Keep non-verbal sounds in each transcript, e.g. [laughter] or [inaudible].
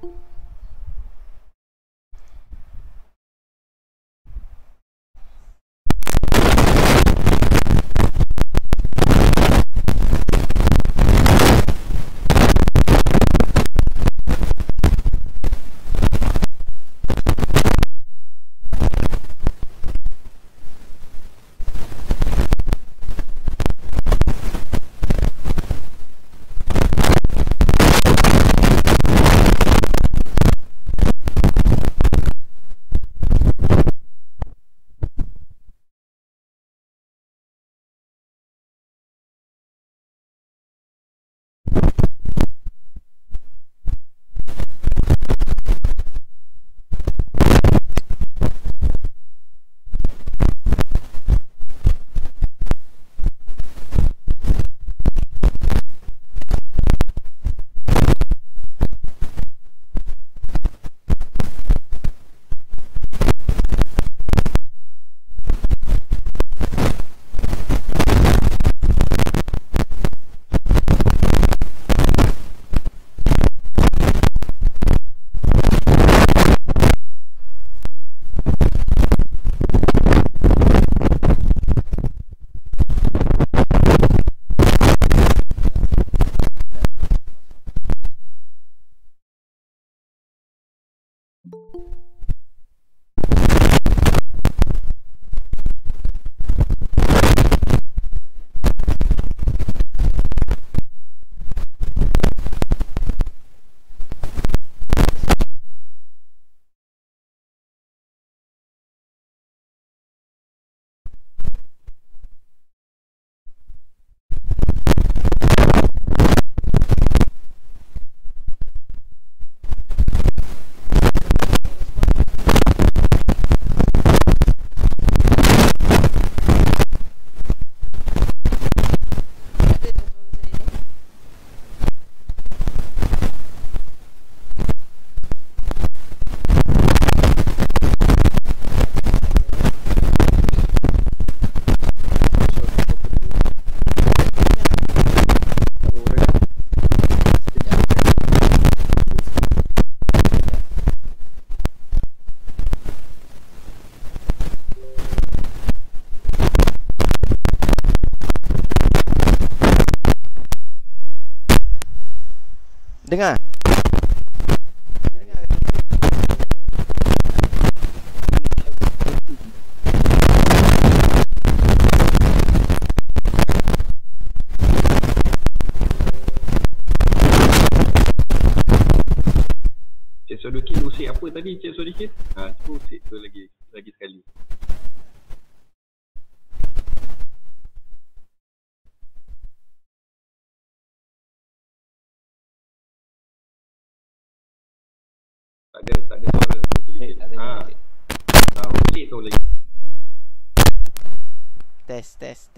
thank you.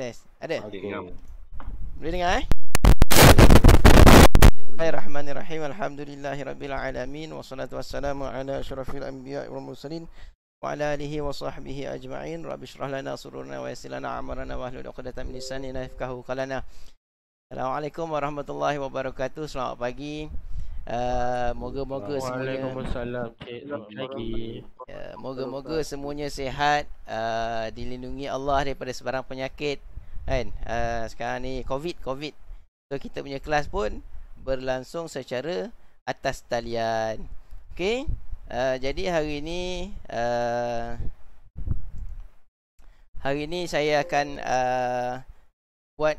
test. Ada? Okay. Boleh dengar eh? Bismillahirrahmanirrahim. Alhamdulillahirabbil alamin wassalatu wassalamu ala asyrafil anbiya wal mursalin wa ala alihi wa sahbihi ajma'in. Rabbishrah lana sururna wa yassir lana amrana wa hlul 'uqdatam min lisani yafqahu qawlana. Assalamualaikum warahmatullahi wabarakatuh. Selamat pagi. Uh, moga-moga semuanya Waalaikumsalam Cik uh, ya, Moga-moga semuanya sihat uh, Dilindungi Allah daripada sebarang penyakit kan uh, sekarang ni covid covid so kita punya kelas pun berlangsung secara atas talian okey uh, jadi hari ni uh, hari ni saya akan uh, buat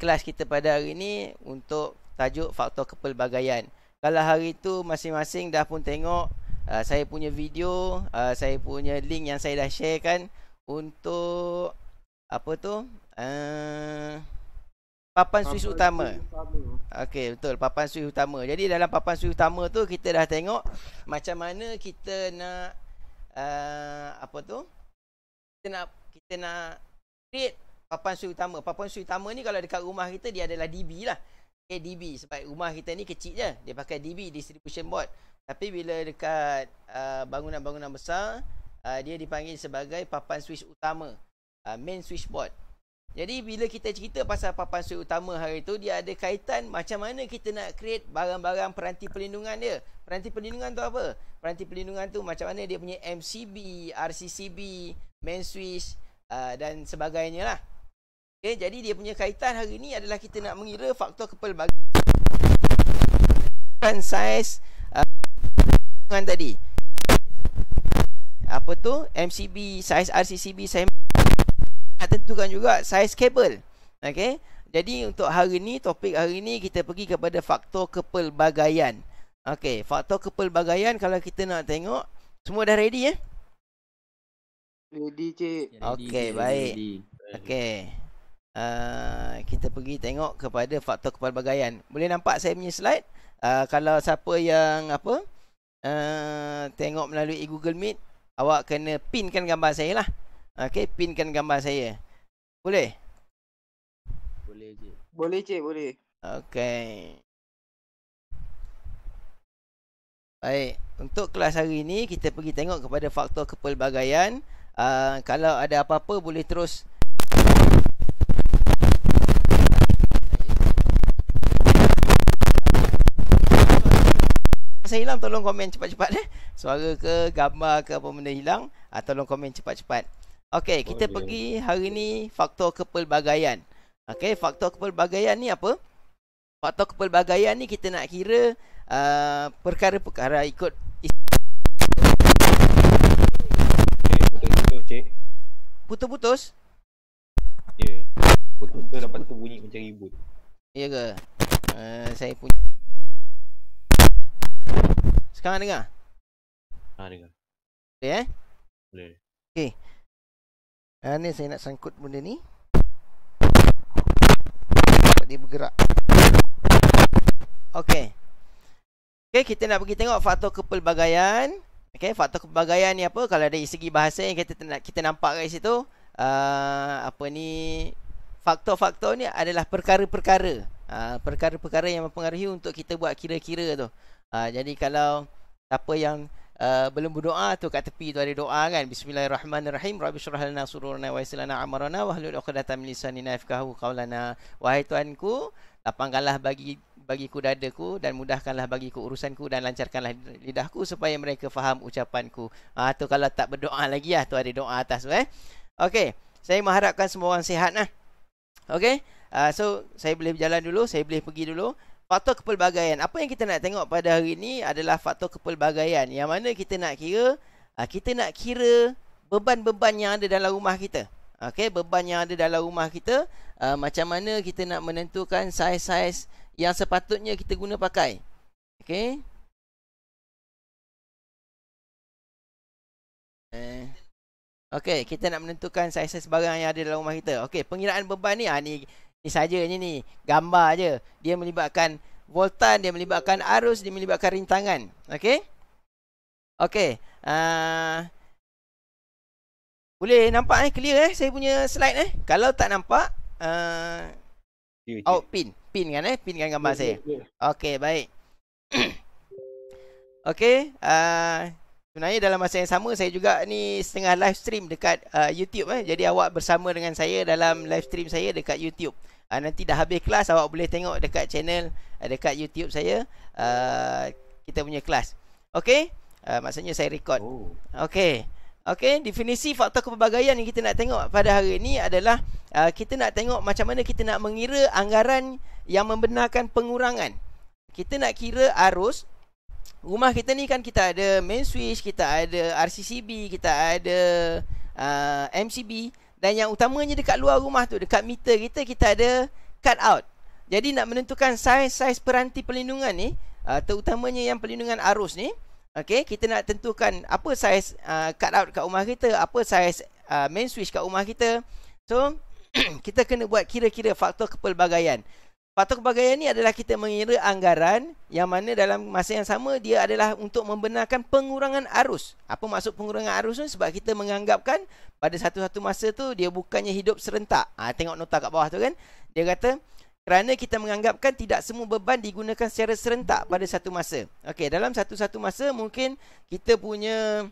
kelas kita pada hari ni untuk tajuk faktor kepelbagaian kalau hari tu masing-masing dah pun tengok uh, saya punya video uh, saya punya link yang saya dah sharekan untuk apa tu Eh, papan suis utama. utama. Okey, betul. Papan suis utama. Jadi dalam papan suis utama tu kita dah tengok macam mana kita nak uh, apa tu? Kita nak kita nak create papan suis utama. Papan suis utama ni kalau dekat rumah kita dia adalah DB lah. Okay, DB sebab rumah kita ni kecil je. Dia pakai DB distribution board. Tapi bila dekat uh, bangunan-bangunan besar, uh, dia dipanggil sebagai papan suis utama. Uh, main switchboard. Jadi bila kita cerita pasal papan suri utama hari tu dia ada kaitan macam mana kita nak create barang-barang peranti perlindungan dia. Peranti perlindungan tu apa? Peranti perlindungan tu macam mana dia punya MCB, RCCB, main switch uh, dan sebagainya lah. Okay, jadi dia punya kaitan hari ni adalah kita nak mengira faktor kepelbagaian saiz ah, perlindungan uh, tadi. Apa tu? MCB, saiz RCCB, saiz nak tentukan juga saiz kabel. okay. Jadi untuk hari ini, topik hari ini kita pergi kepada faktor kepelbagaian. okay. faktor kepelbagaian kalau kita nak tengok semua dah ready eh? Ready cik. Okey, baik. Okay Uh, kita pergi tengok kepada faktor kepelbagaian. Boleh nampak saya punya slide? Uh, kalau siapa yang apa? Uh, tengok melalui Google Meet, awak kena pinkan gambar saya lah. Okey, pinkan gambar saya. Boleh? Boleh je. Boleh je, boleh. Okey. Baik, untuk kelas hari ini kita pergi tengok kepada faktor kepelbagaian. Uh, kalau ada apa-apa boleh terus saya hilang tolong komen cepat-cepat eh suara ke gambar ke apa benda hilang ah tolong komen cepat-cepat Okey, kita okay. pergi hari ni faktor kepelbagaian. Okey, faktor kepelbagaian ni apa? Faktor kepelbagaian ni kita nak kira uh, perkara-perkara ikut Putus-putus? Ya. Yeah. Putus-putus dapat tu bunyi macam ribut. Ya ke? Uh, saya pun Sekarang dengar? Ha, dengar. Okey eh? Boleh. Okey. Ha, ni saya nak sangkut benda ni Sebab dia bergerak Okey Okey kita nak pergi tengok faktor kepelbagaian Okey faktor kepelbagaian ni apa Kalau dari segi bahasa yang kita, nak, kita nampak kat situ uh, Apa ni Faktor-faktor ni adalah perkara-perkara uh, Perkara-perkara yang mempengaruhi untuk kita buat kira-kira tu uh, Jadi kalau Siapa yang uh, belum berdoa tu kat tepi tu ada doa kan bismillahirrahmanirrahim rabbi syrah lana sururana wa yassir lana amrana wa hlul 'uqdatam min lisanina yafqahu qawlana wahai tuanku lapangkanlah bagi bagiku dadaku dan mudahkanlah bagiku urusanku dan lancarkanlah lidahku supaya mereka faham ucapanku. Ah ha, tu kalau tak berdoa lagi ah tu ada doa atas tu eh. Okey, saya mengharapkan semua orang sihat Okey, uh, so saya boleh berjalan dulu, saya boleh pergi dulu faktor kepelbagaian. Apa yang kita nak tengok pada hari ini adalah faktor kepelbagaian. Yang mana kita nak kira, ah, kita nak kira beban-beban yang ada dalam rumah kita. Okay, beban yang ada dalam rumah kita, ah, macam mana kita nak menentukan saiz-saiz yang sepatutnya kita guna pakai. Okey. Eh. Okey, kita nak menentukan saiz-saiz barang yang ada dalam rumah kita. Okey, pengiraan beban ni, ah, ni ini saja je ni Gambar je Dia melibatkan Voltan Dia melibatkan arus Dia melibatkan rintangan Okay Okay uh, Boleh nampak eh Clear eh Saya punya slide eh Kalau tak nampak uh, Out oh, pin Pin kan eh Pin kan gambar saya yeah, yeah. Okay baik [coughs] Okay uh, Sebenarnya dalam masa yang sama Saya juga ni Setengah live stream Dekat uh, YouTube eh Jadi awak bersama dengan saya Dalam live stream saya Dekat YouTube uh, nanti dah habis kelas awak boleh tengok dekat channel uh, dekat YouTube saya uh, kita punya kelas. Okey? Uh, maksudnya saya record. Oh. Okey. Okey, definisi faktor kepelbagaian yang kita nak tengok pada hari ini adalah uh, kita nak tengok macam mana kita nak mengira anggaran yang membenarkan pengurangan. Kita nak kira arus rumah kita ni kan kita ada main switch, kita ada RCCB, kita ada uh, MCB. Dan yang utamanya dekat luar rumah tu Dekat meter kita Kita ada cut out Jadi nak menentukan saiz-saiz peranti perlindungan ni uh, Terutamanya yang perlindungan arus ni Okay Kita nak tentukan apa saiz uh, cut out kat rumah kita Apa saiz uh, main switch kat rumah kita So [clears throat] Kita kena buat kira-kira faktor kepelbagaian Faktor kebahagiaan ini adalah kita mengira anggaran yang mana dalam masa yang sama dia adalah untuk membenarkan pengurangan arus. Apa maksud pengurangan arus ni? Sebab kita menganggapkan pada satu-satu masa tu dia bukannya hidup serentak. Ha, tengok nota kat bawah tu kan. Dia kata kerana kita menganggapkan tidak semua beban digunakan secara serentak pada satu masa. Okey, dalam satu-satu masa mungkin kita punya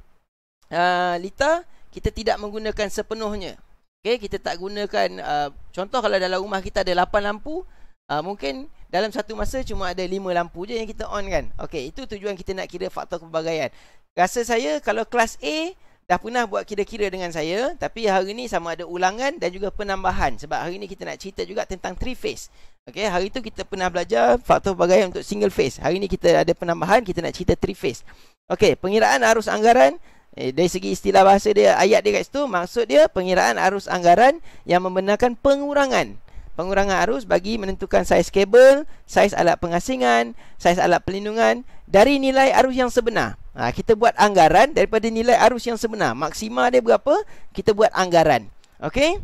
uh, ha, lita kita tidak menggunakan sepenuhnya. Okey, kita tak gunakan uh, contoh kalau dalam rumah kita ada 8 lampu, uh, mungkin dalam satu masa cuma ada lima lampu je yang kita on kan. Okey, itu tujuan kita nak kira faktor kepelbagaian. Rasa saya kalau kelas A dah pernah buat kira-kira dengan saya tapi hari ni sama ada ulangan dan juga penambahan sebab hari ni kita nak cerita juga tentang three phase. Okey, hari tu kita pernah belajar faktor kepelbagaian untuk single phase. Hari ni kita ada penambahan, kita nak cerita three phase. Okey, pengiraan arus anggaran Eh, dari segi istilah bahasa dia, ayat dia kat situ, maksud dia pengiraan arus anggaran yang membenarkan pengurangan pengurangan arus bagi menentukan saiz kabel, saiz alat pengasingan, saiz alat pelindungan dari nilai arus yang sebenar. Ha, kita buat anggaran daripada nilai arus yang sebenar. Maksima dia berapa? Kita buat anggaran. Okey?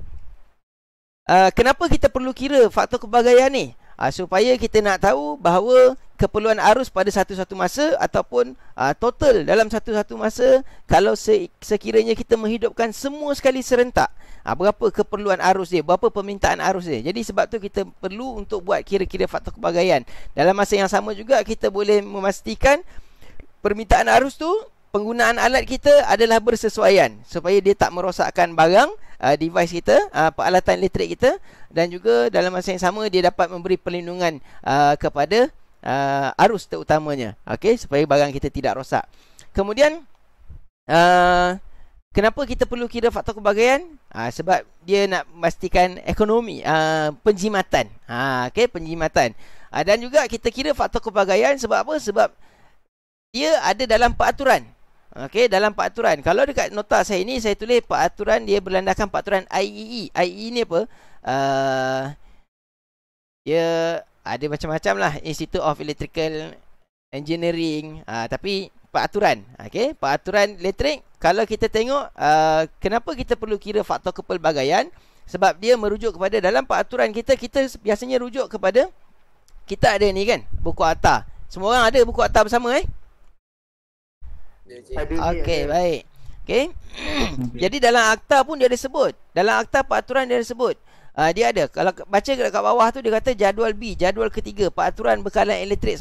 Uh, kenapa kita perlu kira faktor kebahagiaan ni? uh, supaya kita nak tahu bahawa keperluan arus pada satu-satu masa ataupun uh, total dalam satu-satu masa kalau se- sekiranya kita menghidupkan semua sekali serentak uh, berapa keperluan arus dia berapa permintaan arus dia jadi sebab tu kita perlu untuk buat kira-kira faktor kebagaian dalam masa yang sama juga kita boleh memastikan permintaan arus tu penggunaan alat kita adalah bersesuaian supaya dia tak merosakkan barang uh, device kita, uh, peralatan elektrik kita dan juga dalam masa yang sama dia dapat memberi perlindungan uh, kepada uh, arus terutamanya. Okey, supaya barang kita tidak rosak. Kemudian uh, kenapa kita perlu kira faktor kebahagiaan? Uh, ah, sebab dia nak memastikan ekonomi, uh, penjimatan. Ha uh, okey, penjimatan. Uh, dan juga kita kira faktor kebahagiaan sebab apa? Sebab dia ada dalam peraturan. Okey dalam peraturan kalau dekat nota saya ini saya tulis peraturan dia berlandaskan peraturan IEEE IEEE e ni apa? Uh, dia ada macam-macam lah Institute of Electrical Engineering uh, tapi peraturan. Okey peraturan elektrik kalau kita tengok uh, kenapa kita perlu kira faktor kepelbagaian sebab dia merujuk kepada dalam peraturan kita kita biasanya rujuk kepada kita ada ni kan buku atar. Semua orang ada buku atar bersama eh? Okey, baik. Okey. Jadi dalam akta pun dia ada sebut. Dalam akta peraturan dia ada sebut. Uh, dia ada. Kalau baca dekat bawah tu dia kata jadual B, jadual ketiga peraturan bekalan elektrik 1994.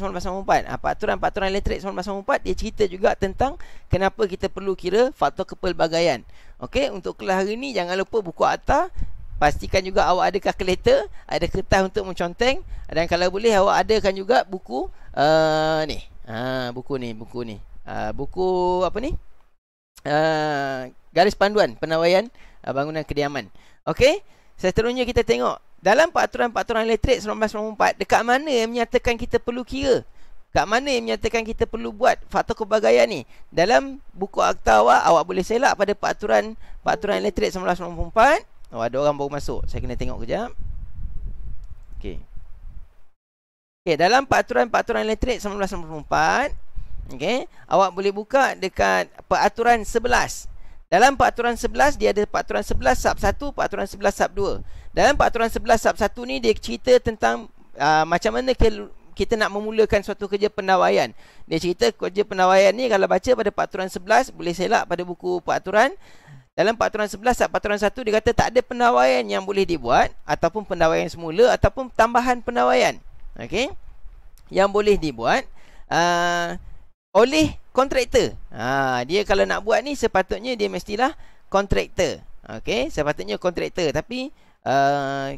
Ah uh, peraturan-peraturan elektrik 1994 dia cerita juga tentang kenapa kita perlu kira faktor kepelbagaian. Okey, untuk kelas hari ni jangan lupa buku akta Pastikan juga awak ada kalkulator, ada kertas untuk menconteng dan kalau boleh awak adakan juga buku uh, ni. Ha, buku ni, buku ni. Ah, buku apa ni? Uh, garis panduan penawaian uh, bangunan kediaman. Okey. Seterusnya kita tengok dalam peraturan-peraturan elektrik 1994 dekat mana yang menyatakan kita perlu kira? Dekat mana yang menyatakan kita perlu buat faktor kebahagiaan ni? Dalam buku akta awak awak boleh selak pada peraturan peraturan elektrik 1994. Oh ada orang baru masuk. Saya kena tengok kejap. Okey. Okey, dalam peraturan-peraturan elektrik 1994 Okay, awak boleh buka dekat peraturan 11. Dalam peraturan 11 dia ada peraturan 11 sub 1, peraturan 11 sub 2. Dalam peraturan 11 sub 1 ni dia cerita tentang uh, macam mana ke, kita nak memulakan suatu kerja pendawaian. Dia cerita kerja pendawaian ni kalau baca pada peraturan 11 boleh selak pada buku peraturan dalam peraturan 11 sub peraturan 1 dia kata tak ada pendawaian yang boleh dibuat ataupun pendawaian semula ataupun tambahan pendawaian. Okay, Yang boleh dibuat uh, oleh kontraktor. Ha, dia kalau nak buat ni sepatutnya dia mestilah kontraktor. Okey, sepatutnya kontraktor tapi uh,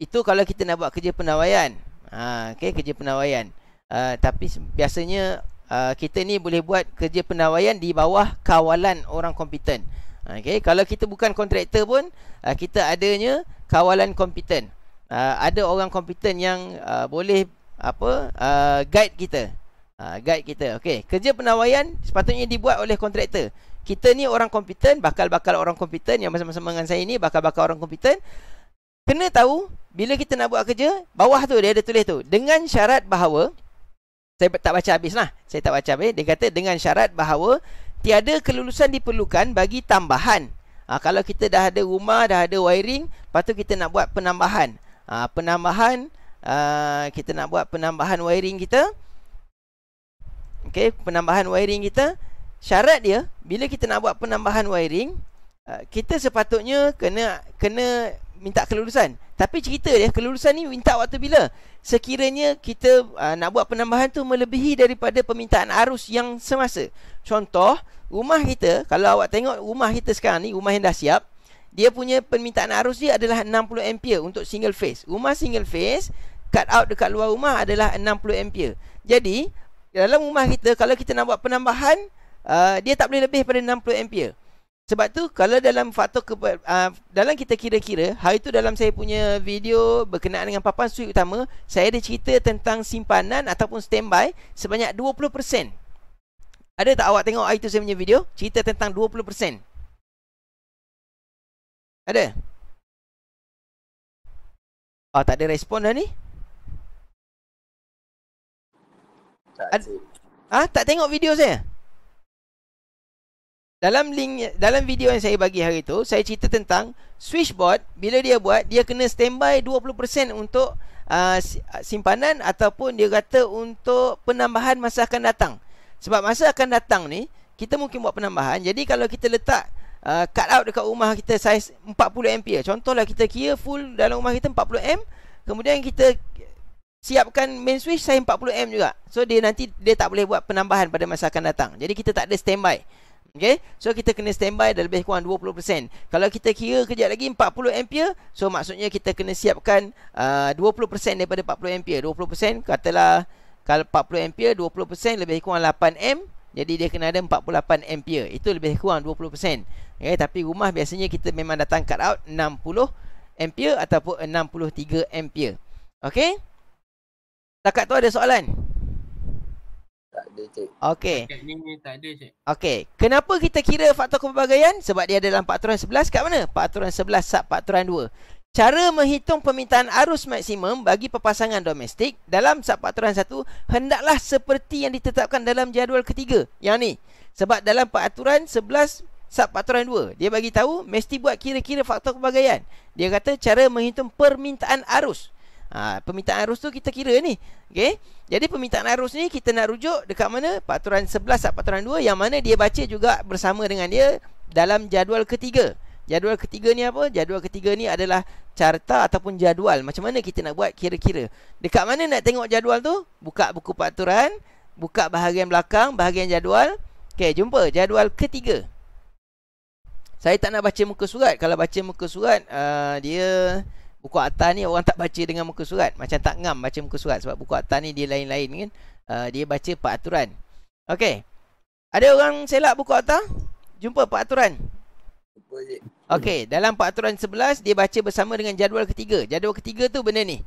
itu kalau kita nak buat kerja penawaian. Ha, okey, kerja penawaian. Uh, eh, tapi biasanya uh, kita ni boleh buat kerja penawaian di bawah kawalan orang kompeten. Okey, kalau kita bukan kontraktor pun uh, kita adanya kawalan kompeten. Uh, ada orang kompeten yang uh, boleh apa uh, guide kita uh, guide kita. Okey, kerja penawaian sepatutnya dibuat oleh kontraktor. Kita ni orang kompeten, bakal-bakal orang kompeten yang sama-sama dengan saya ni, bakal-bakal orang kompeten. Kena tahu bila kita nak buat kerja, bawah tu dia ada tulis tu. Dengan syarat bahawa, saya tak baca habis lah. Saya tak baca habis. Dia kata dengan syarat bahawa tiada kelulusan diperlukan bagi tambahan. Ha, kalau kita dah ada rumah, dah ada wiring, lepas kita nak buat penambahan. Ha, penambahan, uh, kita nak buat penambahan wiring kita okay, penambahan wiring kita syarat dia bila kita nak buat penambahan wiring uh, kita sepatutnya kena kena minta kelulusan tapi cerita dia kelulusan ni minta waktu bila sekiranya kita uh, nak buat penambahan tu melebihi daripada permintaan arus yang semasa contoh rumah kita kalau awak tengok rumah kita sekarang ni rumah yang dah siap dia punya permintaan arus dia adalah 60 ampere untuk single phase rumah single phase cut out dekat luar rumah adalah 60 ampere jadi dalam rumah kita kalau kita nak buat penambahan uh, dia tak boleh lebih pada 60 ampere sebab tu kalau dalam faktor ke, uh, dalam kita kira-kira hari tu dalam saya punya video berkenaan dengan papan suit utama saya ada cerita tentang simpanan ataupun standby sebanyak 20% ada tak awak tengok hari tu saya punya video cerita tentang 20% ada Oh, tak ada respon dah ni? Ah, tak tengok video saya? Dalam link dalam video yang saya bagi hari tu, saya cerita tentang switchboard bila dia buat dia kena standby 20% untuk uh, simpanan ataupun dia kata untuk penambahan masa akan datang. Sebab masa akan datang ni, kita mungkin buat penambahan. Jadi kalau kita letak uh, cut out dekat rumah kita saiz 40 ampere. Contohlah kita kira full dalam rumah kita 40 amp, kemudian kita siapkan main switch saya 40M juga. So dia nanti dia tak boleh buat penambahan pada masa akan datang. Jadi kita tak ada standby. Okay? So kita kena standby dah lebih kurang 20%. Kalau kita kira kejap lagi 40 ampere, so maksudnya kita kena siapkan uh, 20% daripada 40 ampere. 20% katalah kalau 40 ampere 20% lebih kurang 8M. Jadi dia kena ada 48 ampere. Itu lebih kurang 20%. Okay? Tapi rumah biasanya kita memang datang cut out 60 ampere ataupun 63 ampere. Okay? Takat tu ada soalan? Tak ada, cik. Okay. Takat ni tak ada, cik. Okay. Kenapa kita kira faktor kepelbagaian? Sebab dia ada dalam paturan 11 kat mana? Paturan 11 sub paturan 2. Cara menghitung permintaan arus maksimum bagi perpasangan domestik dalam subpaturan 1 hendaklah seperti yang ditetapkan dalam jadual ketiga. Yang ni. Sebab dalam peraturan 11 subpaturan 2, dia bagi tahu mesti buat kira-kira faktor kebahagiaan. Dia kata cara menghitung permintaan arus ha, Permintaan arus tu kita kira ni okay? Jadi permintaan arus ni kita nak rujuk Dekat mana? Paturan 11 atau paturan 2 Yang mana dia baca juga bersama dengan dia Dalam jadual ketiga Jadual ketiga ni apa? Jadual ketiga ni adalah carta ataupun jadual Macam mana kita nak buat kira-kira Dekat mana nak tengok jadual tu? Buka buku paturan Buka bahagian belakang, bahagian jadual Okay, jumpa jadual ketiga Saya tak nak baca muka surat Kalau baca muka surat, uh, dia buku akta ni orang tak baca dengan muka surat macam tak ngam baca muka surat sebab buku akta ni dia lain-lain kan uh, dia baca peraturan okey ada orang selak buku akta jumpa peraturan okey dalam peraturan 11 dia baca bersama dengan jadual ketiga jadual ketiga tu benda ni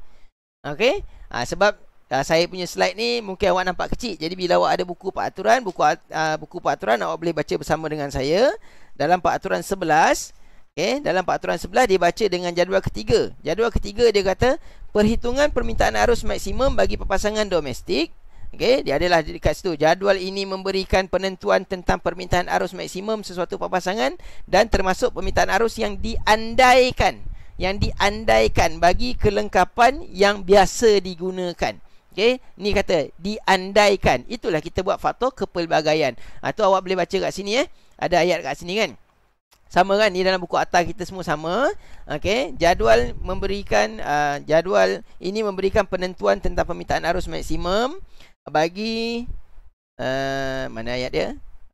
okey uh, sebab uh, saya punya slide ni mungkin awak nampak kecil jadi bila awak ada buku peraturan buku uh, buku peraturan awak boleh baca bersama dengan saya dalam peraturan Okay, eh, dalam peraturan sebelah dia baca dengan jadual ketiga. Jadual ketiga dia kata perhitungan permintaan arus maksimum bagi pepasangan domestik. Okay, dia adalah dekat situ. Jadual ini memberikan penentuan tentang permintaan arus maksimum sesuatu pepasangan dan termasuk permintaan arus yang diandaikan. Yang diandaikan bagi kelengkapan yang biasa digunakan. Okay. Ni kata diandaikan. Itulah kita buat faktor kepelbagaian. Itu ha, awak boleh baca kat sini. Eh. Ada ayat kat sini kan. Sama kan ni dalam buku atas kita semua sama. okay? jadual memberikan uh, jadual ini memberikan penentuan tentang permintaan arus maksimum bagi uh, mana ayat dia?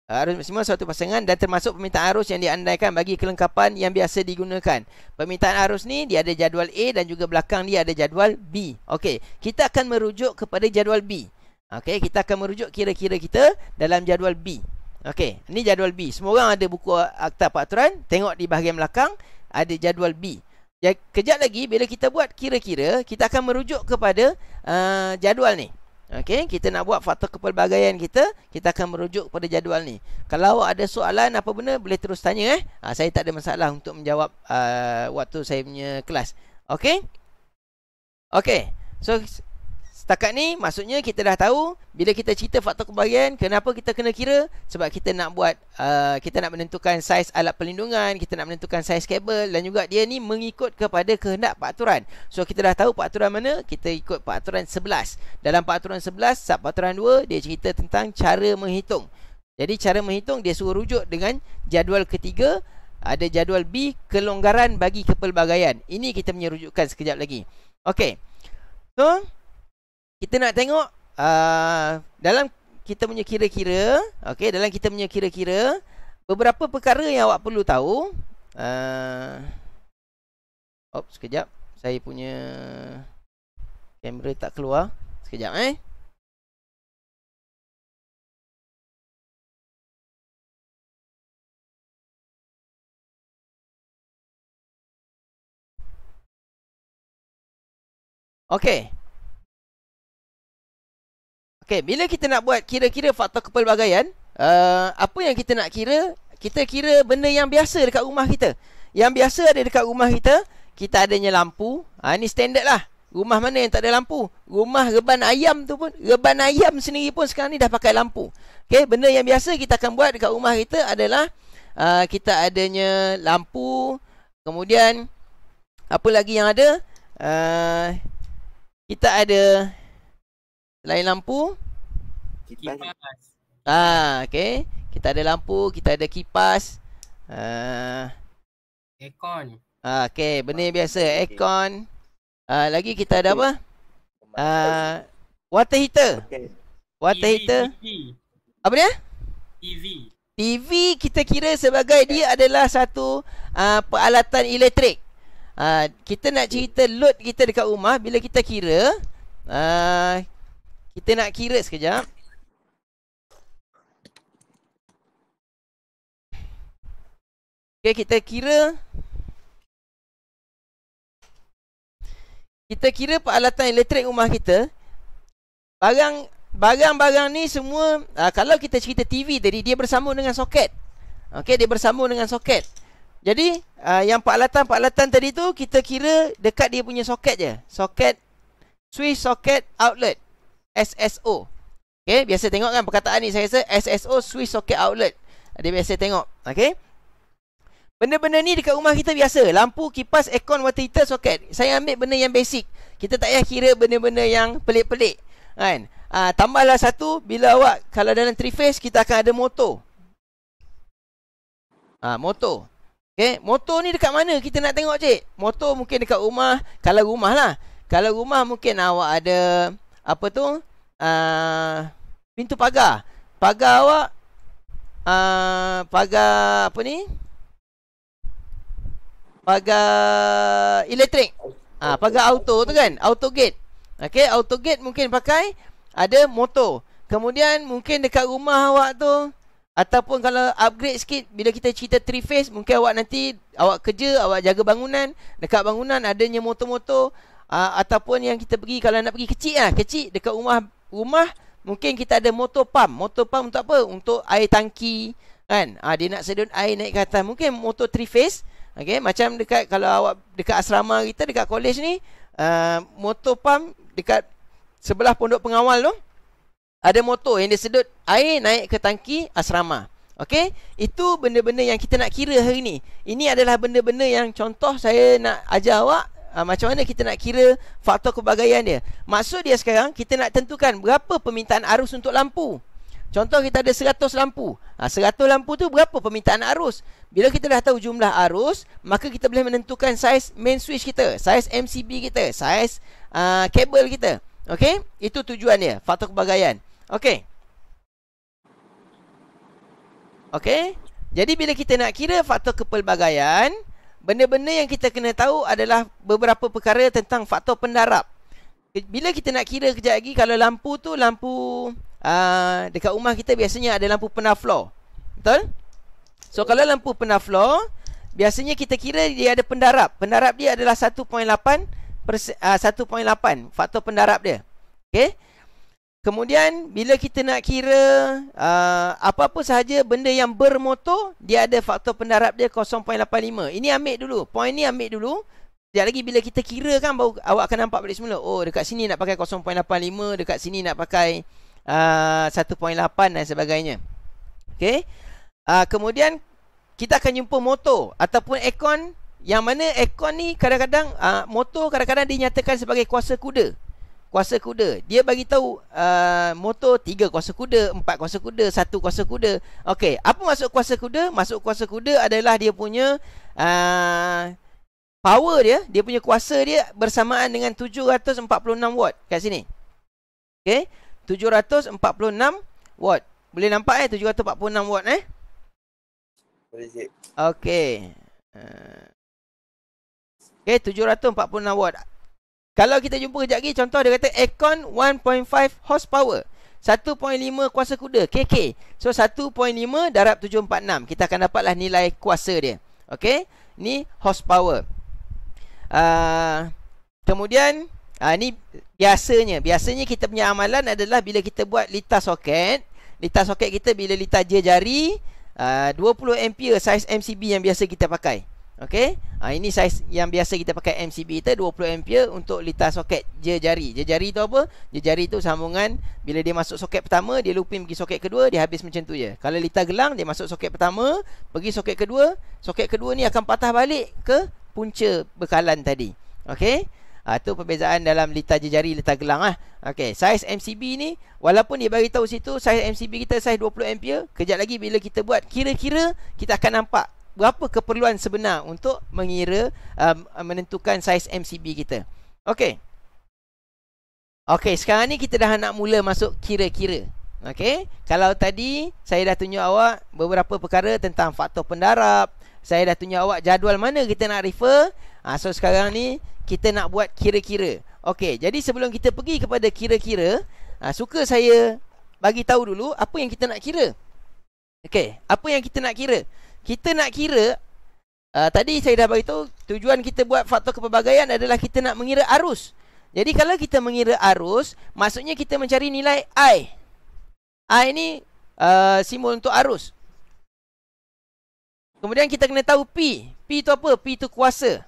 Arus maksimum suatu pasangan dan termasuk permintaan arus yang diandaikan bagi kelengkapan yang biasa digunakan. Permintaan arus ni dia ada jadual A dan juga belakang dia ada jadual B. Okay, kita akan merujuk kepada jadual B. Okey, kita akan merujuk kira-kira kita dalam jadual B. Okey, ni jadual B. Semua orang ada buku akta peraturan, tengok di bahagian belakang ada jadual B. Ya, kejap lagi bila kita buat kira-kira, kita akan merujuk kepada uh, jadual ni. Okey, kita nak buat faktor kepelbagaian kita, kita akan merujuk pada jadual ni. Kalau ada soalan apa benda boleh terus tanya eh. Ha, saya tak ada masalah untuk menjawab uh, waktu saya punya kelas. Okey? Okey. So Setakat ni maksudnya kita dah tahu bila kita cerita faktor kebahagiaan kenapa kita kena kira sebab kita nak buat uh, kita nak menentukan saiz alat perlindungan, kita nak menentukan saiz kabel dan juga dia ni mengikut kepada kehendak peraturan. So kita dah tahu peraturan mana, kita ikut peraturan 11. Dalam peraturan 11 sub peraturan 2 dia cerita tentang cara menghitung. Jadi cara menghitung dia suruh rujuk dengan jadual ketiga ada jadual B kelonggaran bagi kepelbagaian. Ini kita menyerujukkan sekejap lagi. Okey. So, kita nak tengok uh, dalam kita punya kira-kira okey dalam kita punya kira-kira beberapa perkara yang awak perlu tahu uh, op sekejap saya punya kamera tak keluar sekejap eh Okey. Okay, bila kita nak buat kira-kira faktor kepelbagaian, uh, apa yang kita nak kira? Kita kira benda yang biasa dekat rumah kita. Yang biasa ada dekat rumah kita, kita adanya lampu. Ha, ini standard lah. Rumah mana yang tak ada lampu? Rumah reban ayam tu pun. Reban ayam sendiri pun sekarang ni dah pakai lampu. Okay, benda yang biasa kita akan buat dekat rumah kita adalah uh, kita adanya lampu. Kemudian, apa lagi yang ada? Uh, kita ada lain lampu Kipas Ah, ha, okay Kita ada lampu, kita ada kipas uh, Aircon ah, ha, Okay, benda biasa Aircon Ah, uh, Lagi kita ada apa? Ah, uh, Water heater Water heater Apa dia? TV TV kita kira sebagai dia adalah satu uh, peralatan elektrik uh, Kita nak cerita load kita dekat rumah Bila kita kira uh, kita nak kira sekejap. Okay, kita kira. Kita kira peralatan elektrik rumah kita. Barang Barang-barang ni semua uh, Kalau kita cerita TV tadi Dia bersambung dengan soket Okey, dia bersambung dengan soket Jadi uh, Yang peralatan-peralatan tadi tu Kita kira Dekat dia punya soket je Soket switch soket, outlet SSO. Okay, biasa tengok kan perkataan ni saya rasa SSO Swiss Socket Outlet. Dia biasa tengok. Okay. Benda-benda ni dekat rumah kita biasa. Lampu, kipas, aircon, water heater, soket. Saya ambil benda yang basic. Kita tak payah kira benda-benda yang pelik-pelik. Kan? Uh, tambahlah satu. Bila awak kalau dalam three phase, kita akan ada motor. Ah, motor. Okay. Motor ni dekat mana kita nak tengok, cik? Motor mungkin dekat rumah. Kalau rumah lah. Kalau rumah mungkin awak ada apa tu uh, pintu pagar pagar awak uh, pagar apa ni pagar elektrik ha, pagar auto tu kan auto gate okey auto gate mungkin pakai ada motor kemudian mungkin dekat rumah awak tu ataupun kalau upgrade sikit bila kita cerita three phase mungkin awak nanti awak kerja awak jaga bangunan dekat bangunan adanya motor-motor uh, ataupun yang kita pergi kalau nak pergi kecil lah, kecil dekat rumah rumah mungkin kita ada motor pump. Motor pump untuk apa? Untuk air tangki kan. Uh, dia nak sedut air naik ke atas. Mungkin motor three phase. Okey, macam dekat kalau awak dekat asrama kita dekat college ni, uh, motor pump dekat sebelah pondok pengawal tu ada motor yang dia sedut air naik ke tangki asrama. Okey, itu benda-benda yang kita nak kira hari ni. Ini adalah benda-benda yang contoh saya nak ajar awak uh, macam mana kita nak kira faktor kebagaian dia. Maksud dia sekarang kita nak tentukan berapa permintaan arus untuk lampu. Contoh kita ada 100 lampu. Ha, ah, 100 lampu tu berapa permintaan arus? Bila kita dah tahu jumlah arus, maka kita boleh menentukan saiz main switch kita, saiz MCB kita, saiz ah, kabel kita. Okay? Itu tujuan dia, faktor kebagaian. Okay? Okay? Jadi bila kita nak kira faktor kepelbagaian, Benda-benda yang kita kena tahu adalah beberapa perkara tentang faktor pendarab. Bila kita nak kira kejap lagi, kalau lampu tu lampu uh, dekat rumah kita biasanya ada lampu pernah floor. Betul? So, kalau lampu pernah floor, biasanya kita kira dia ada pendarab. Pendarab dia adalah 1.8 pers- uh, 1.8 faktor pendarab dia. Okay? Kemudian bila kita nak kira uh, apa-apa sahaja benda yang bermotor dia ada faktor pendarab dia 0.85. Ini ambil dulu. Point ni ambil dulu. Sekejap lagi bila kita kira kan baru awak akan nampak balik semula. Oh dekat sini nak pakai 0.85, dekat sini nak pakai uh, 1.8 dan sebagainya. Okey. Uh, kemudian kita akan jumpa motor ataupun aircon yang mana aircon ni kadang-kadang uh, motor kadang-kadang dinyatakan sebagai kuasa kuda kuasa kuda. Dia bagi tahu uh, motor tiga kuasa kuda, empat kuasa kuda, satu kuasa kuda. Okey, apa maksud kuasa kuda? Maksud kuasa kuda adalah dia punya uh, power dia, dia punya kuasa dia bersamaan dengan 746 watt kat sini. Okey, 746 watt. Boleh nampak eh 746 watt eh? Boleh. Okey. Uh, okey, 746 watt. Kalau kita jumpa kejap lagi Contoh dia kata Aircon 1.5 horsepower 1.5 kuasa kuda KK So 1.5 darab 746 Kita akan dapatlah nilai kuasa dia Okay Ni horsepower uh, Kemudian uh, Ni biasanya Biasanya kita punya amalan adalah Bila kita buat litar soket Litar soket kita bila litar je jari ah, uh, 20 ampere size MCB yang biasa kita pakai Okey. Ha, ini saiz yang biasa kita pakai MCB kita 20 ampere untuk litar soket jari-jari. jejari. jari tu apa? Jari-jari tu sambungan bila dia masuk soket pertama, dia looping pergi soket kedua, dia habis macam tu je. Kalau litar gelang, dia masuk soket pertama, pergi soket kedua, soket kedua ni akan patah balik ke punca bekalan tadi. Okey. Ha, tu perbezaan dalam litar jari-jari litar gelang ah. Okey, saiz MCB ni walaupun dia bagi tahu situ saiz MCB kita saiz 20 ampere, kejap lagi bila kita buat kira-kira kita akan nampak berapa keperluan sebenar untuk mengira um, menentukan saiz MCB kita. Okey. Okey, sekarang ni kita dah nak mula masuk kira-kira. Okey. Kalau tadi saya dah tunjuk awak beberapa perkara tentang faktor pendarab, saya dah tunjuk awak jadual mana kita nak refer. Ha, so sekarang ni kita nak buat kira-kira. Okey, jadi sebelum kita pergi kepada kira-kira, ha, suka saya bagi tahu dulu apa yang kita nak kira. Okey, apa yang kita nak kira? kita nak kira uh, tadi saya dah bagi tahu tujuan kita buat faktor kepelbagaian adalah kita nak mengira arus. Jadi kalau kita mengira arus, maksudnya kita mencari nilai I. I ni uh, simbol untuk arus. Kemudian kita kena tahu P. P tu apa? P tu kuasa.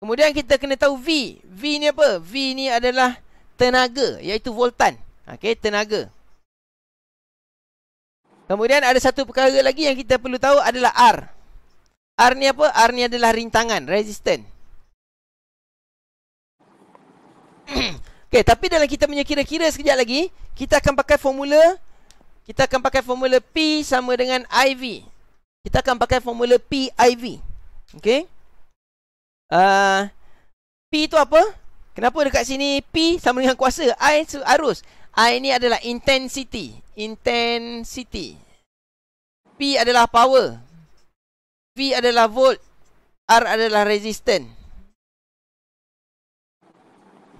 Kemudian kita kena tahu V. V ni apa? V ni adalah tenaga iaitu voltan. Okey, tenaga. Kemudian ada satu perkara lagi yang kita perlu tahu adalah R. R ni apa? R ni adalah rintangan, resisten. [clears throat] Okey, tapi dalam kita punya kira-kira sekejap lagi, kita akan pakai formula kita akan pakai formula P sama dengan IV. Kita akan pakai formula P IV. Okey. Uh, P tu apa? Kenapa dekat sini P sama dengan kuasa, I arus. I ah, ini adalah intensity. Intensity. P adalah power. V adalah volt. R adalah resistance.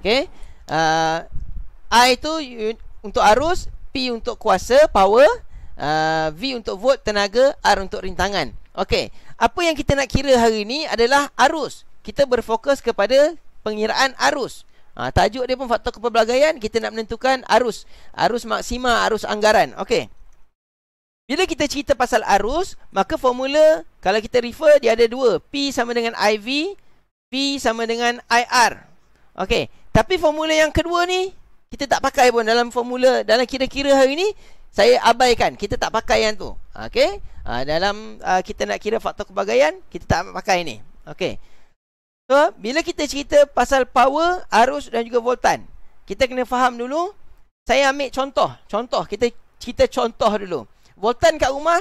Okay. Uh, I tu untuk arus. P untuk kuasa, power. Uh, v untuk volt, tenaga. R untuk rintangan. Okay. Apa yang kita nak kira hari ini adalah arus. Kita berfokus kepada pengiraan Arus. Ha, tajuk dia pun faktor kepelbagaian kita nak menentukan arus arus maksima arus anggaran okey bila kita cerita pasal arus maka formula kalau kita refer dia ada dua P sama dengan IV P sama dengan IR okey tapi formula yang kedua ni kita tak pakai pun dalam formula dalam kira-kira hari ni saya abaikan kita tak pakai yang tu okey ha, dalam uh, kita nak kira faktor kepelbagaian kita tak pakai ni okey So, bila kita cerita pasal power, arus dan juga voltan, kita kena faham dulu. Saya ambil contoh. Contoh. Kita cerita contoh dulu. Voltan kat rumah,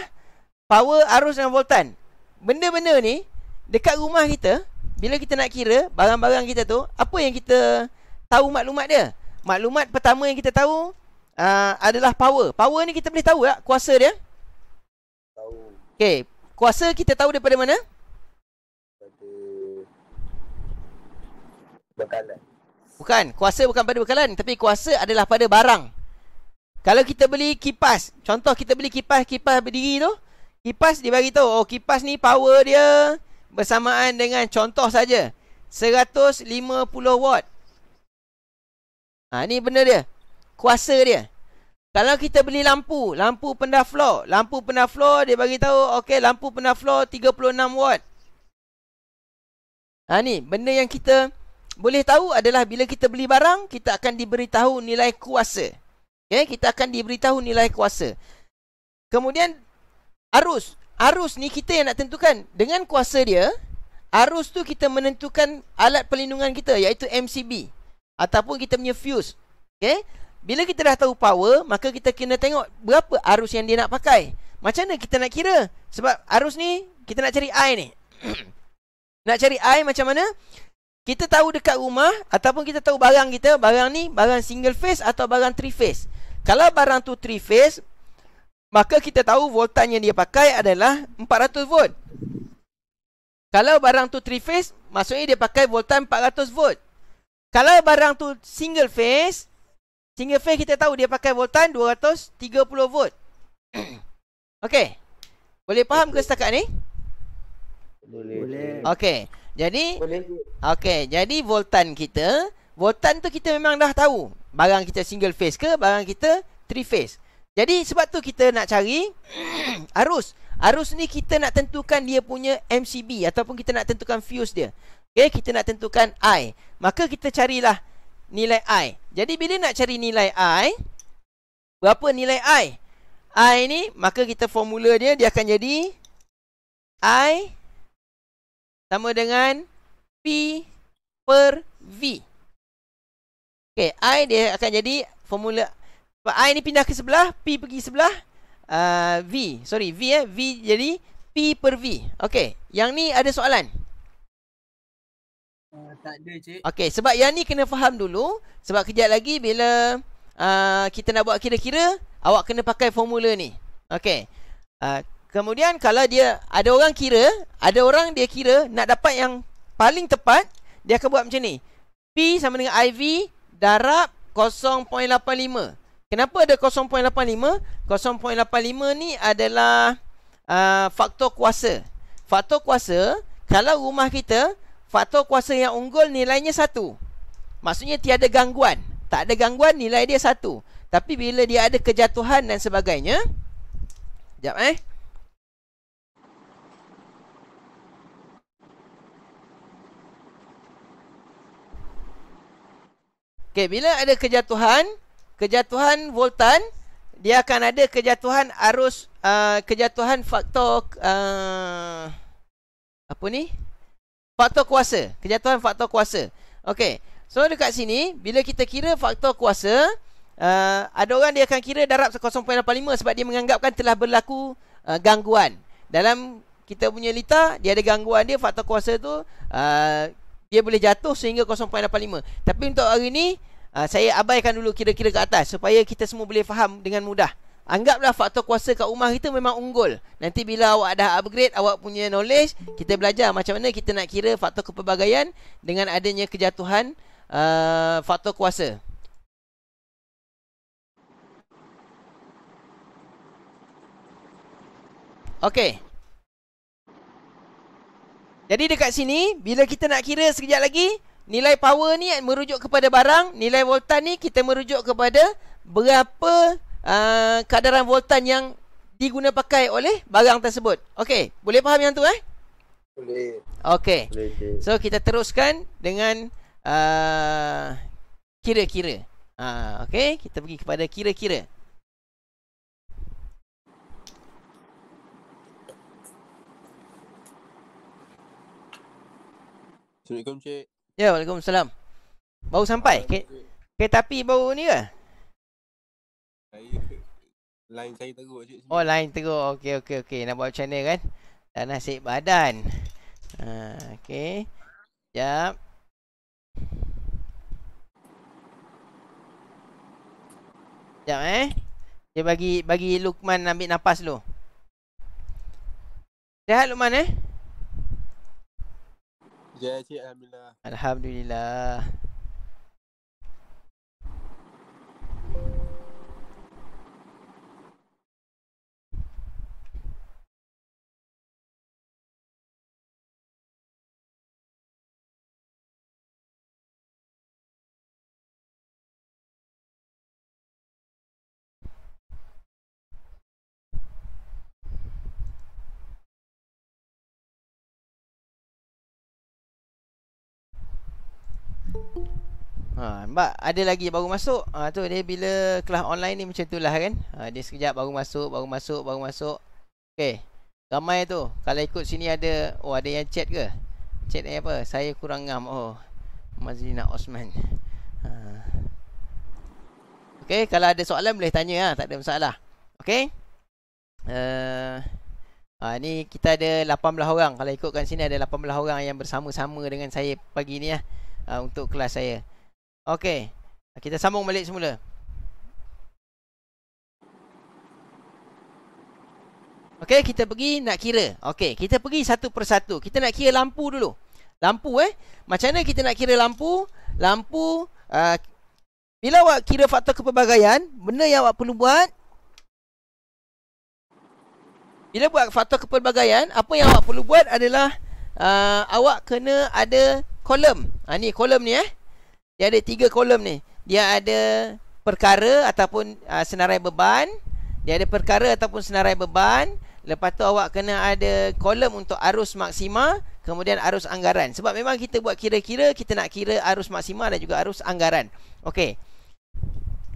power, arus dan voltan. Benda-benda ni, dekat rumah kita, bila kita nak kira barang-barang kita tu, apa yang kita tahu maklumat dia? Maklumat pertama yang kita tahu uh, adalah power. Power ni kita boleh tahu tak kuasa dia? Tahu. Okay. Kuasa kita tahu daripada mana? bekalan. Bukan, kuasa bukan pada bekalan, tapi kuasa adalah pada barang. Kalau kita beli kipas, contoh kita beli kipas, kipas berdiri tu, kipas dia bagi tahu, oh kipas ni power dia bersamaan dengan contoh saja 150 watt. Ha, ni benda dia. Kuasa dia. Kalau kita beli lampu, lampu pendah floor, lampu pendah floor dia bagi tahu, okey lampu pendah floor 36 watt. Ha ni benda yang kita boleh tahu adalah bila kita beli barang kita akan diberitahu nilai kuasa. Ya, okay? kita akan diberitahu nilai kuasa. Kemudian arus, arus ni kita yang nak tentukan dengan kuasa dia. Arus tu kita menentukan alat pelindungan kita iaitu MCB ataupun kita punya fuse. Okey. Ya, bila kita dah tahu power, maka kita kena tengok berapa arus yang dia nak pakai. Macam mana kita nak kira? Sebab arus ni kita nak cari I ni. [clears throat] nak cari I macam mana? Kita tahu dekat rumah ataupun kita tahu barang kita, barang ni barang single phase atau barang three phase. Kalau barang tu three phase, maka kita tahu voltan yang dia pakai adalah 400 volt. Kalau barang tu three phase, maksudnya dia pakai voltan 400 volt. Kalau barang tu single phase, single phase kita tahu dia pakai voltan 230 volt. [coughs] Okay, Boleh faham ke setakat ni? Boleh. Okay. Jadi Boleh. Okay Jadi voltan kita Voltan tu kita memang dah tahu Barang kita single phase ke Barang kita three phase Jadi sebab tu kita nak cari [clears throat] Arus Arus ni kita nak tentukan dia punya MCB Ataupun kita nak tentukan fuse dia Okay Kita nak tentukan I Maka kita carilah Nilai I Jadi bila nak cari nilai I Berapa nilai I I ni Maka kita formula dia Dia akan jadi I sama dengan P per V. Okay, I dia akan jadi formula. Sebab I ni pindah ke sebelah, P pergi sebelah uh, V. Sorry, V eh. V jadi P per V. Okay, yang ni ada soalan? Uh, tak ada, cik. Okay, sebab yang ni kena faham dulu. Sebab kejap lagi bila uh, kita nak buat kira-kira, awak kena pakai formula ni. Okay. Uh, Kemudian kalau dia ada orang kira, ada orang dia kira nak dapat yang paling tepat, dia akan buat macam ni. P sama dengan IV darab 0.85. Kenapa ada 0.85? 0.85 ni adalah uh, faktor kuasa. Faktor kuasa, kalau rumah kita, faktor kuasa yang unggul nilainya satu. Maksudnya tiada gangguan. Tak ada gangguan, nilai dia satu. Tapi bila dia ada kejatuhan dan sebagainya, Sekejap eh. Okey, bila ada kejatuhan, kejatuhan voltan, dia akan ada kejatuhan arus uh, kejatuhan faktor uh, apa ni? Faktor kuasa, kejatuhan faktor kuasa. Okey. So dekat sini, bila kita kira faktor kuasa, uh, ada orang dia akan kira darab 0.85 sebab dia menganggapkan telah berlaku uh, gangguan. Dalam kita punya lita, dia ada gangguan dia faktor kuasa tu uh, dia boleh jatuh sehingga 0.85 tapi untuk hari ni uh, saya abaikan dulu kira-kira ke atas supaya kita semua boleh faham dengan mudah Anggaplah faktor kuasa kat rumah kita memang unggul Nanti bila awak dah upgrade Awak punya knowledge Kita belajar macam mana kita nak kira faktor kepelbagaian Dengan adanya kejatuhan uh, Faktor kuasa Okay jadi dekat sini bila kita nak kira sekejap lagi nilai power ni merujuk kepada barang, nilai voltan ni kita merujuk kepada berapa uh, kadaran voltan yang diguna pakai oleh barang tersebut. Okey, boleh faham yang tu eh? Boleh. Okey. So kita teruskan dengan uh, kira-kira. Ah uh, okey, kita pergi kepada kira-kira. Assalamualaikum cik. Ya, Waalaikumsalam. Baru sampai? Ke kereta api baru ni ke? Line saya teruk cik. Sini. Oh, line teruk. Okey, okey, okey. Nak buat channel kan? Dan nasib badan. Ha, okey. Jap. Sekejap eh. Dia bagi bagi Lukman ambil nafas dulu. Sehat Lukman eh? Jaya Cik Alhamdulillah Alhamdulillah Ha, mbak ada lagi baru masuk. Ha, tu dia bila kelas online ni macam itulah kan. Ha, dia sekejap baru masuk, baru masuk, baru masuk. Okey. Ramai tu. Kalau ikut sini ada oh ada yang chat ke? Chat apa? Saya kurang ngam. Oh. Mazlina Osman. Ha. Okey, kalau ada soalan boleh tanya ha. tak ada masalah. Okey. Uh, ha, ni kita ada 18 orang Kalau ikutkan sini ada 18 orang yang bersama-sama dengan saya pagi ni ha. Ha, Untuk kelas saya Okey. Kita sambung balik semula. Okey, kita pergi nak kira. Okey, kita pergi satu persatu. Kita nak kira lampu dulu. Lampu eh. Macam mana kita nak kira lampu? Lampu uh, bila awak kira faktor kepelbagaian, benda yang awak perlu buat bila buat faktor kepelbagaian, apa yang awak perlu buat adalah uh, awak kena ada kolom. Ha, ni kolom ni eh. Dia ada tiga kolom ni Dia ada perkara ataupun uh, senarai beban Dia ada perkara ataupun senarai beban Lepas tu awak kena ada kolom untuk arus maksima Kemudian arus anggaran Sebab memang kita buat kira-kira Kita nak kira arus maksima dan juga arus anggaran Okey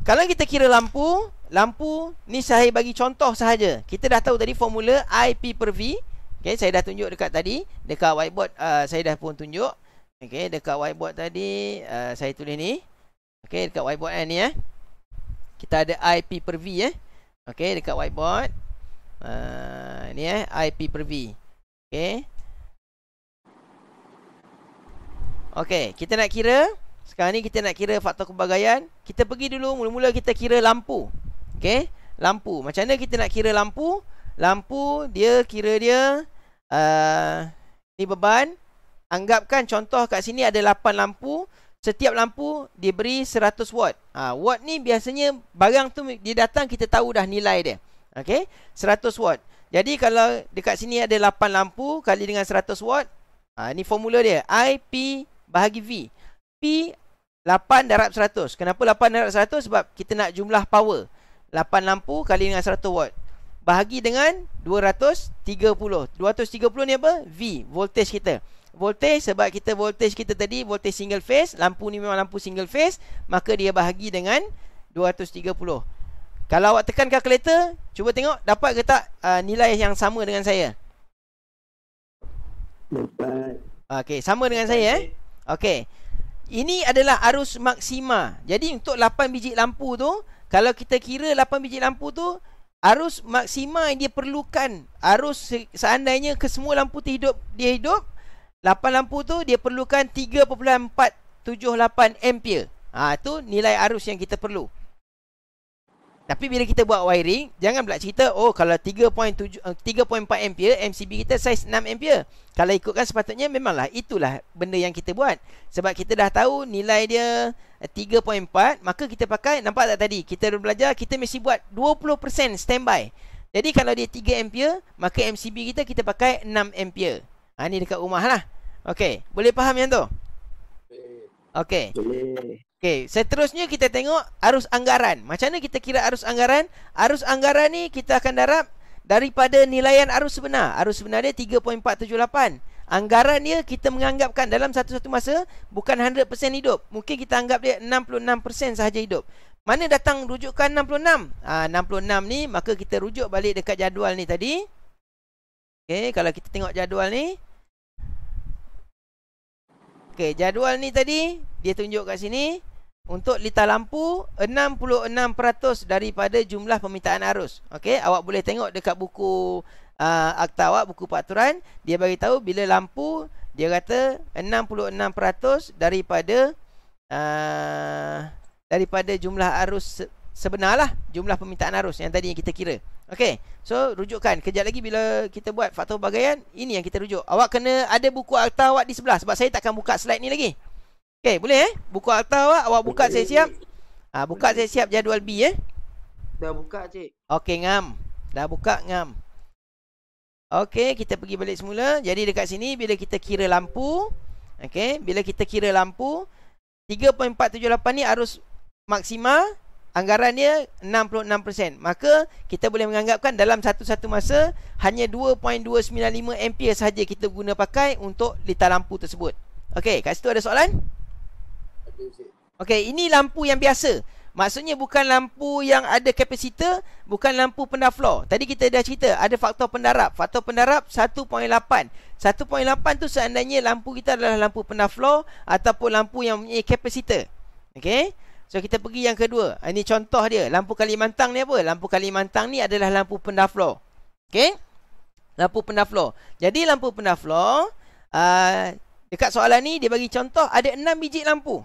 Kalau kita kira lampu Lampu ni saya bagi contoh sahaja Kita dah tahu tadi formula IP per V Okay, saya dah tunjuk dekat tadi Dekat whiteboard uh, saya dah pun tunjuk Okey, dekat whiteboard tadi uh, saya tulis ni. Okey, dekat whiteboard kan, ni eh. Kita ada IP per V eh. Okey, dekat whiteboard. Uh, ni eh IP per V. Okey. Okey, kita nak kira. Sekarang ni kita nak kira faktor kebagaian. Kita pergi dulu mula-mula kita kira lampu. Okey, lampu. Macam mana kita nak kira lampu? Lampu dia kira dia uh, ni beban anggapkan contoh kat sini ada 8 lampu setiap lampu diberi 100 watt ha, watt ni biasanya barang tu dia datang kita tahu dah nilai dia Okay, 100 watt jadi kalau dekat sini ada 8 lampu kali dengan 100 watt ha, ini formula dia I P bahagi V P 8 darab 100 kenapa 8 darab 100 sebab kita nak jumlah power 8 lampu kali dengan 100 watt bahagi dengan 230 230 ni apa V voltage kita voltage sebab kita voltage kita tadi voltage single phase lampu ni memang lampu single phase maka dia bahagi dengan 230 kalau awak tekan kalkulator cuba tengok dapat ke tak uh, nilai yang sama dengan saya dapat okey sama dengan saya eh okey ini adalah arus maksima jadi untuk 8 biji lampu tu kalau kita kira 8 biji lampu tu arus maksima yang dia perlukan arus seandainya kesemua lampu terhidup hidup, dia hidup 8 lampu tu dia perlukan 3.478 ampere. Ha tu nilai arus yang kita perlu. Tapi bila kita buat wiring, jangan pula cerita oh kalau 3.7 3.4 eh, ampere MCB kita saiz 6 ampere. Kalau ikutkan sepatutnya memanglah itulah benda yang kita buat. Sebab kita dah tahu nilai dia 3.4, maka kita pakai nampak tak tadi kita dah belajar kita mesti buat 20% standby. Jadi kalau dia 3 ampere, maka MCB kita kita pakai 6 ampere. Ha ni dekat rumah lah. Okey, boleh faham yang tu? Okey. Okey. seterusnya kita tengok arus anggaran. Macam mana kita kira arus anggaran? Arus anggaran ni kita akan darab daripada nilaian arus sebenar. Arus sebenar dia 3.478. Anggaran dia kita menganggapkan dalam satu-satu masa bukan 100% hidup. Mungkin kita anggap dia 66% sahaja hidup. Mana datang rujukan 66? Ah ha, 66 ni maka kita rujuk balik dekat jadual ni tadi. Okey, kalau kita tengok jadual ni, Okey, jadual ni tadi dia tunjuk kat sini untuk litar lampu 66% daripada jumlah permintaan arus. Okey, awak boleh tengok dekat buku uh, akta awak, buku peraturan, dia bagi tahu bila lampu dia kata 66% daripada uh, daripada jumlah arus sebenarlah jumlah permintaan arus yang tadi yang kita kira. Okey. So rujukkan kejap lagi bila kita buat faktor bagaian ini yang kita rujuk. Awak kena ada buku akta awak di sebelah sebab saya takkan buka slide ni lagi. Okey, boleh eh? Buku akta awak, awak buka saya siap. Ah buka saya siap jadual B eh. Dah buka, cik. Okey, ngam. Dah buka, ngam. Okey, kita pergi balik semula. Jadi dekat sini bila kita kira lampu, okey, bila kita kira lampu 3.478 ni arus maksimal anggarannya 66%. Maka kita boleh menganggapkan dalam satu-satu masa hanya 2.295 ampere sahaja kita guna pakai untuk lita lampu tersebut. Okey, kat situ ada soalan? Okey, ini lampu yang biasa. Maksudnya bukan lampu yang ada kapasitor, bukan lampu pendar floor. Tadi kita dah cerita ada faktor pendarap. Faktor pendarap 1.8. 1.8 tu seandainya lampu kita adalah lampu pendar floor ataupun lampu yang mempunyai kapasitor. Okay? So kita pergi yang kedua. Ah, ini contoh dia. Lampu Kalimantan ni apa? Lampu Kalimantan ni adalah lampu pendah floor. Okay? Lampu pendah floor. Jadi lampu pendah floor. Uh, dekat soalan ni dia bagi contoh ada enam biji lampu.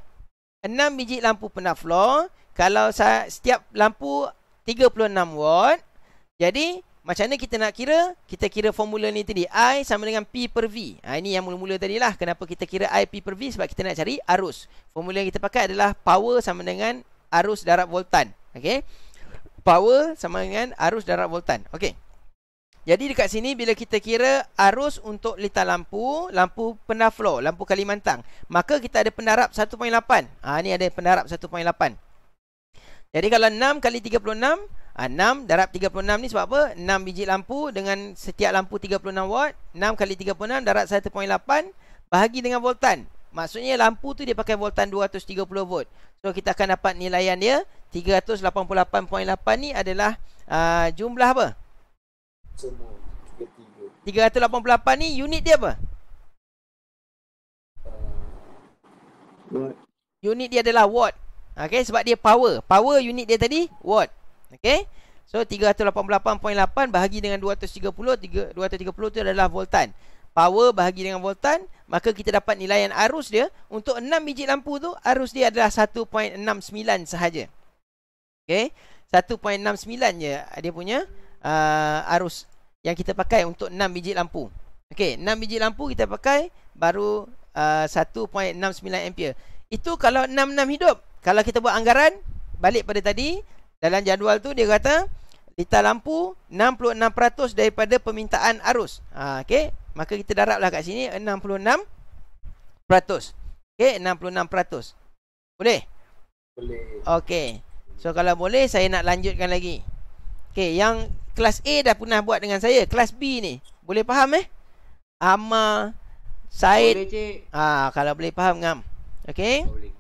Enam biji lampu pendah floor. Kalau setiap lampu 36 watt. Jadi macam mana kita nak kira? Kita kira formula ni tadi. I sama dengan P per V. Ha, ini yang mula-mula tadi lah. Kenapa kita kira I P per V? Sebab kita nak cari arus. Formula yang kita pakai adalah power sama dengan arus darab voltan. Okay. Power sama dengan arus darab voltan. Okay. Jadi dekat sini bila kita kira arus untuk litar lampu, lampu pendaflow, lampu kalimantang. Maka kita ada pendarab 1.8. Ah ha, ni ada pendarab 1.8. Jadi kalau 6 kali 36, 6 ah, darab 36 ni sebab apa? 6 biji lampu dengan setiap lampu 36 watt. 6 kali 36 darab 1.8 bahagi dengan voltan. Maksudnya lampu tu dia pakai voltan 230 volt. So kita akan dapat nilaian dia 388.8 ni adalah uh, jumlah apa? 388 ni unit dia apa? Unit dia adalah watt. Okay, sebab dia power. Power unit dia tadi, watt. Okay, So 388.8 bahagi dengan 230 230 tu adalah voltan. Power bahagi dengan voltan, maka kita dapat nilaian arus dia untuk 6 biji lampu tu arus dia adalah 1.69 sahaja. Okey. 1.69 je dia punya uh, arus yang kita pakai untuk 6 biji lampu. Okay, 6 biji lampu kita pakai baru uh, 1.69 ampere. Itu kalau 6-6 hidup. Kalau kita buat anggaran balik pada tadi dalam jadual tu dia kata litar lampu 66% daripada permintaan arus. Ha, okay. Maka kita daraplah kat sini 66%. Okay, 66%. Boleh? Boleh. Okay. So, kalau boleh, saya nak lanjutkan lagi. Okay, yang kelas A dah pernah buat dengan saya. Kelas B ni. Boleh faham eh? Amar, Said. Boleh, cik. Ah, kalau boleh faham, Ngam. Okay? Boleh.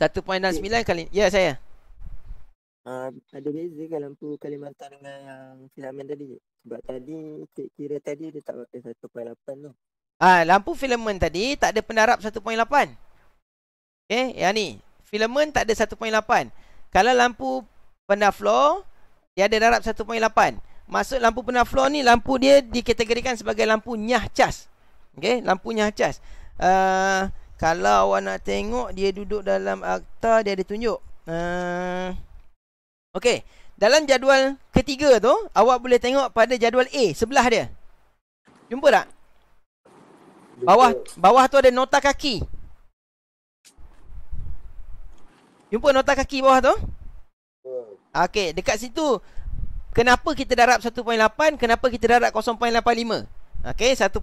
1.69 kali. Ya, saya uh, ada beza ke lampu Kalimantan dengan yang filamen tadi? Sebab tadi cik kira tadi dia tak pakai 1.8 tu. Ah, lampu filamen tadi tak ada pendarap 1.8. Okay, eh, yang ni. Filamen tak ada 1.8. Kalau lampu pendar floor, dia ada darap 1.8. Maksud lampu pendar floor ni, lampu dia dikategorikan sebagai lampu nyah cas. Okay, lampu nyah cas. Uh, kalau awak nak tengok, dia duduk dalam akta, dia ada tunjuk. Uh, Okey, dalam jadual ketiga tu, awak boleh tengok pada jadual A sebelah dia. Jumpa tak? Bawah bawah tu ada nota kaki. Jumpa nota kaki bawah tu? Okey, dekat situ kenapa kita darab 1.8, kenapa kita darab 0.85? Okey, 1.8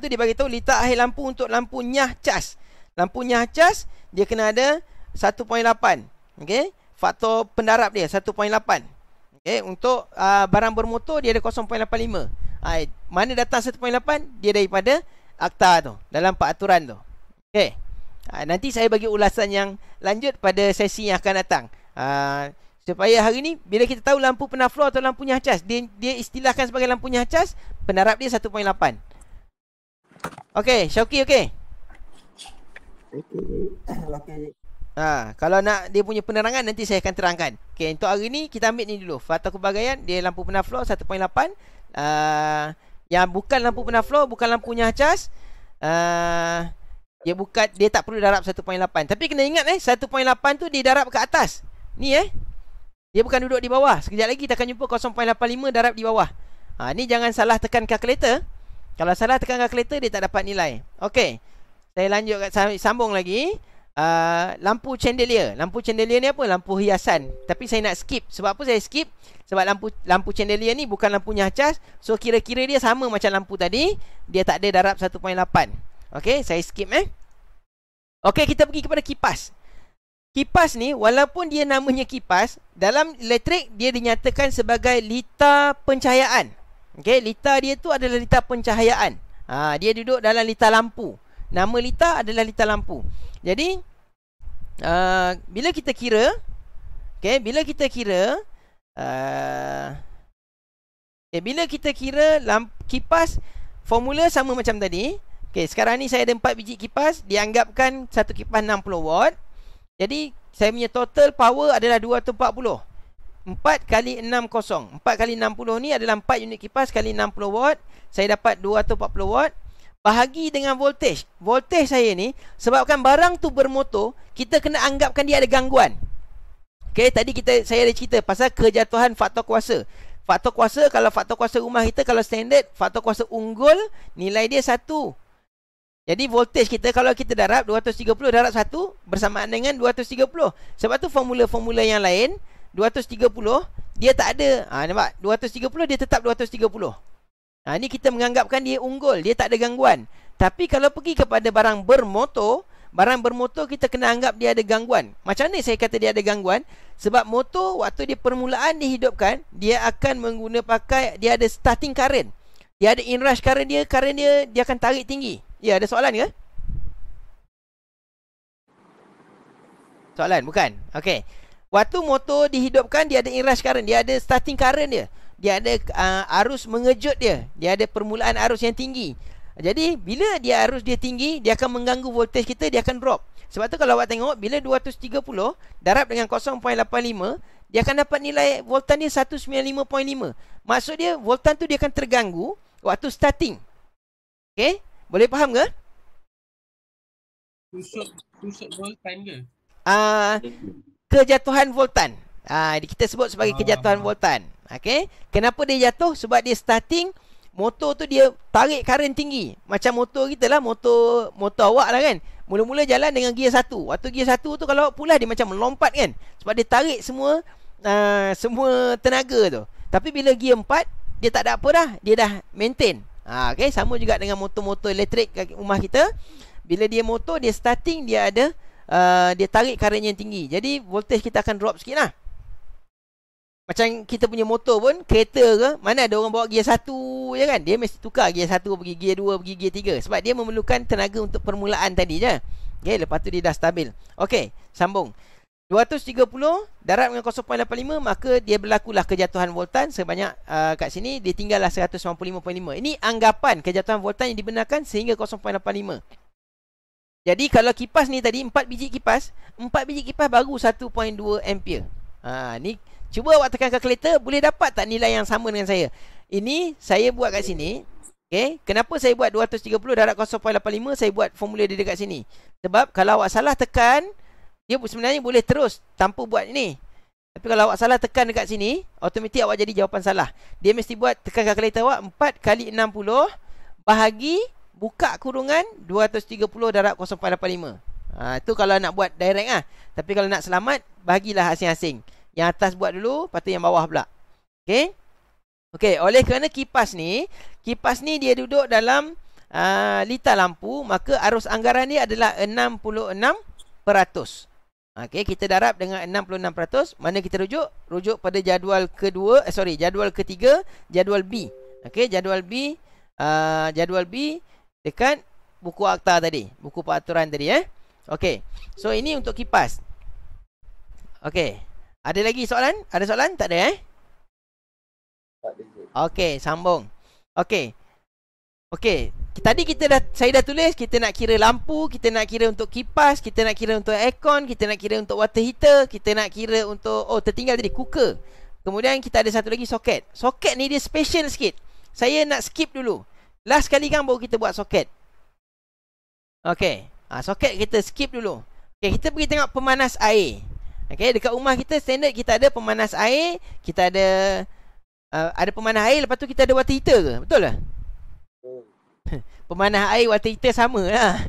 tu dia bagi tahu litar akhir lampu untuk lampu nyah cas. Lampu nyah cas dia kena ada 1.8. Okey faktor pendarab dia 1.8 okay untuk uh, barang bermotor dia ada 0.85 ha, ah, mana datang 1.8 dia daripada akta tu dalam peraturan tu Okay, ha, ah, nanti saya bagi ulasan yang lanjut pada sesi yang akan datang ha, supaya hari ni bila kita tahu lampu penaflor atau lampu nyahcas dia dia istilahkan sebagai lampu nyahcas pendarab dia 1.8 okey Syauki okey okey okey Ha, kalau nak dia punya penerangan nanti saya akan terangkan. Okey, untuk hari ni kita ambil ni dulu. Fata kebagaian dia lampu penaflo 1.8. Uh, yang bukan lampu penaflo, bukan lampunya cas. Uh, ah, dia bukan dia tak perlu darab 1.8. Tapi kena ingat eh 1.8 tu dia darab ke atas. Ni eh. Dia bukan duduk di bawah. Sekejap lagi kita akan jumpa 0.85 darab di bawah. Ha, ni jangan salah tekan kalkulator. Kalau salah tekan kalkulator dia tak dapat nilai. Okey. Saya lanjut sambung lagi uh, lampu chandelier. Lampu chandelier ni apa? Lampu hiasan. Tapi saya nak skip. Sebab apa saya skip? Sebab lampu lampu chandelier ni bukan lampunya cas. So kira-kira dia sama macam lampu tadi. Dia tak ada darab 1.8. Okey, saya skip eh. Okey, kita pergi kepada kipas. Kipas ni walaupun dia namanya kipas, dalam elektrik dia dinyatakan sebagai lita pencahayaan. Okey, lita dia tu adalah lita pencahayaan. Ha, dia duduk dalam lita lampu. Nama lita adalah lita lampu. Jadi, uh, bila kita kira okey bila kita kira uh, okay, bila kita kira ah, lamp, kipas formula sama macam tadi okey sekarang ni saya ada empat biji kipas dianggapkan satu kipas 60 watt jadi saya punya total power adalah 240 empat kali enam kosong empat kali enam puluh ni adalah empat unit kipas kali enam puluh watt Saya dapat dua empat puluh watt Bahagi dengan voltage Voltage saya ni Sebabkan barang tu bermotor Kita kena anggapkan dia ada gangguan Okay, tadi kita saya ada cerita Pasal kejatuhan faktor kuasa Faktor kuasa, kalau faktor kuasa rumah kita Kalau standard, faktor kuasa unggul Nilai dia satu Jadi voltage kita, kalau kita darab 230 darab satu Bersamaan dengan 230 Sebab tu formula-formula yang lain 230 Dia tak ada ha, Nampak? 230 dia tetap 230 Ha, ini kita menganggapkan dia unggul, dia tak ada gangguan. Tapi kalau pergi kepada barang bermotor, barang bermotor kita kena anggap dia ada gangguan. Macam mana saya kata dia ada gangguan? Sebab motor waktu dia permulaan dihidupkan, dia akan menggunakan pakai, dia ada starting current. Dia ada inrush current dia, current dia, dia akan tarik tinggi. Ya, ada soalan ke? Soalan? Bukan? Okey. Waktu motor dihidupkan, dia ada inrush current. Dia ada starting current dia dia ada uh, arus mengejut dia dia ada permulaan arus yang tinggi jadi bila dia arus dia tinggi dia akan mengganggu voltage kita dia akan drop sebab tu kalau awak tengok bila 230 darab dengan 0.85 dia akan dapat nilai voltan dia 195.5 maksud dia voltan tu dia akan terganggu waktu starting Okay? boleh faham ke pusat pusat voltan ke ah uh, kejatuhan voltan Ah kita sebut sebagai ah. kejatuhan voltan. Okey. Kenapa dia jatuh? Sebab dia starting motor tu dia tarik current tinggi. Macam motor kita lah, motor motor awak lah kan. Mula-mula jalan dengan gear satu. Waktu gear satu tu kalau pula lah, dia macam melompat kan. Sebab dia tarik semua uh, semua tenaga tu. Tapi bila gear empat dia tak ada apa dah. Dia dah maintain. Ah uh, sama juga dengan motor-motor elektrik kat rumah kita. Bila dia motor dia starting dia ada Uh, dia tarik current yang tinggi Jadi voltage kita akan drop sikit lah macam kita punya motor pun kereta ke mana ada orang bawa gear satu ya kan dia mesti tukar gear satu, pergi gear dua, pergi gear tiga sebab dia memerlukan tenaga untuk permulaan tadi je. Ya. Okey ya, lepas tu dia dah stabil. Okey sambung. 230 darat dengan 0.85 maka dia berlakulah kejatuhan voltan sebanyak uh, kat sini dia tinggallah 195.5. Ini anggapan kejatuhan voltan yang dibenarkan sehingga 0.85. Jadi kalau kipas ni tadi 4 biji kipas, 4 biji kipas baru 1.2 ampere. Ha ni Cuba awak tekan kalkulator boleh dapat tak nilai yang sama dengan saya. Ini saya buat kat sini. okay? kenapa saya buat 230 darab 0.85 saya buat formula dia dekat sini. Sebab kalau awak salah tekan dia sebenarnya boleh terus tanpa buat ini. Tapi kalau awak salah tekan dekat sini, automatik awak jadi jawapan salah. Dia mesti buat tekan kalkulator awak 4 kali 60 bahagi buka kurungan 230 darab 0.85. Ha, itu kalau nak buat direct ah. Tapi kalau nak selamat, bahagilah asing-asing. Yang atas buat dulu, lepas tu yang bawah pula. Okey? Okey, oleh kerana kipas ni, kipas ni dia duduk dalam uh, litar lampu, maka arus anggaran dia adalah 66%. Okey, kita darab dengan 66%, mana kita rujuk? Rujuk pada jadual kedua, eh, sorry, jadual ketiga, jadual B. Okey, jadual B, uh, jadual B dekat buku akta tadi, buku peraturan tadi eh. Okey. So ini untuk kipas. Okey. Ada lagi soalan? Ada soalan? Tak ada eh? Tak ada. Okey, sambung. Okey. Okey, tadi kita dah saya dah tulis kita nak kira lampu, kita nak kira untuk kipas, kita nak kira untuk aircon, kita nak kira untuk water heater, kita nak kira untuk oh tertinggal tadi cooker. Kemudian kita ada satu lagi soket. Soket ni dia special sikit. Saya nak skip dulu. Last kali kan baru kita buat soket. Okey. Ah ha, soket kita skip dulu. Okey, kita pergi tengok pemanas air. Okey, dekat rumah kita standard kita ada pemanas air, kita ada uh, ada pemanas air lepas tu kita ada water heater ke? Betul hmm. lah? [laughs] pemanas air water heater sama lah.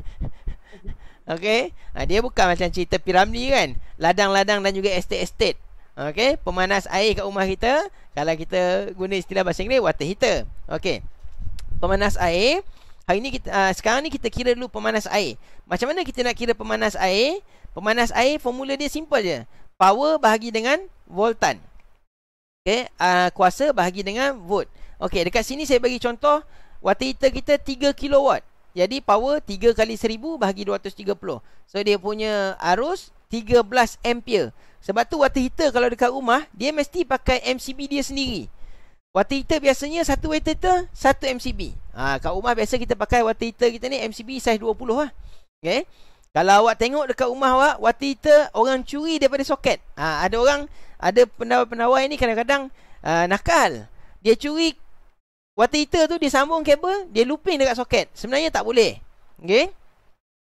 [laughs] Okey, uh, dia bukan macam cerita piramli kan? Ladang-ladang dan juga estate-estate. Okey, pemanas air kat rumah kita, kalau kita guna istilah bahasa Inggeris water heater. Okey. Pemanas air Hari ni kita, uh, sekarang ni kita kira dulu pemanas air. Macam mana kita nak kira pemanas air? Pemanas air formula dia simple je. Power bahagi dengan voltan. Okay, uh, kuasa bahagi dengan volt. Okay, dekat sini saya bagi contoh water heater kita 3 kW. Jadi power 3 kali 1000 bahagi 230. So dia punya arus 13 ampere. Sebab tu water heater kalau dekat rumah, dia mesti pakai MCB dia sendiri. Water heater biasanya satu water heater, satu MCB. Ha, ah, kat rumah biasa kita pakai water heater kita ni MCB saiz 20 lah. Okay. Kalau awak tengok dekat rumah awak Waktu itu orang curi daripada soket ha, Ada orang Ada pendawai-pendawai ni kadang-kadang uh, Nakal Dia curi Waktu itu tu dia sambung kabel Dia looping dekat soket Sebenarnya tak boleh Okay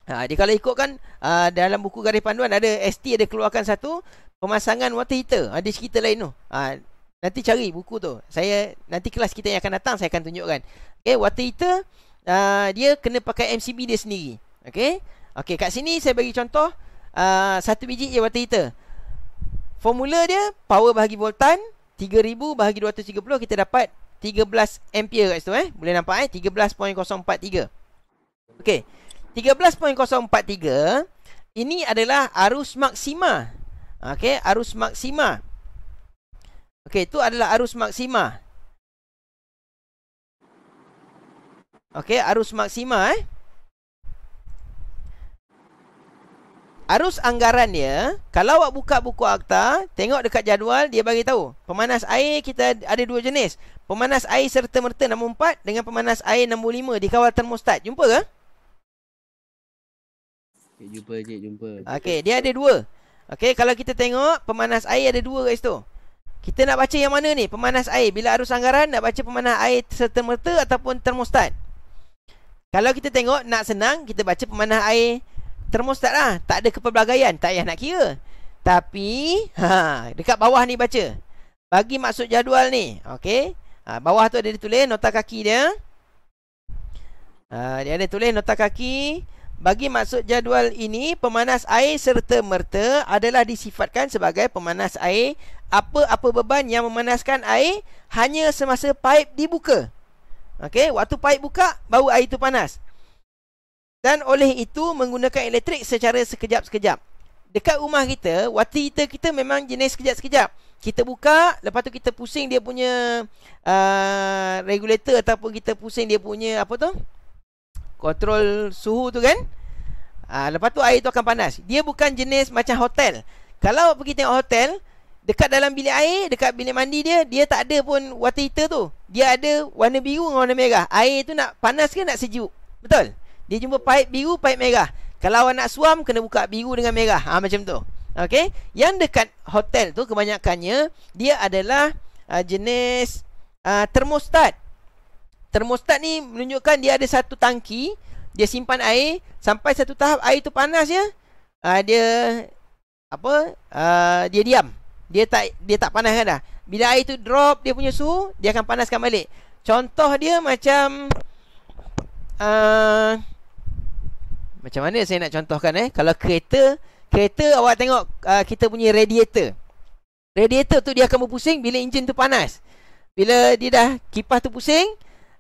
ha, Dia kalau ikutkan uh, Dalam buku garis panduan Ada ST ada keluarkan satu Pemasangan water heater Ada cerita lain tu ha, Nanti cari buku tu Saya Nanti kelas kita yang akan datang Saya akan tunjukkan Okay water heater uh, Dia kena pakai MCB dia sendiri Okay Okey, kat sini saya bagi contoh uh, satu biji je water heater. Formula dia power bahagi voltan 3000 bahagi 230 kita dapat 13 ampere kat situ eh. Boleh nampak eh 13.043. Okey. 13.043 ini adalah arus maksima. Okey, arus maksima. Okey, itu adalah arus maksima. Okey, arus maksima eh. Arus anggaran dia, kalau awak buka buku akta, tengok dekat jadual, dia bagi tahu. Pemanas air kita ada dua jenis. Pemanas air serta merta nombor empat dengan pemanas air nombor lima di kawal termostat. Jumpa ke? Okay, jumpa je, jumpa. Okey, dia ada dua. Okey, kalau kita tengok pemanas air ada dua kat situ. Kita nak baca yang mana ni? Pemanas air. Bila arus anggaran, nak baca pemanas air serta merta ataupun termostat. Kalau kita tengok, nak senang, kita baca pemanas air termostat lah Tak ada kepelbagaian Tak payah nak kira Tapi ha, Dekat bawah ni baca Bagi maksud jadual ni Okey ha, Bawah tu ada ditulis nota kaki dia ha, Dia ada tulis nota kaki Bagi maksud jadual ini Pemanas air serta merta Adalah disifatkan sebagai pemanas air Apa-apa beban yang memanaskan air Hanya semasa pipe dibuka Okey Waktu pipe buka Baru air tu panas dan oleh itu menggunakan elektrik secara sekejap-sekejap. Dekat rumah kita, water heater kita memang jenis sekejap-sekejap. Kita buka, lepas tu kita pusing dia punya uh, regulator ataupun kita pusing dia punya apa tu? Kontrol suhu tu kan? Uh, lepas tu air tu akan panas. Dia bukan jenis macam hotel. Kalau pergi tengok hotel, dekat dalam bilik air, dekat bilik mandi dia, dia tak ada pun water heater tu. Dia ada warna biru dengan warna merah. Air tu nak panas ke nak sejuk? Betul? Betul? Dia jumpa paip biru, paip merah. Kalau awak nak suam, kena buka biru dengan merah. Ha, macam tu. Okay. Yang dekat hotel tu kebanyakannya, dia adalah uh, jenis uh, termostat. Termostat ni menunjukkan dia ada satu tangki. Dia simpan air. Sampai satu tahap air tu panas ya. Uh, dia apa uh, dia diam dia tak dia tak panas kan dah bila air tu drop dia punya suhu dia akan panaskan balik contoh dia macam uh, macam mana saya nak contohkan eh Kalau kereta Kereta awak tengok uh, Kita punya radiator Radiator tu dia akan berpusing Bila enjin tu panas Bila dia dah Kipas tu pusing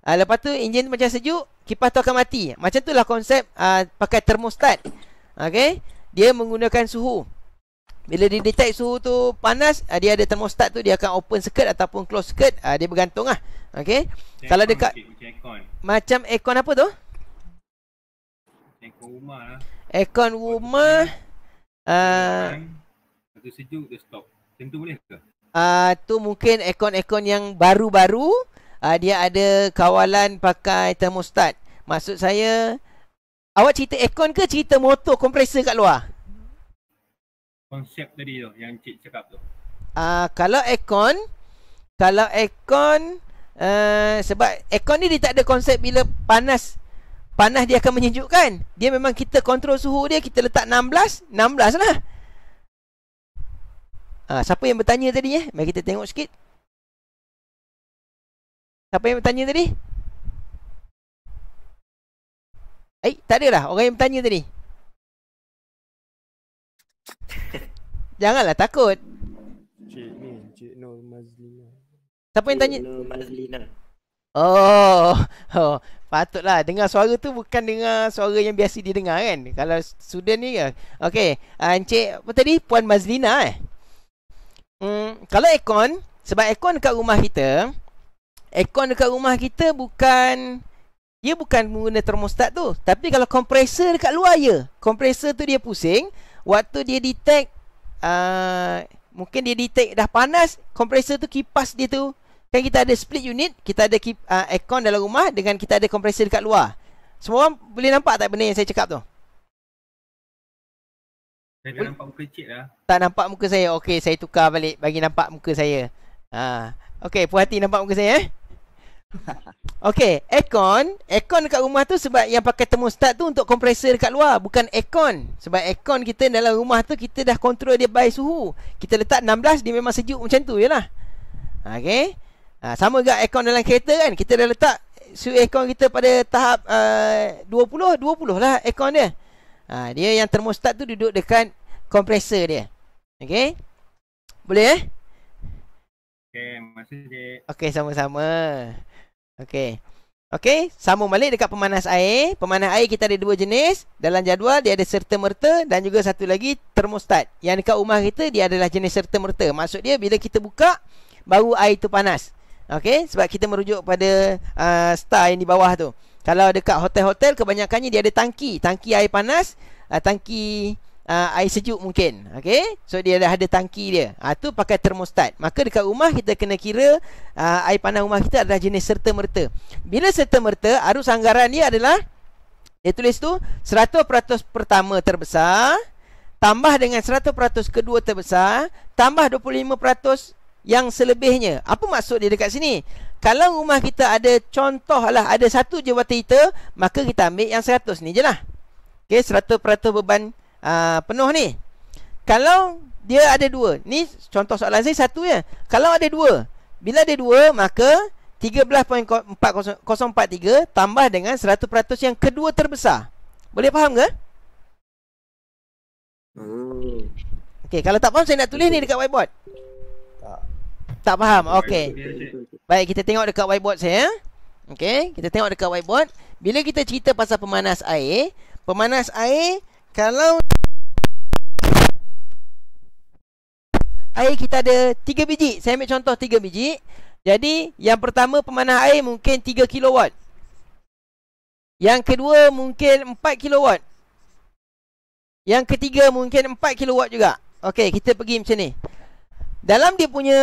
uh, Lepas tu enjin macam sejuk Kipas tu akan mati Macam tu lah konsep uh, Pakai thermostat Okay Dia menggunakan suhu Bila dia detect suhu tu panas uh, Dia ada thermostat tu Dia akan open circuit Ataupun close circuit uh, Dia bergantung lah Okay macam Kalau dekat Macam aircon Macam aircon apa tu? Aircon rumah lah. Aircon rumah. Uh, satu sejuk dia stop. Macam tu boleh ke? Uh, tu mungkin aircon-aircon yang baru-baru. Uh, dia ada kawalan pakai thermostat. Maksud saya, awak cerita aircon ke cerita motor kompresor kat luar? Konsep tadi tu yang cik cakap tu. Uh, kalau aircon, kalau aircon, uh, sebab aircon ni dia tak ada konsep bila panas panas dia akan menyejukkan. Dia memang kita kontrol suhu dia, kita letak 16, 16 lah. Ha, siapa yang bertanya tadi eh? Mari kita tengok sikit. Siapa yang bertanya tadi? Eh, tak ada lah orang yang bertanya tadi. [laughs] Janganlah takut. Cik ni, Cik Nur Mazlina. Siapa yang tanya? Nur Mazlina. Oh, [laughs] oh. Patutlah dengar suara tu bukan dengar suara yang biasa didengar kan. Kalau student ni ke. Kan. Okey, uh, encik apa tadi Puan Mazlina eh. Hmm, kalau aircon sebab aircon dekat rumah kita, aircon dekat rumah kita bukan dia bukan guna termostat tu. Tapi kalau kompresor dekat luar ya. Kompresor tu dia pusing waktu dia detect uh, mungkin dia detect dah panas, kompresor tu kipas dia tu Kan kita ada split unit Kita ada keep, uh, aircon dalam rumah Dengan kita ada compressor dekat luar Semua orang boleh nampak tak benda yang saya cakap tu? Saya tak nampak muka cik lah Tak nampak muka saya Okey saya tukar balik Bagi nampak muka saya uh, Okey puas hati nampak muka saya eh [laughs] Okey, aircon, aircon dekat rumah tu sebab yang pakai thermostat tu untuk compressor dekat luar, bukan aircon. Sebab aircon kita dalam rumah tu kita dah control dia by suhu. Kita letak 16 dia memang sejuk macam tu lah. Ha, okay. Ha, sama juga aircon dalam kereta kan. Kita dah letak suit aircon kita pada tahap uh, 20. 20 lah aircon dia. Ha, dia yang termostat tu duduk dekat kompresor dia. Okay. Boleh eh? Okay. Masih je. Okay. Sama-sama. Okay. Okay. sama balik dekat pemanas air. Pemanas air kita ada dua jenis. Dalam jadual dia ada serta-merta dan juga satu lagi termostat. Yang dekat rumah kita dia adalah jenis serta-merta. Maksud dia bila kita buka baru air tu panas. Okey, sebab kita merujuk pada uh, star yang di bawah tu. Kalau dekat hotel-hotel kebanyakannya dia ada tangki, tangki air panas, uh, tangki uh, air sejuk mungkin. Okey. So dia dah ada tangki dia. Ah uh, tu pakai termostat. Maka dekat rumah kita kena kira uh, air panas rumah kita adalah jenis serta merta. Bila serta merta, arus anggaran dia adalah dia tulis tu 100% pertama terbesar tambah dengan 100% kedua terbesar tambah 25% yang selebihnya Apa maksud dia dekat sini? Kalau rumah kita ada contoh lah Ada satu je water heater Maka kita ambil yang 100 ni je lah Okay, 100 peratus beban aa, ah, penuh ni Kalau dia ada dua Ni contoh soalan saya satu ya Kalau ada dua Bila ada dua maka 13.4043 tambah dengan 100% yang kedua terbesar. Boleh faham ke? Hmm. Okay, kalau tak faham saya nak tulis ni dekat whiteboard. Tak faham. Okey. Baik, kita tengok dekat whiteboard saya. Ya. Okey, kita tengok dekat whiteboard. Bila kita cerita pasal pemanas air, pemanas air kalau air kita ada tiga biji. Saya ambil contoh tiga biji. Jadi, yang pertama pemanas air mungkin 3 kW. Yang kedua mungkin 4 kW. Yang ketiga mungkin 4 kW juga. Okey, kita pergi macam ni. Dalam dia punya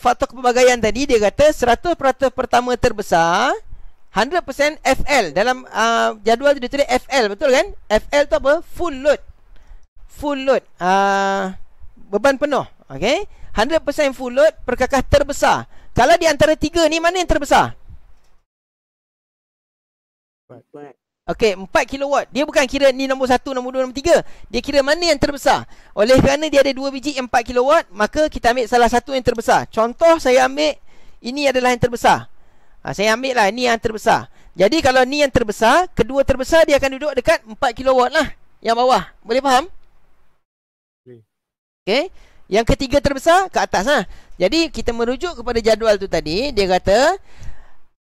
faktor kepelbagaian tadi dia kata 100% pertama terbesar 100% FL dalam uh, jadual tu dia tulis FL betul kan? FL tu apa? Full load. Full load. Uh, beban penuh. Okey. 100% full load perkakas terbesar. Kalau di antara tiga ni mana yang terbesar? Right. Okey, 4 kilowatt. Dia bukan kira ni nombor 1, nombor 2, nombor 3. Dia kira mana yang terbesar. Oleh kerana dia ada dua biji yang 4 kilowatt, maka kita ambil salah satu yang terbesar. Contoh saya ambil ini adalah yang terbesar. Ha, saya ambil lah ini yang terbesar. Jadi kalau ni yang terbesar, kedua terbesar dia akan duduk dekat 4 kilowatt lah yang bawah. Boleh faham? Okey. Yang ketiga terbesar ke atas lah. Jadi kita merujuk kepada jadual tu tadi, dia kata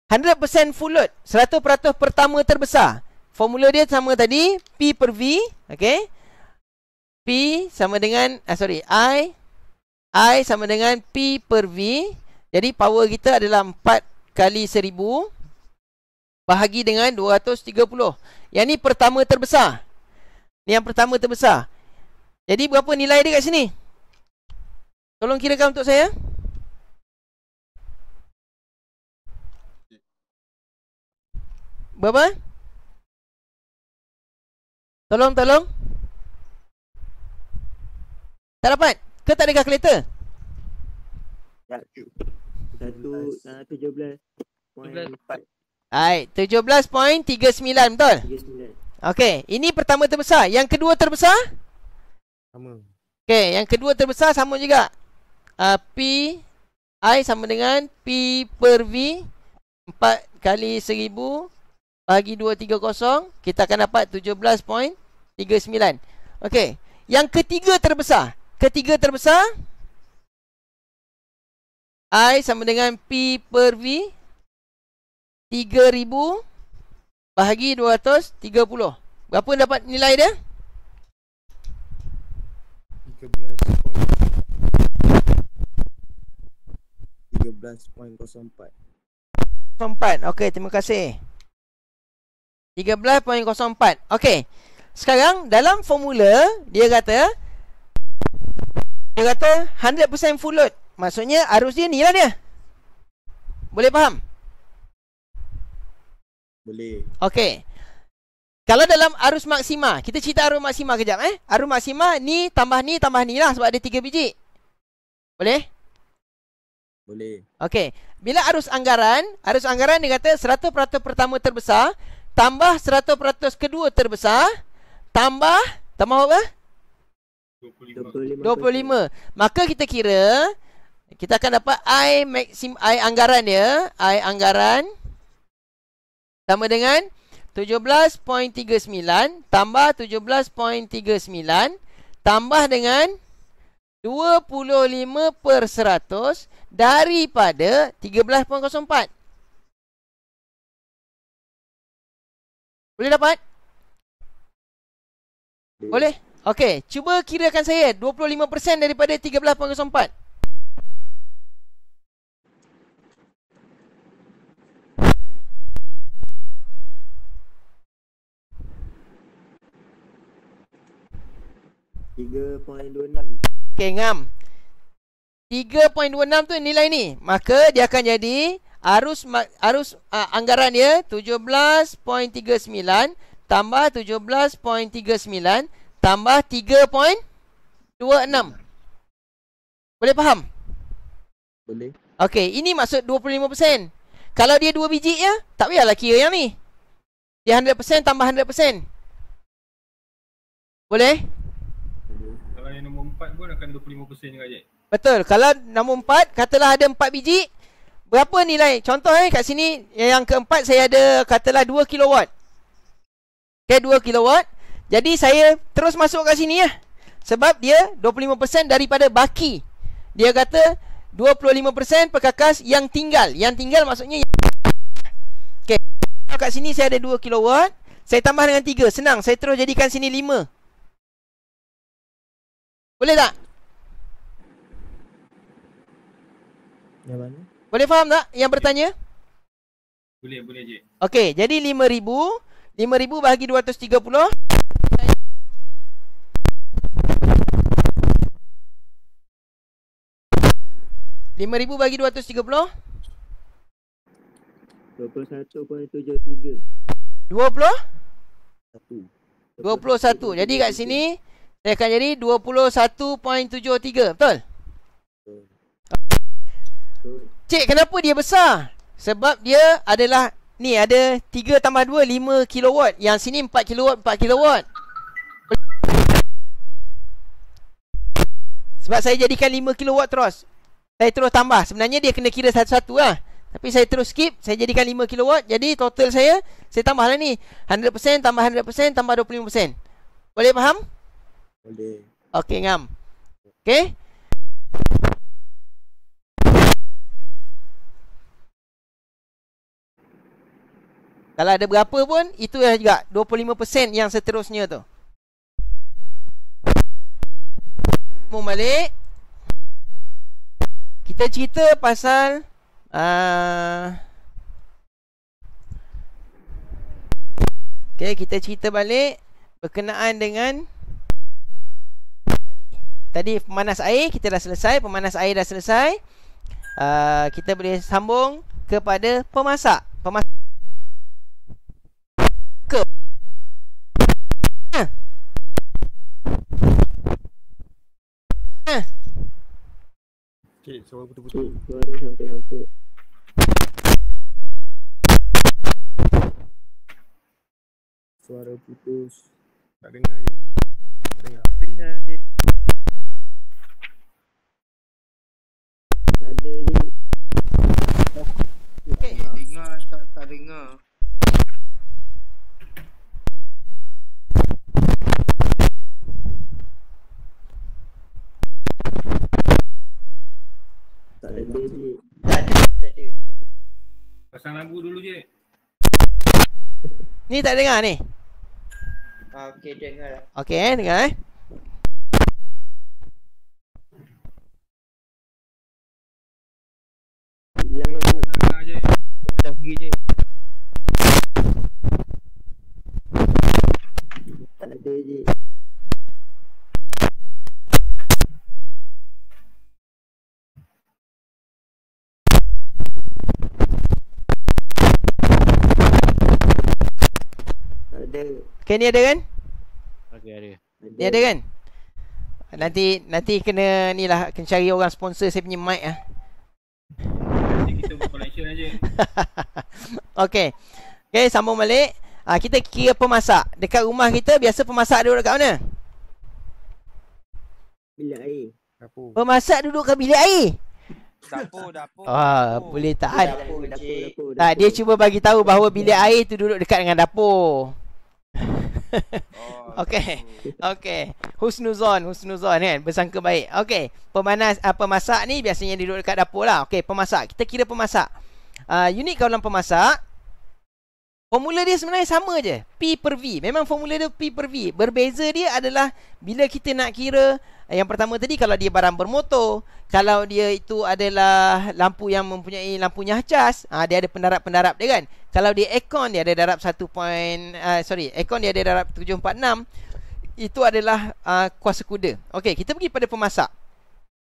100% full load 100% pertama terbesar Formula dia sama tadi P per V Okay P sama dengan ah, Sorry I I sama dengan P per V Jadi power kita adalah 4 kali 1000 Bahagi dengan 230 Yang ni pertama terbesar Ni yang pertama terbesar Jadi berapa nilai dia kat sini? Tolong kirakan untuk saya Berapa? Tolong, tolong. Tak dapat? Ke tak dengar kereta? Satu, tujuh belas. Poin empat. tujuh belas betul? Okey, ini pertama terbesar. Yang kedua terbesar? Sama. Okey, yang kedua terbesar sama juga. Uh, P, I sama dengan P per V. Empat kali seribu bagi 230 kita akan dapat 17.39. Okey, yang ketiga terbesar. Ketiga terbesar I sama dengan P per V 3000 bahagi 230. Berapa dapat nilai dia? 13.04 13.04 Okey, terima kasih. 13.04 Okey Sekarang dalam formula Dia kata Dia kata 100% full load Maksudnya arus dia ni lah dia Boleh faham? Boleh Okey kalau dalam arus maksima, kita cerita arus maksima kejap eh. Arus maksima ni tambah ni tambah ni lah sebab ada tiga biji. Boleh? Boleh. Okey. Bila arus anggaran, arus anggaran dia kata 100% pertama terbesar Tambah 100% kedua terbesar Tambah Tambah apa? 25. 25. 25. Maka kita kira kita akan dapat I maksim I anggaran ya, I anggaran sama dengan 17.39 tambah 17.39 tambah dengan 25 per 100 daripada 13.04. Boleh dapat? Boleh? Okey, cuba kirakan saya 25% daripada 13.04. okay ngam. 3.26 tu nilai ni. Maka dia akan jadi arus arus uh, anggaran dia 17.39 tambah 17.39 tambah 3.26. Boleh faham? Boleh. Okey, ini maksud 25%. Kalau dia dua biji ya, tak payahlah kira yang ni. Dia 100% tambah 100%. Boleh? Boleh. Kalau yang nombor 4 pun akan 25% juga je. Betul. Kalau nombor 4 katalah ada 4 biji, Berapa nilai? Contoh eh kat sini yang, keempat saya ada katalah 2 kW. Okey 2 kW. Jadi saya terus masuk kat sini lah. Sebab dia 25% daripada baki. Dia kata 25% perkakas yang tinggal. Yang tinggal maksudnya yang Okey. Kat sini saya ada 2 kW. Saya tambah dengan 3. Senang. Saya terus jadikan sini 5. Boleh tak? Ya, mana? Boleh faham tak yang bertanya? Boleh, boleh je. Okey, jadi 5000, 5000 bahagi 230. RM5,000 bagi 230 21.73 puluh 20? 21. satu Jadi kat sini Saya akan jadi 21.73 Betul? Betul okay. Cik kenapa dia besar? Sebab dia adalah ni ada 3 tambah 2 5 kilowatt. Yang sini 4 kilowatt, 4 kilowatt. Sebab saya jadikan 5 kilowatt terus. Saya terus tambah. Sebenarnya dia kena kira satu-satu lah. Tapi saya terus skip. Saya jadikan 5 kilowatt, Jadi total saya, saya tambahlah ni. 100% tambah 100% tambah 25%. Boleh faham? Boleh. Okey, ngam. Okey? Kalau ada berapa pun itu juga 25% yang seterusnya tu. Mau balik. Kita cerita pasal a uh, Okey, kita cerita balik berkenaan dengan Tadi pemanas air kita dah selesai, pemanas air dah selesai. Uh, kita boleh sambung kepada pemasak. Pemasak Okey, suara so, putus-putus. Okay, suara sampai hampa. Suara putus. Tak dengar je. Tak dengar. Tak dengar je. Tak ada je. Okey, dengar tak dengar. Pasang lagu dulu je. Ni tak dengar ni? Ah, okay, dengar lah. Okey, eh, dengar eh. Thank you. Okay ni ada kan? Okay ada. Ni ada kan? Nanti nanti kena ni lah kena cari orang sponsor saya punya mic ah. [laughs] okay Okay sambung balik ha, Kita kira pemasak Dekat rumah kita Biasa pemasak duduk dekat mana? Bilik air Dapur Pemasak duduk kat bilik air Dapur, dapur, Ah, Oh, Boleh tak dapur, dapur, dapur, dapur, dapur. Ha, Dia cuba bagi tahu bahawa Bilik air tu duduk dekat dengan dapur [laughs] okay. Oh, okay. Husnuzon. Husnuzon kan. Bersangka baik. Okay. Pemanas, uh, ah, masak ni biasanya duduk dekat dapur lah. Okay. Pemasak. Kita kira pemasak. Uh, ah, unit kawalan pemasak. Formula dia sebenarnya sama je. P per V. Memang formula dia P per V. Berbeza dia adalah bila kita nak kira ah, yang pertama tadi kalau dia barang bermotor, kalau dia itu adalah lampu yang mempunyai lampunya cas ha, dia ada pendarap-pendarap dia kan. Kalau di ekon dia ada darab 1. Point, uh, sorry, ekon dia ada darab 746. Itu adalah uh, kuasa kuda. Okey, kita pergi pada pemasak.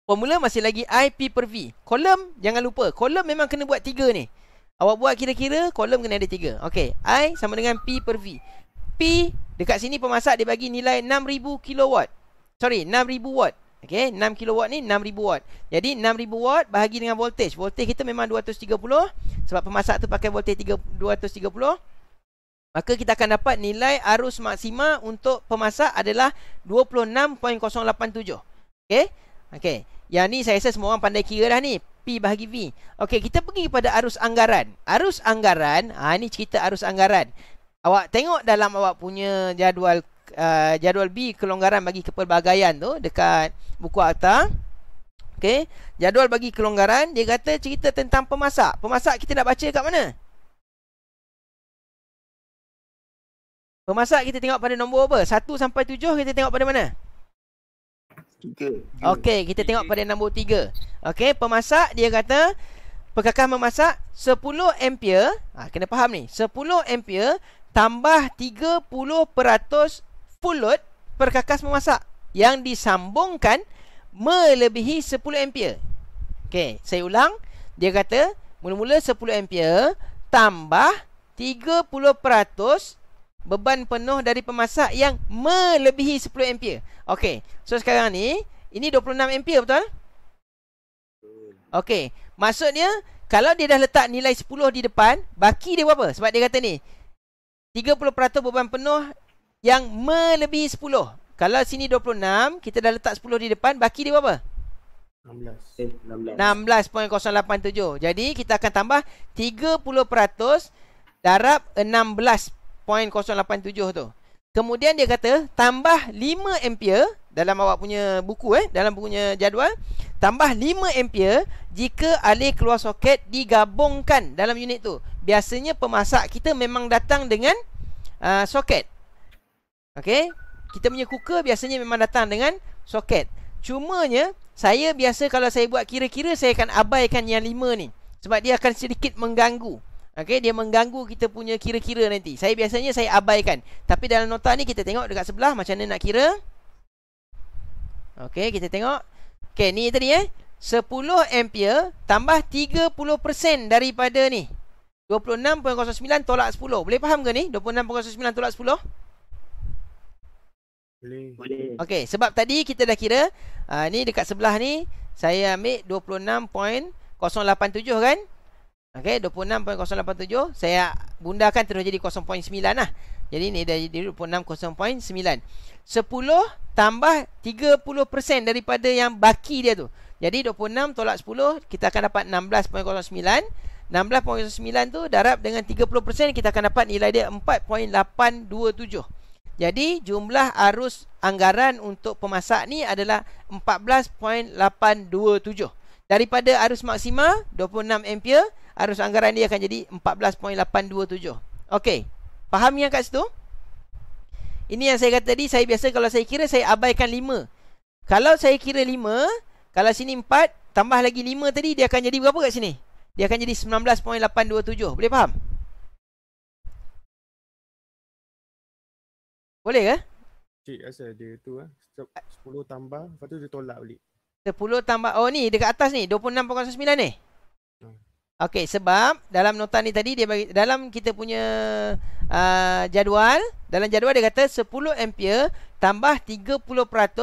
Formula masih lagi I P per V. Kolom jangan lupa. Kolom memang kena buat tiga ni. Awak buat kira-kira kolom kena ada tiga. Okey, I sama dengan P per V. P dekat sini pemasak dia bagi nilai 6000 kilowatt. Sorry, 6000 watt. Okey, 6 kW ni 6000 watt. Jadi 6000 watt bahagi dengan voltage. Voltage kita memang 230 sebab pemasak tu pakai voltage 230. Maka kita akan dapat nilai arus maksima untuk pemasak adalah 26.087. Okey. Okey. Yang ni saya rasa semua orang pandai kira dah ni. P bahagi V. Okey, kita pergi kepada arus anggaran. Arus anggaran, ha ni cerita arus anggaran. Awak tengok dalam awak punya jadual Uh, jadual B kelonggaran bagi kepelbagaian tu dekat buku akta okey jadual bagi kelonggaran dia kata cerita tentang pemasak pemasak kita nak baca kat mana pemasak kita tengok pada nombor apa 1 sampai tujuh kita tengok pada mana Tiga. okey kita tiga. tengok pada nombor tiga. okey pemasak dia kata Pekakas memasak 10 ampere ha, Kena faham ni 10 ampere Tambah 30% pulut perkakas memasak yang disambungkan melebihi 10 ampere. Okey, saya ulang. Dia kata mula-mula 10 ampere tambah 30% beban penuh dari pemasak yang melebihi 10 ampere. Okey. So sekarang ni ini 26 ampere betul? Okey. Maksudnya kalau dia dah letak nilai 10 di depan, baki dia berapa? Sebab dia kata ni 30% beban penuh yang melebihi 10. Kalau sini 26, kita dah letak 10 di depan, baki dia berapa? 16. Eh, 16. 16.087. Jadi kita akan tambah 30% darab 16.087 tu. Kemudian dia kata tambah 5 ampere dalam awak punya buku eh, dalam bukunya jadual, tambah 5 ampere jika alih keluar soket digabungkan dalam unit tu. Biasanya pemasak kita memang datang dengan uh, soket. Okey, kita punya cooker biasanya memang datang dengan soket. Cuma Cumanya saya biasa kalau saya buat kira-kira saya akan abaikan yang lima ni sebab dia akan sedikit mengganggu. Okey, dia mengganggu kita punya kira-kira nanti. Saya biasanya saya abaikan. Tapi dalam nota ni kita tengok dekat sebelah macam mana nak kira. Okey, kita tengok. Okey, ni tadi eh 10 ampere tambah 30% daripada ni 26.09 tolak 10 Boleh faham ke ni? 26.09 tolak boleh. Okey, sebab tadi kita dah kira uh, ni dekat sebelah ni saya ambil 26.087 kan? Okey, 26.087 saya bundarkan terus jadi 0.9 lah. Jadi ni dah jadi 26.09. 10 tambah 30% daripada yang baki dia tu. Jadi 26 tolak 10 kita akan dapat 16.09. 16.09 tu darab dengan 30% kita akan dapat nilai dia 4.827. Jadi jumlah arus anggaran untuk pemasak ni adalah 14.827. Daripada arus maksima 26 ampere, arus anggaran dia akan jadi 14.827. Okey. Faham yang kat situ? Ini yang saya kata tadi, saya biasa kalau saya kira saya abaikan 5. Kalau saya kira 5, kalau sini 4, tambah lagi 5 tadi dia akan jadi berapa kat sini? Dia akan jadi 19.827. Boleh faham? Boleh ke? Cik asal dia tu eh. 10 tambah lepas tu dia tolak balik. 10 tambah oh ni dekat atas ni 26.09 ni. Hmm. Okay, sebab dalam nota ni tadi dia bagi dalam kita punya uh, jadual dalam jadual dia kata 10 ampere tambah 30%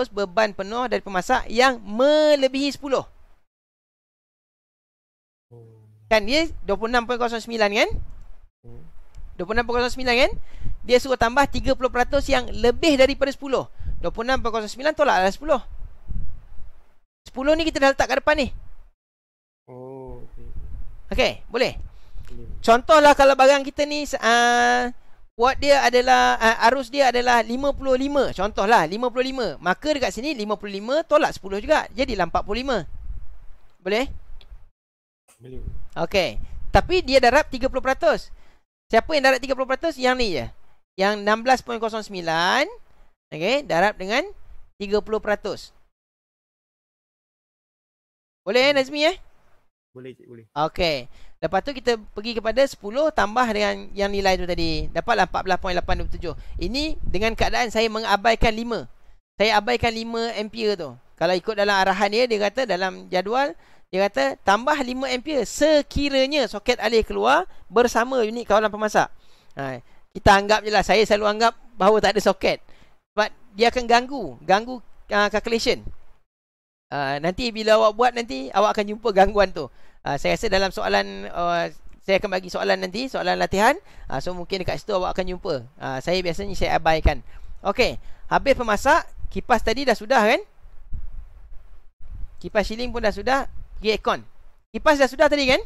beban penuh dari pemasak yang melebihi 10. Oh. Kan dia 26.09 kan? Hmm. 26.09 kan Dia suruh tambah 30% yang lebih daripada 10 26.09 tolak adalah 10 10 ni kita dah letak kat depan ni Oh Okay, okay boleh? Yeah. Contohlah kalau barang kita ni uh, ah, Watt dia adalah uh, Arus dia adalah 55 Contohlah 55 Maka dekat sini 55 tolak 10 juga Jadilah 45 Boleh? Boleh Okay Tapi dia darab 30% Siapa yang darab 30% Yang ni je Yang 16.09 Okay Darab dengan 30% Boleh eh Nazmi eh Boleh cik boleh Okay Lepas tu kita pergi kepada 10 tambah dengan yang nilai tu tadi. Dapatlah 14.87. Ini dengan keadaan saya mengabaikan 5. Saya abaikan 5 ampere tu. Kalau ikut dalam arahan dia, dia kata dalam jadual dia kata tambah 5 ampere sekiranya soket alih keluar bersama unit kawalan pemasak. Ha, kita anggap je lah. Saya selalu anggap bahawa tak ada soket. Sebab dia akan ganggu. Ganggu uh, calculation. Uh, nanti bila awak buat nanti awak akan jumpa gangguan tu. Uh, saya rasa dalam soalan uh, saya akan bagi soalan nanti. Soalan latihan. Uh, so mungkin dekat situ awak akan jumpa. Uh, saya biasanya saya abaikan. Okey. Habis pemasak. Kipas tadi dah sudah kan? Kipas shilling pun dah sudah pergi aircon. Kipas dah sudah tadi kan?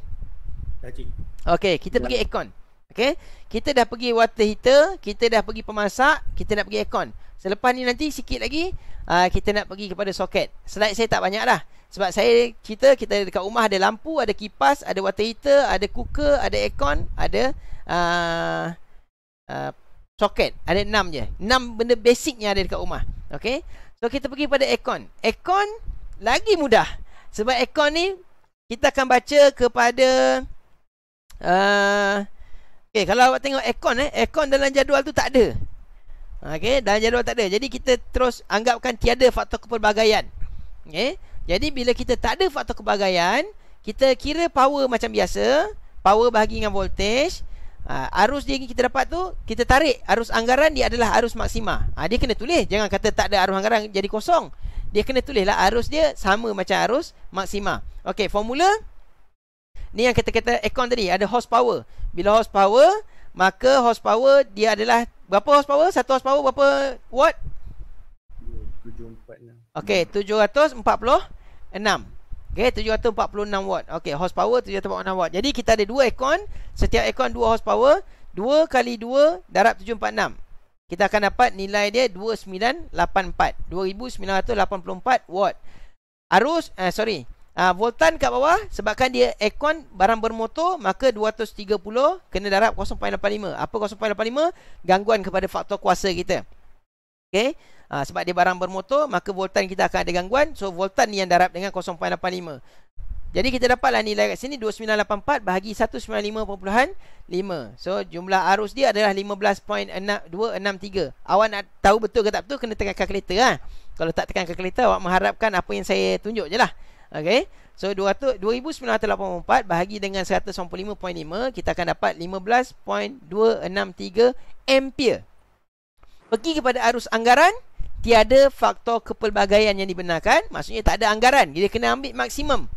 Tadi. Okey, kita pergi ya. aircon. Okey. Kita dah pergi water heater, kita dah pergi pemasak, kita nak pergi aircon. Selepas ni nanti sikit lagi uh, kita nak pergi kepada soket. Slide saya tak banyak dah. Sebab saya cerita kita dekat rumah ada lampu, ada kipas, ada water heater, ada cooker, ada aircon, ada uh, uh, soket. Ada enam je. Enam benda basic yang ada dekat rumah. Okey. So kita pergi pada aircon. Aircon lagi mudah. Sebab ekor ni kita akan baca kepada uh, okay, kalau awak tengok aircon eh, aircon dalam jadual tu tak ada. okay, dalam jadual tak ada. Jadi kita terus anggapkan tiada faktor keperbagaian. Okay, Jadi bila kita tak ada faktor keperbagaian, kita kira power macam biasa, power bahagi dengan voltage. Uh, arus dia kita dapat tu kita tarik arus anggaran dia adalah arus maksima. Uh, dia kena tulis jangan kata tak ada arus anggaran jadi kosong dia kena lah arus dia sama macam arus maksima. Okey, formula ni yang kata-kata aircon tadi ada horsepower. Bila horsepower, maka horsepower dia adalah berapa horsepower? Satu horsepower berapa watt? 746. Okey, 746. Okey, 746 watt. Okey, horsepower 746 watt. Jadi kita ada dua ekon. setiap ekon dua horsepower, 2 kali 2 darab 746 kita akan dapat nilai dia 2984 2984 watt arus eh, sorry uh, voltan kat bawah sebabkan dia aircon barang bermotor maka 230 kena darab 0.85 apa 0.85 gangguan kepada faktor kuasa kita okey uh, sebab dia barang bermotor maka voltan kita akan ada gangguan so voltan ni yang darab dengan 0.85 jadi kita dapatlah nilai kat sini 2984 bahagi 195.5. So jumlah arus dia adalah 15.263. Awak nak tahu betul ke tak betul kena tekan kalkulator Ha? Kalau tak tekan kalkulator awak mengharapkan apa yang saya tunjuk je lah, okay? So 200 2984 bahagi dengan 195.5 kita akan dapat 15.263 ampere. Pergi kepada arus anggaran tiada faktor kepelbagaian yang dibenarkan maksudnya tak ada anggaran dia kena ambil maksimum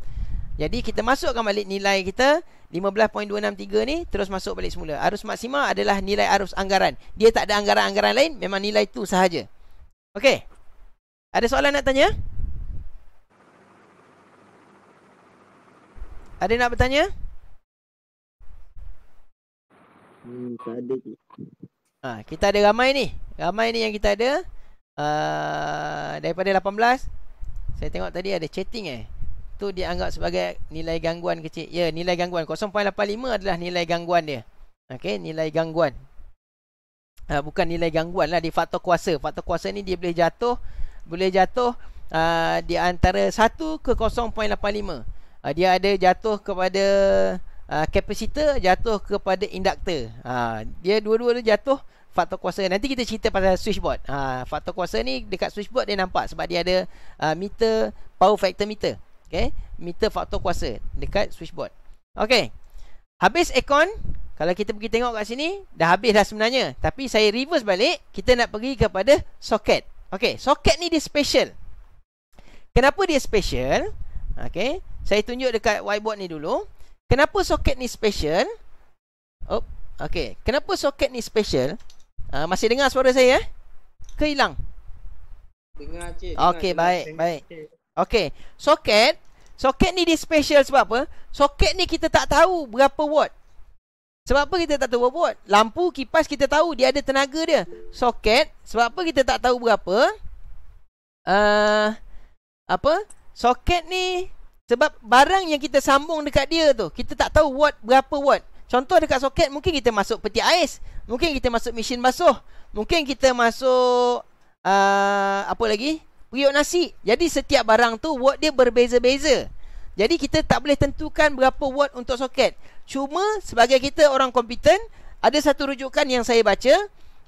jadi kita masukkan balik nilai kita 15.263 ni terus masuk balik semula. Arus maksimal adalah nilai arus anggaran. Dia tak ada anggaran-anggaran lain, memang nilai tu sahaja. Okey. Ada soalan nak tanya? Ada nak bertanya? Hmm, tak ada. Ha, kita ada ramai ni. Ramai ni yang kita ada. Uh, daripada 18. Saya tengok tadi ada chatting eh tu dianggap sebagai nilai gangguan kecil. Ya, nilai gangguan. 0.85 adalah nilai gangguan dia. Okey, nilai gangguan. Ha, bukan nilai gangguan lah. Dia faktor kuasa. Faktor kuasa ni dia boleh jatuh. Boleh jatuh uh, di antara 1 ke 0.85. Uh, ha, dia ada jatuh kepada ha, kapasitor, jatuh kepada inductor. Uh, dia dua-dua tu jatuh faktor kuasa. Nanti kita cerita pasal switchboard. Uh, faktor kuasa ni dekat switchboard dia nampak sebab dia ada uh, meter, power factor meter okay, meter faktor kuasa dekat switchboard. Okay, habis aircon. Kalau kita pergi tengok kat sini, dah habis dah sebenarnya. Tapi saya reverse balik, kita nak pergi kepada soket. Okay, soket ni dia special. Kenapa dia special? Okay, saya tunjuk dekat whiteboard ni dulu. Kenapa soket ni special? Oh, okay. Kenapa soket ni special? Uh, masih dengar suara saya? Eh? Ke hilang? Dengar, Cik. Okay, dengar, baik, dengar. baik. Okay. Okey, soket Soket ni dia special sebab apa? Soket ni kita tak tahu berapa watt Sebab apa kita tak tahu berapa watt? Lampu, kipas kita tahu dia ada tenaga dia Soket, sebab apa kita tak tahu berapa? Uh, apa? Soket ni Sebab barang yang kita sambung dekat dia tu Kita tak tahu watt berapa watt Contoh dekat soket mungkin kita masuk peti ais Mungkin kita masuk mesin basuh Mungkin kita masuk uh, Apa lagi? Apa lagi? periuk nasi. Jadi setiap barang tu word dia berbeza-beza. Jadi kita tak boleh tentukan berapa word untuk soket. Cuma sebagai kita orang kompeten, ada satu rujukan yang saya baca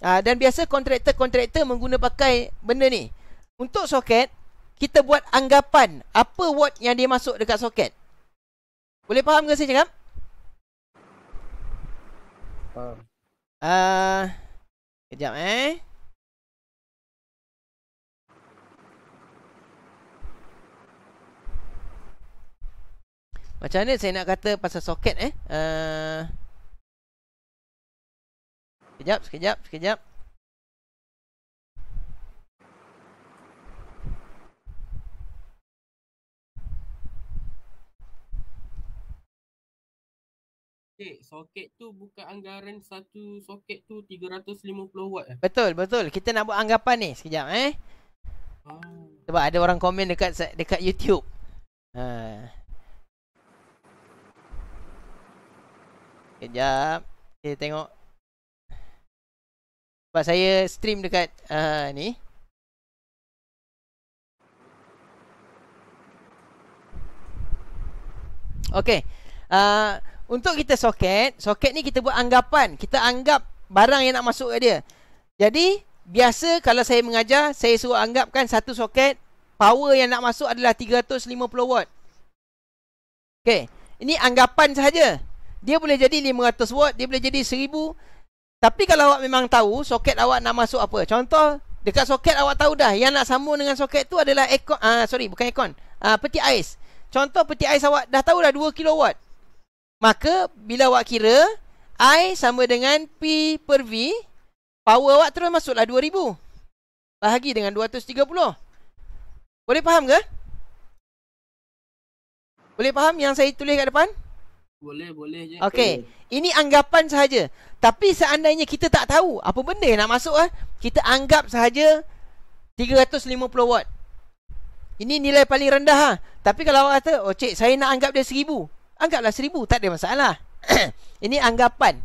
ah, dan biasa kontraktor-kontraktor mengguna pakai benda ni. Untuk soket, kita buat anggapan apa word yang dia masuk dekat soket. Boleh faham ke saya cakap? Faham. Uh, kejap eh. Macam mana saya nak kata pasal soket eh? Uh, sekejap, sekejap, sekejap. soket tu bukan anggaran satu soket tu 350 watt eh. Betul, betul. Kita nak buat anggapan ni sekejap eh. Ah. Sebab ada orang komen dekat dekat YouTube. Ha. Uh. Kejap Kita tengok Sebab saya stream dekat uh, ni Okay uh, ah, Untuk kita soket Soket ni kita buat anggapan Kita anggap barang yang nak masuk ke dia Jadi Biasa kalau saya mengajar Saya suruh anggapkan satu soket Power yang nak masuk adalah 350 watt Okay Ini anggapan saja dia boleh jadi 500 watt, dia boleh jadi 1000. Tapi kalau awak memang tahu soket awak nak masuk apa. Contoh, dekat soket awak tahu dah yang nak sambung dengan soket tu adalah ekon. Ah uh, sorry, bukan ekon. uh, ah, peti ais. Contoh peti ais awak dah tahu dah 2 kilowatt. Maka bila awak kira I sama dengan P per V, power awak terus masuklah 2000. Bahagi dengan 230. Boleh faham ke? Boleh faham yang saya tulis kat depan? Boleh, boleh je. Okey, ini anggapan sahaja. Tapi seandainya kita tak tahu apa benda nak masuk eh, kita anggap sahaja 350 watt. Ini nilai paling rendah ha. Tapi kalau awak kata, oh cik, saya nak anggap dia 1000. Anggaplah 1000, tak ada masalah. [coughs] ini anggapan.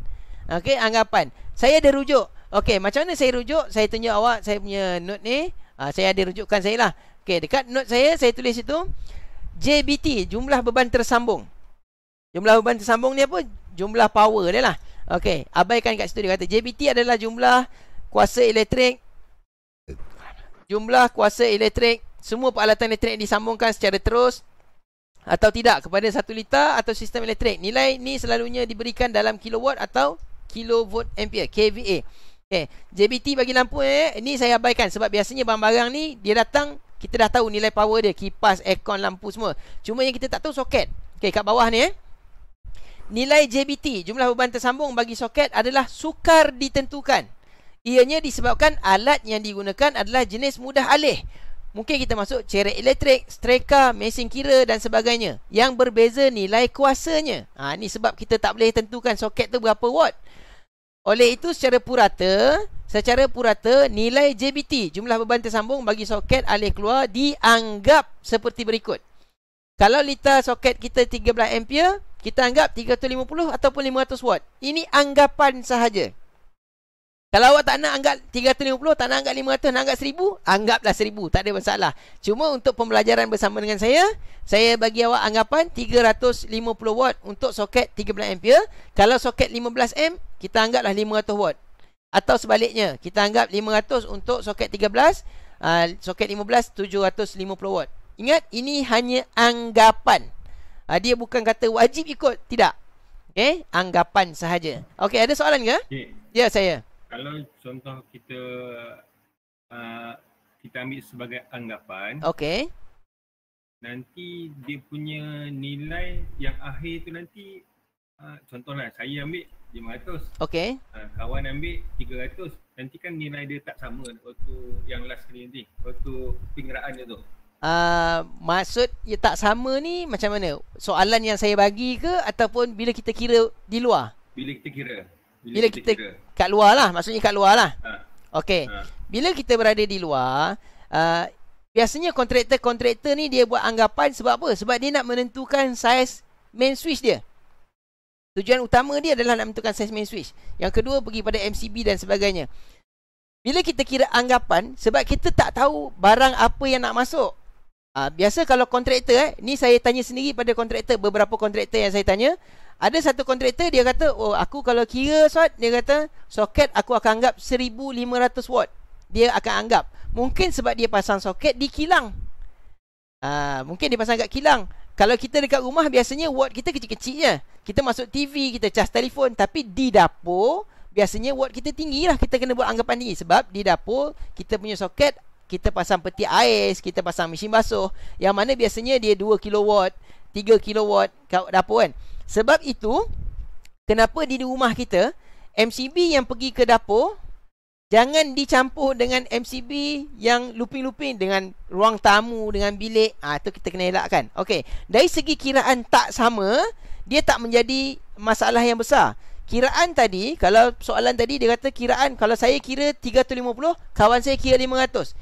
Okey, anggapan. Saya ada rujuk. Okey, macam mana saya rujuk? Saya tunjuk awak saya punya note ni. Ha, saya ada rujukkan saya lah. Okey, dekat note saya, saya tulis itu. JBT, jumlah beban tersambung. Jumlah beban tersambung ni apa? Jumlah power dia lah Okay Abaikan kat situ dia kata JBT adalah jumlah Kuasa elektrik Jumlah kuasa elektrik Semua peralatan elektrik disambungkan secara terus Atau tidak kepada satu liter Atau sistem elektrik Nilai ni selalunya diberikan dalam kilowatt Atau kilowatt ampere KVA Okay JBT bagi lampu eh Ni saya abaikan Sebab biasanya barang-barang ni Dia datang Kita dah tahu nilai power dia Kipas, aircon, lampu semua Cuma yang kita tak tahu soket Okay kat bawah ni eh nilai JBT jumlah beban tersambung bagi soket adalah sukar ditentukan. Ianya disebabkan alat yang digunakan adalah jenis mudah alih. Mungkin kita masuk ceret elektrik, streka, mesin kira dan sebagainya yang berbeza nilai kuasanya. Ha, ini sebab kita tak boleh tentukan soket tu berapa watt. Oleh itu secara purata, secara purata nilai JBT jumlah beban tersambung bagi soket alih keluar dianggap seperti berikut. Kalau litar soket kita 13 ampere, kita anggap 350 ataupun 500 watt. Ini anggapan sahaja. Kalau awak tak nak anggap 350, tak nak anggap 500, nak anggap 1000, anggaplah 1000. Tak ada masalah. Cuma untuk pembelajaran bersama dengan saya, saya bagi awak anggapan 350 watt untuk soket 13 ampere. Kalau soket 15 amp, kita anggaplah 500 watt. Atau sebaliknya, kita anggap 500 untuk soket 13, uh, ah, soket 15, 750 watt. Ingat, ini hanya anggapan. Ha, dia bukan kata wajib ikut. Tidak. Okay, eh, anggapan sahaja. Okay, ada soalan ke? Okay. Ya, saya. Kalau contoh kita uh, kita ambil sebagai anggapan. okay. Nanti dia punya nilai yang akhir tu nanti uh, contohlah saya ambil 500. Okey. Uh, kawan ambil 300. Nanti kan nilai dia tak sama waktu yang last kali nanti. Waktu pengiraan dia tu. Uh, maksud ya tak sama ni macam mana? Soalan yang saya bagi ke ataupun bila kita kira di luar? Bila kita kira. Bila, bila kita, kita kira. kat luar lah. Maksudnya kat luar lah. Ha. Ah. Okay. Ha. Ah. Bila kita berada di luar, uh, biasanya kontraktor-kontraktor ni dia buat anggapan sebab apa? Sebab dia nak menentukan saiz main switch dia. Tujuan utama dia adalah nak menentukan saiz main switch. Yang kedua pergi pada MCB dan sebagainya. Bila kita kira anggapan, sebab kita tak tahu barang apa yang nak masuk. Uh, biasa kalau kontraktor eh, ni saya tanya sendiri pada kontraktor, beberapa kontraktor yang saya tanya, ada satu kontraktor dia kata, "Oh, aku kalau kira sort, dia kata soket aku akan anggap 1500 watt." Dia akan anggap. Mungkin sebab dia pasang soket di kilang. Uh, mungkin dia pasang kat kilang. Kalau kita dekat rumah biasanya watt kita kecil-kecil je. Kita masuk TV, kita cas telefon, tapi di dapur biasanya watt kita tinggi lah. Kita kena buat anggapan tinggi sebab di dapur kita punya soket kita pasang peti ais, kita pasang mesin basuh yang mana biasanya dia 2 kW, 3 kW kat dapur kan. Sebab itu kenapa di rumah kita MCB yang pergi ke dapur jangan dicampur dengan MCB yang looping-looping dengan ruang tamu dengan bilik. Ah ha, tu kita kena elakkan. Okey. Dari segi kiraan tak sama, dia tak menjadi masalah yang besar. Kiraan tadi, kalau soalan tadi dia kata kiraan kalau saya kira 350, kawan saya kira 500.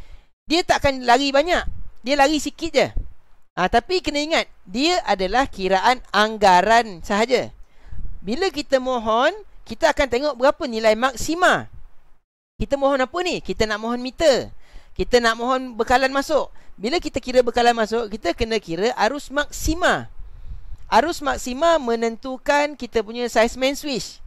Dia takkan lari banyak Dia lari sikit je ha, Tapi kena ingat Dia adalah kiraan anggaran sahaja Bila kita mohon Kita akan tengok berapa nilai maksima Kita mohon apa ni? Kita nak mohon meter Kita nak mohon bekalan masuk Bila kita kira bekalan masuk Kita kena kira arus maksima Arus maksima menentukan kita punya size main switch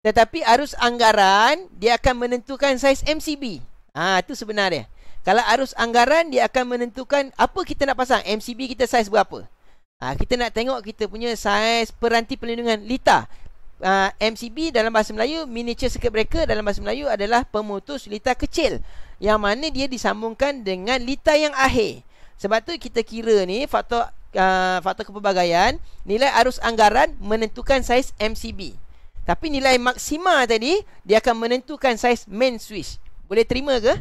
Tetapi arus anggaran Dia akan menentukan size MCB Ah ha, Itu sebenarnya kalau arus anggaran dia akan menentukan apa kita nak pasang. MCB kita saiz berapa. Ha, kita nak tengok kita punya saiz peranti perlindungan lita. Ha, MCB dalam bahasa Melayu, miniature circuit breaker dalam bahasa Melayu adalah pemutus lita kecil. Yang mana dia disambungkan dengan lita yang akhir. Sebab tu kita kira ni faktor Uh, faktor kepelbagaian Nilai arus anggaran menentukan saiz MCB Tapi nilai maksima tadi Dia akan menentukan saiz main switch Boleh terima ke?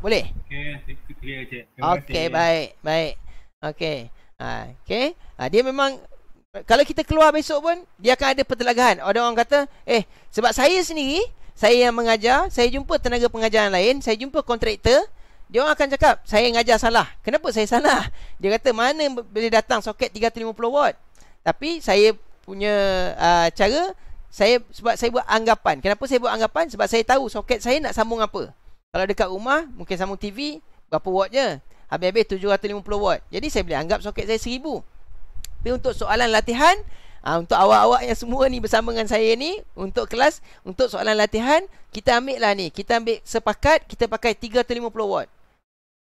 Boleh? okay clear je. Okey, baik, baik. okay Ha, okey. Ha, dia memang kalau kita keluar besok pun dia akan ada pertelagaan. Ada orang kata, "Eh, sebab saya sendiri, saya yang mengajar, saya jumpa tenaga pengajaran lain, saya jumpa kontraktor, dia orang akan cakap, saya ngajar salah. Kenapa saya salah? Dia kata, mana boleh datang soket 350 watt? Tapi saya punya uh, cara, saya sebab saya buat anggapan. Kenapa saya buat anggapan? Sebab saya tahu soket saya nak sambung apa. Kalau dekat rumah Mungkin sambung TV Berapa watt je Habis-habis 750 watt Jadi saya boleh anggap soket saya 1000 Tapi untuk soalan latihan ha, Untuk awak-awak yang semua ni Bersama dengan saya ni Untuk kelas Untuk soalan latihan Kita ambil lah ni Kita ambil sepakat Kita pakai 350 watt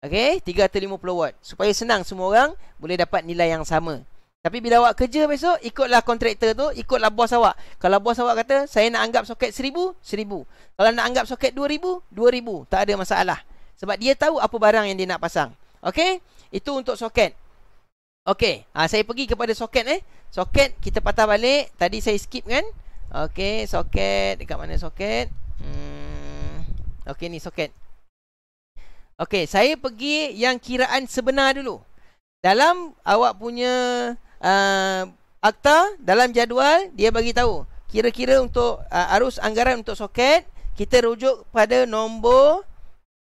Okay 350 watt Supaya senang semua orang Boleh dapat nilai yang sama tapi bila awak kerja besok, ikutlah kontraktor tu, ikutlah bos awak. Kalau bos awak kata, saya nak anggap soket seribu, seribu. Kalau nak anggap soket dua ribu, dua ribu. Tak ada masalah. Sebab dia tahu apa barang yang dia nak pasang. Okey? Itu untuk soket. Okey. Ha, saya pergi kepada soket eh. Soket, kita patah balik. Tadi saya skip kan? Okey, soket. Dekat mana soket? Hmm. Okey, ni soket. Okey, saya pergi yang kiraan sebenar dulu. Dalam awak punya uh, akta dalam jadual dia bagi tahu kira-kira untuk uh, arus anggaran untuk soket kita rujuk pada nombor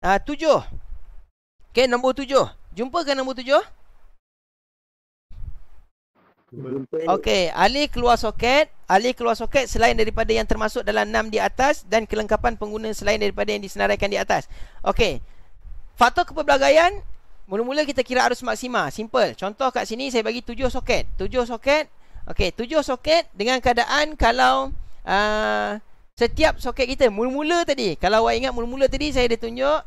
uh, tujuh. Okey, nombor tujuh. Jumpa ke nombor tujuh? Okey, Ali keluar soket. Ali keluar soket selain daripada yang termasuk dalam enam di atas dan kelengkapan pengguna selain daripada yang disenaraikan di atas. Okey. Faktor keperbelagaian Mula-mula kita kira arus maksima Simple Contoh kat sini saya bagi tujuh soket tujuh soket Okey tujuh soket Dengan keadaan kalau uh, Setiap soket kita Mula-mula tadi Kalau awak ingat mula-mula tadi Saya dah tunjuk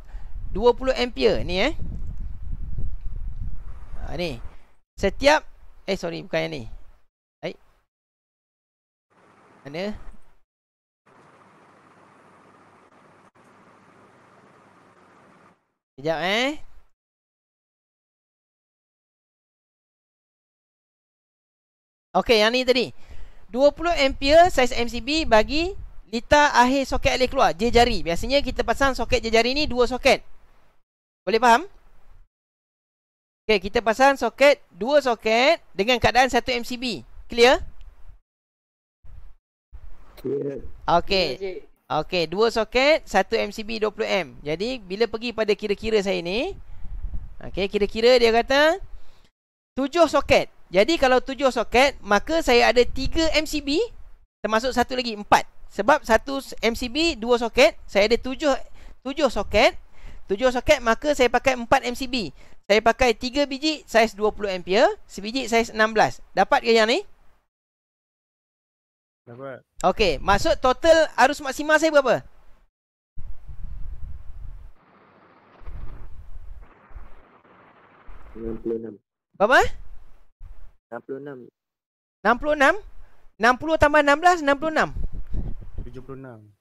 20 ampere Ni eh ha, Ni Setiap Eh sorry bukan yang ni Baik Mana Sekejap eh Okey, yang ni tadi. 20 ampere saiz MCB bagi litar akhir soket boleh keluar. J jari. Biasanya kita pasang soket J jari ni dua soket. Boleh faham? Okey, kita pasang soket dua soket dengan keadaan satu MCB. Clear? Clear. Okey. Okey, dua soket, satu MCB 20 amp. Jadi, bila pergi pada kira-kira saya ni, okey, kira-kira dia kata tujuh soket. Jadi kalau tujuh soket Maka saya ada tiga MCB Termasuk satu lagi empat Sebab satu MCB dua soket Saya ada tujuh tujuh soket Tujuh soket maka saya pakai empat MCB Saya pakai tiga biji saiz 20 ampere Sebiji saiz 16 Dapat ke yang ni? Dapat Okey maksud total arus maksimal saya berapa? Berapa? 66 tambah 16 66 76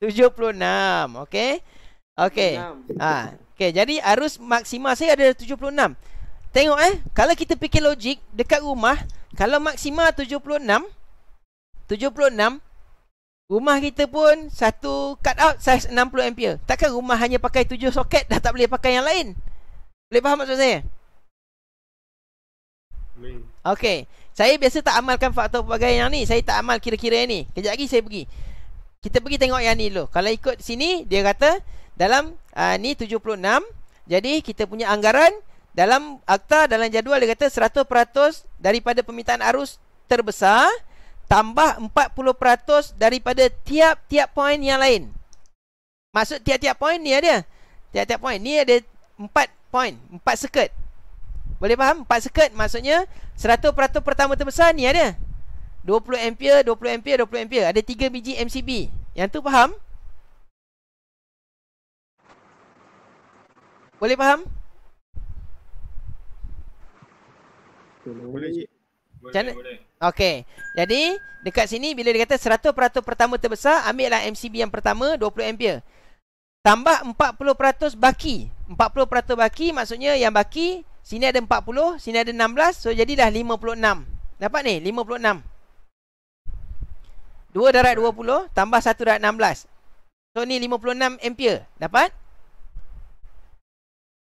76 okay, okay, ah, okay. jadi arus maksima saya ada 76 tengok eh kalau kita fikir logik dekat rumah kalau maksima 76 76 rumah kita pun satu cut out saiz 60 ampere takkan rumah hanya pakai tujuh soket dah tak boleh pakai yang lain boleh faham maksud saya Okey. Saya biasa tak amalkan faktor pelbagai yang ni. Saya tak amal kira-kira yang ni. Kejap lagi saya pergi. Kita pergi tengok yang ni dulu. Kalau ikut sini, dia kata dalam uh, ni 76. Jadi, kita punya anggaran dalam akta, dalam jadual dia kata 100% daripada permintaan arus terbesar tambah 40% daripada tiap-tiap poin yang lain. Maksud tiap-tiap poin ni ada. Tiap-tiap poin ni ada 4 poin, 4 circuit. Boleh faham? 4 circuit maksudnya 100% pertama terbesar ni ada 20 ampere, 20 ampere, 20 ampere Ada 3 biji MCB Yang tu faham? Boleh faham? Boleh cik boleh, boleh. Okay Jadi Dekat sini Bila dia kata 100% pertama terbesar Ambillah MCB yang pertama 20 ampere Tambah 40% baki 40% baki Maksudnya yang baki Sini ada 40 Sini ada 16 So jadilah 56 Dapat ni 56 2 darat 20 Tambah 1 darat 16 So ni 56 ampere Dapat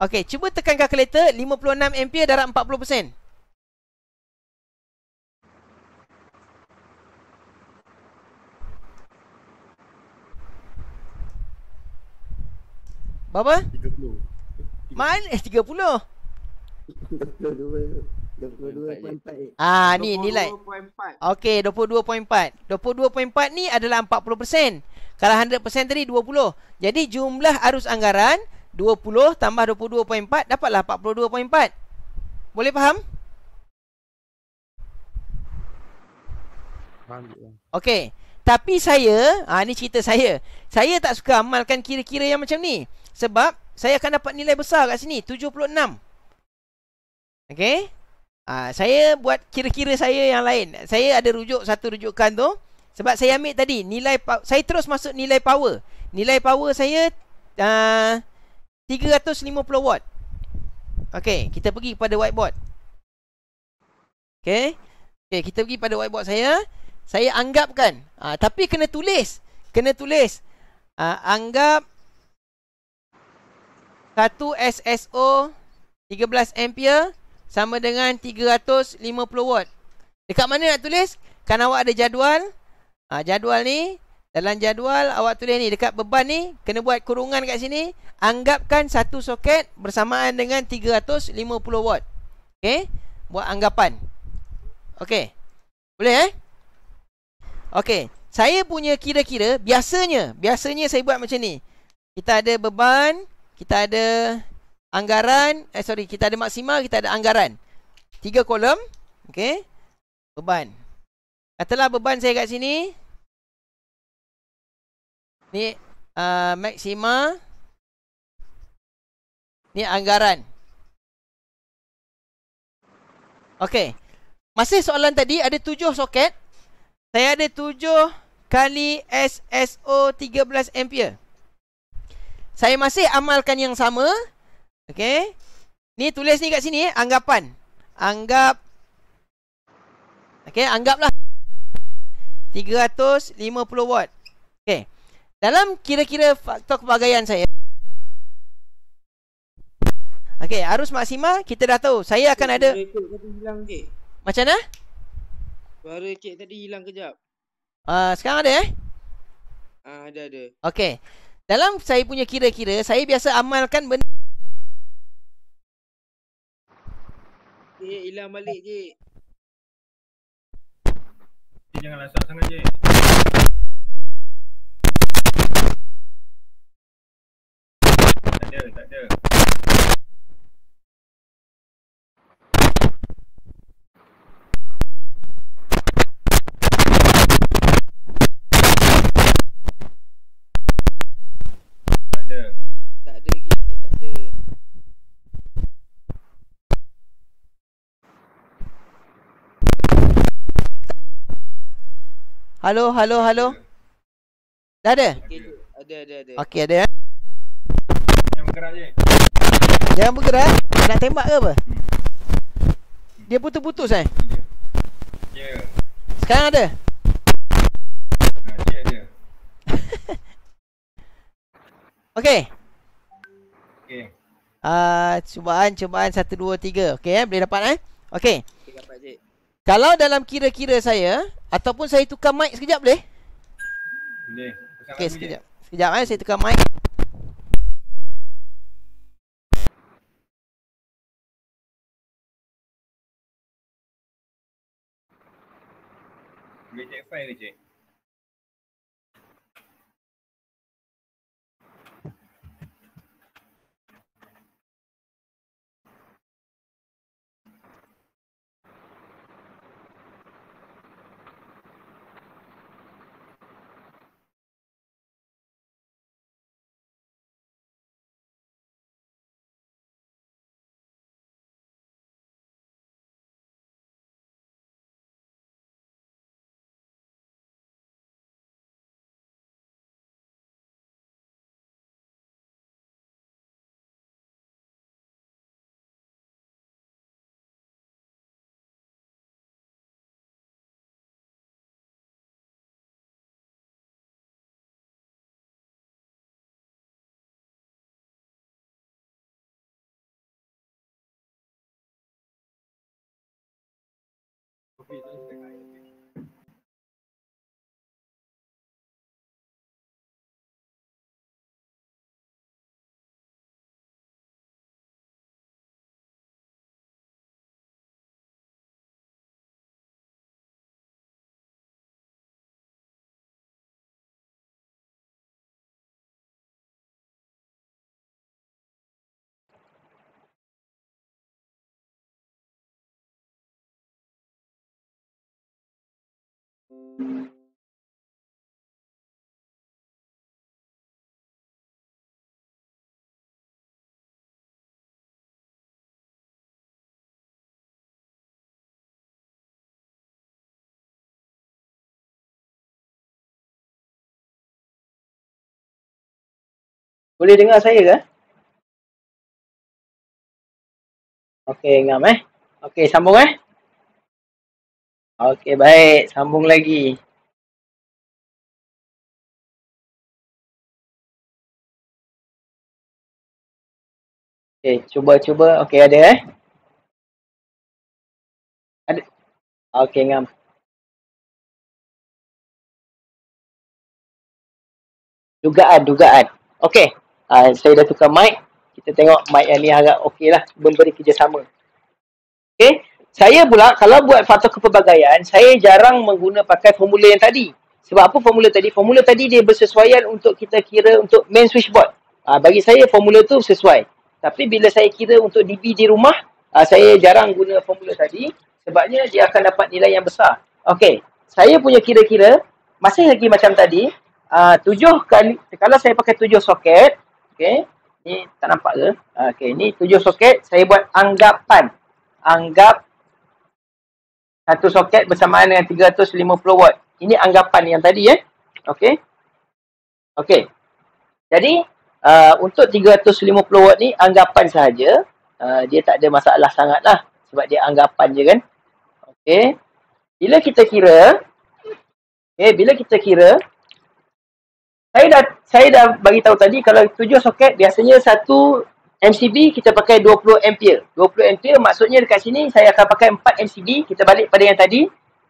Ok cuba tekan kalkulator 56 ampere darat 40% Berapa? 30 Mana? Eh 30 22.4. Ah ni nilai. 22.4. Okey 22.4. 22.4 ni adalah 40%. Kalau 100% tadi 20. Jadi jumlah arus anggaran 20 tambah 22.4 dapatlah 42.4. Boleh faham? Faham. Okey. Tapi saya, ah ni cerita saya. Saya tak suka amalkan kira-kira yang macam ni. Sebab saya akan dapat nilai besar kat sini 76. Okay, Ha, ah, saya buat kira-kira saya yang lain. Saya ada rujuk satu rujukan tu sebab saya ambil tadi nilai saya terus masuk nilai power. Nilai power saya ah, uh, 350 watt. Okay, kita pergi pada whiteboard. Okay, Okey, kita pergi pada whiteboard saya. Saya anggapkan uh, tapi kena tulis. Kena tulis. Uh, anggap satu SSO 13 ampere sama dengan 350 watt. Dekat mana nak tulis? Kan awak ada jadual. Ha, jadual ni. Dalam jadual awak tulis ni. Dekat beban ni. Kena buat kurungan kat sini. Anggapkan satu soket bersamaan dengan 350 watt. Okay. Buat anggapan. Okay. Boleh eh? Okay. Saya punya kira-kira. Biasanya. Biasanya saya buat macam ni. Kita ada beban. Kita ada anggaran eh sorry kita ada maksima kita ada anggaran tiga kolom okay, beban katalah beban saya kat sini ni uh, maksima ni anggaran okey masih soalan tadi ada tujuh soket saya ada tujuh kali SSO 13 ampere. Saya masih amalkan yang sama. Okey. Ni tulis ni kat sini eh, anggapan. Anggap Okey, anggaplah 350 watt. Okey. Dalam kira-kira faktor kebahagiaan saya Okey, arus maksima kita dah tahu. Saya akan ada hilang ke? Macam mana? Suara cik tadi hilang kejap. Ah, uh, sekarang ada eh? Ah, uh, ada ada. Okey. Dalam saya punya kira-kira, saya biasa amalkan benda Cik, eh, hilang balik, Cik. Cik, jangan lasak sangat, Cik. Tak ada, tak ada. Halo, halo, halo. Dah ada? Okay, ada, ada, ada. Okey, ada eh. Yang bergerak je. Jangan bergerak. Eh? Nak tembak ke apa? Dia putus-putus eh? Ya. Yeah. Sekarang ada? Ha, [laughs] Okey. Okey. Ah uh, cubaan cubaan 1 2 3. Okey eh boleh dapat eh? Okey. Okey dapat cik. Kalau dalam kira-kira saya ataupun saya tukar mic sekejap boleh? Boleh. Okey sekejap. Sekejap eh saya tukar mic. Boleh file ke 比的概害。Boleh dengar saya ke? Okey, ingat eh. Okey, sambung eh. Okey, baik. Sambung lagi. Okey, cuba cuba. Okey, ada eh? Ada. Okey, ngam. Dugaan, dugaan. Okey. Uh, saya dah tukar mic. Kita tengok mic yang ni agak okey okeylah memberi kerjasama. Okey. Saya pula kalau buat faktor kepelbagaian, saya jarang menggunakan pakai formula yang tadi. Sebab apa formula tadi? Formula tadi dia bersesuaian untuk kita kira untuk main switchboard. Ha, bagi saya formula tu sesuai. Tapi bila saya kira untuk DB di rumah, ha, saya jarang guna formula tadi sebabnya dia akan dapat nilai yang besar. Okey, saya punya kira-kira masih lagi macam tadi, uh, tujuh kali, kalau saya pakai tujuh soket, okey, ni tak nampak ke? Okey, ni tujuh soket, saya buat anggapan. Anggap satu soket bersamaan dengan 350 watt. Ini anggapan yang tadi ya. Eh? Okey. Okey. Jadi uh, untuk 350 watt ni anggapan sahaja. Uh, dia tak ada masalah sangat lah. Sebab dia anggapan je kan. Okey. Bila kita kira. Okey. Eh, bila kita kira. Saya dah, saya dah bagi tahu tadi kalau tujuh soket biasanya satu MCB kita pakai 20 ampere. 20 ampere maksudnya dekat sini saya akan pakai 4 MCB. Kita balik pada yang tadi.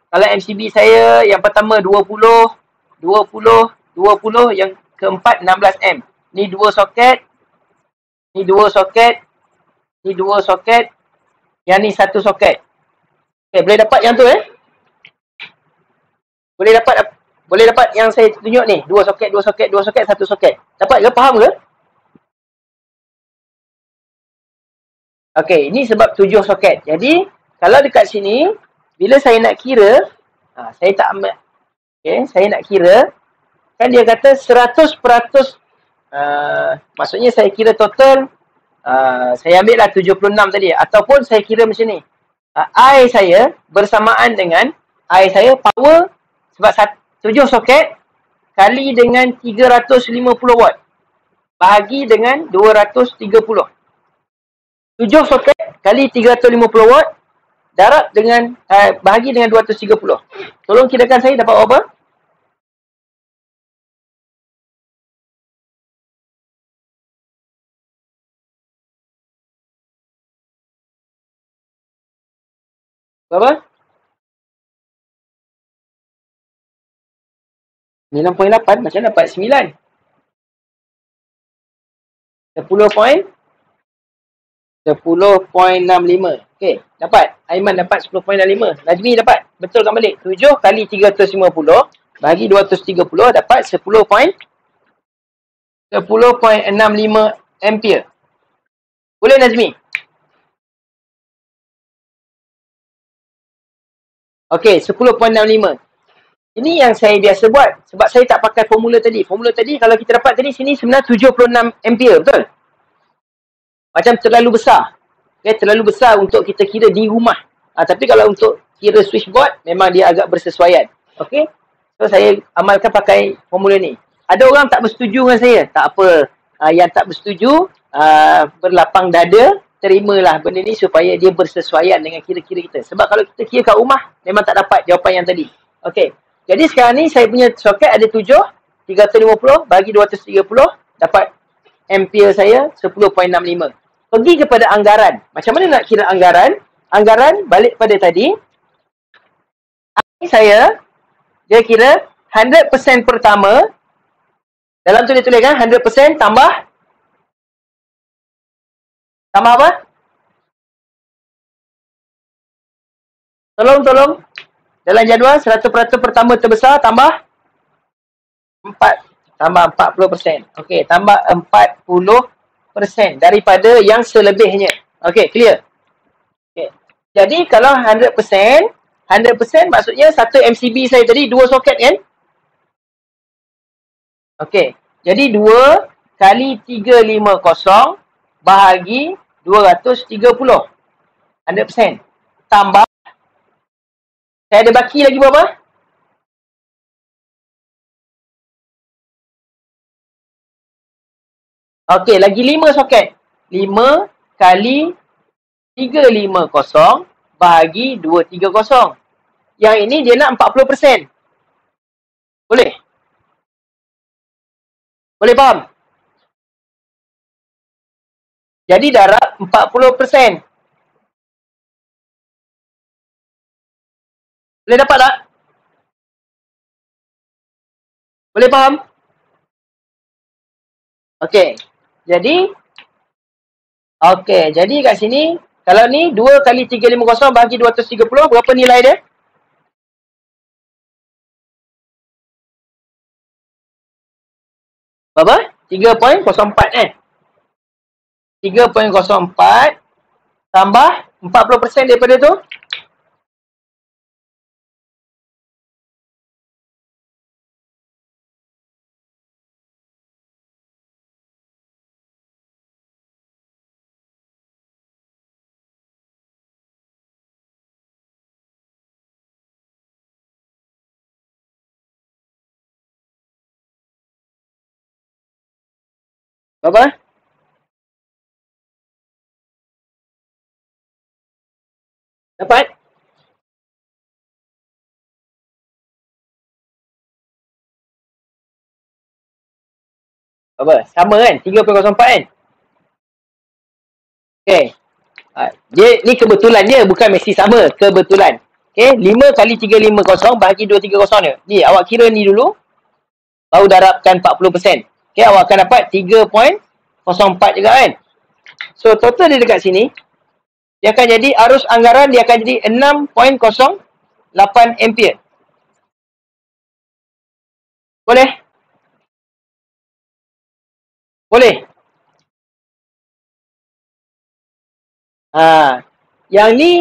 Kalau MCB saya yang pertama 20, 20, 20, yang keempat 16 amp. Ni dua soket. Ni dua soket. Ni dua soket. Yang ni satu soket. Okay, eh, boleh dapat yang tu eh? Boleh dapat boleh dapat yang saya tunjuk ni. Dua soket, dua soket, dua soket, satu soket. Dapat ke? Faham ke? Okey, ini sebab tujuh soket. Jadi, kalau dekat sini, bila saya nak kira, ha, saya tak ambil. Okey, saya nak kira. Kan dia kata 100%. Uh, maksudnya saya kira total, uh, saya ambil lah tujuh puluh enam tadi. Ataupun saya kira macam ni. Uh, I saya bersamaan dengan I saya power sebab tujuh soket kali dengan 350 watt bahagi dengan 230 tujuh soket kali 350 watt darab dengan uh, bahagi dengan 230. Tolong kirakan saya dapat apa? Berapa? 9.8 macam dapat 9. 10 point 10.65. Okey, dapat. Aiman dapat 10.65. Najmi dapat. Betulkan balik. 7 kali 350 bagi 230 dapat 10. Point, 10.65 ampere. Boleh Najmi? Okey, 10.65. Ini yang saya biasa buat sebab saya tak pakai formula tadi. Formula tadi kalau kita dapat tadi sini sebenarnya 76 ampere betul? macam terlalu besar. Okay, eh, terlalu besar untuk kita kira di rumah. Ha, tapi kalau untuk kira switchboard, memang dia agak bersesuaian. Okay? So, saya amalkan pakai formula ni. Ada orang tak bersetuju dengan saya. Tak apa. Ha, yang tak bersetuju, ha, berlapang dada, terimalah benda ni supaya dia bersesuaian dengan kira-kira kita. Sebab kalau kita kira kat rumah, memang tak dapat jawapan yang tadi. Okay. Jadi sekarang ni saya punya soket ada tujuh. 350 bagi 230 dapat ampere saya 10.65. Pergi kepada anggaran. Macam mana nak kira anggaran? Anggaran balik pada tadi. Ini saya dia kira 100% pertama dalam tu dia tuliskan 100% tambah tambah apa? Tolong tolong dalam jadual 100% pertama terbesar tambah tambah 40%. Okey, tambah 40% daripada yang selebihnya. Okey, clear? Okey. Jadi kalau 100%, 100% maksudnya satu MCB saya tadi dua soket kan? Okey. Jadi 2 kali 350 bahagi 230. 100%. Tambah. Saya ada baki lagi berapa? Okey, lagi lima soket. Lima kali tiga lima 350 bahagi kosong. Yang ini dia nak 40%. Boleh? Boleh faham? Jadi darab empat puluh 40%. Boleh dapat tak? Boleh faham? Okey. Jadi Okey, jadi kat sini kalau ni 2 kali 350 bagi 230 berapa nilai dia? Berapa? 3.04 kan? Eh? 3.04 tambah 40% daripada tu apa? dapat? apa? Sama kan? 3.04 kan? Okay. Dia, ni kebetulan dia bukan mesti sama. Kebetulan. Okay. 5 kali 350 bagi 230 dia. Ni awak kira ni dulu. Baru darabkan 40%. Okay, awak akan dapat 3.04 juga kan. So, total dia dekat sini. Dia akan jadi arus anggaran dia akan jadi 6.08 ampere. Boleh? Boleh? Ha. Yang ni,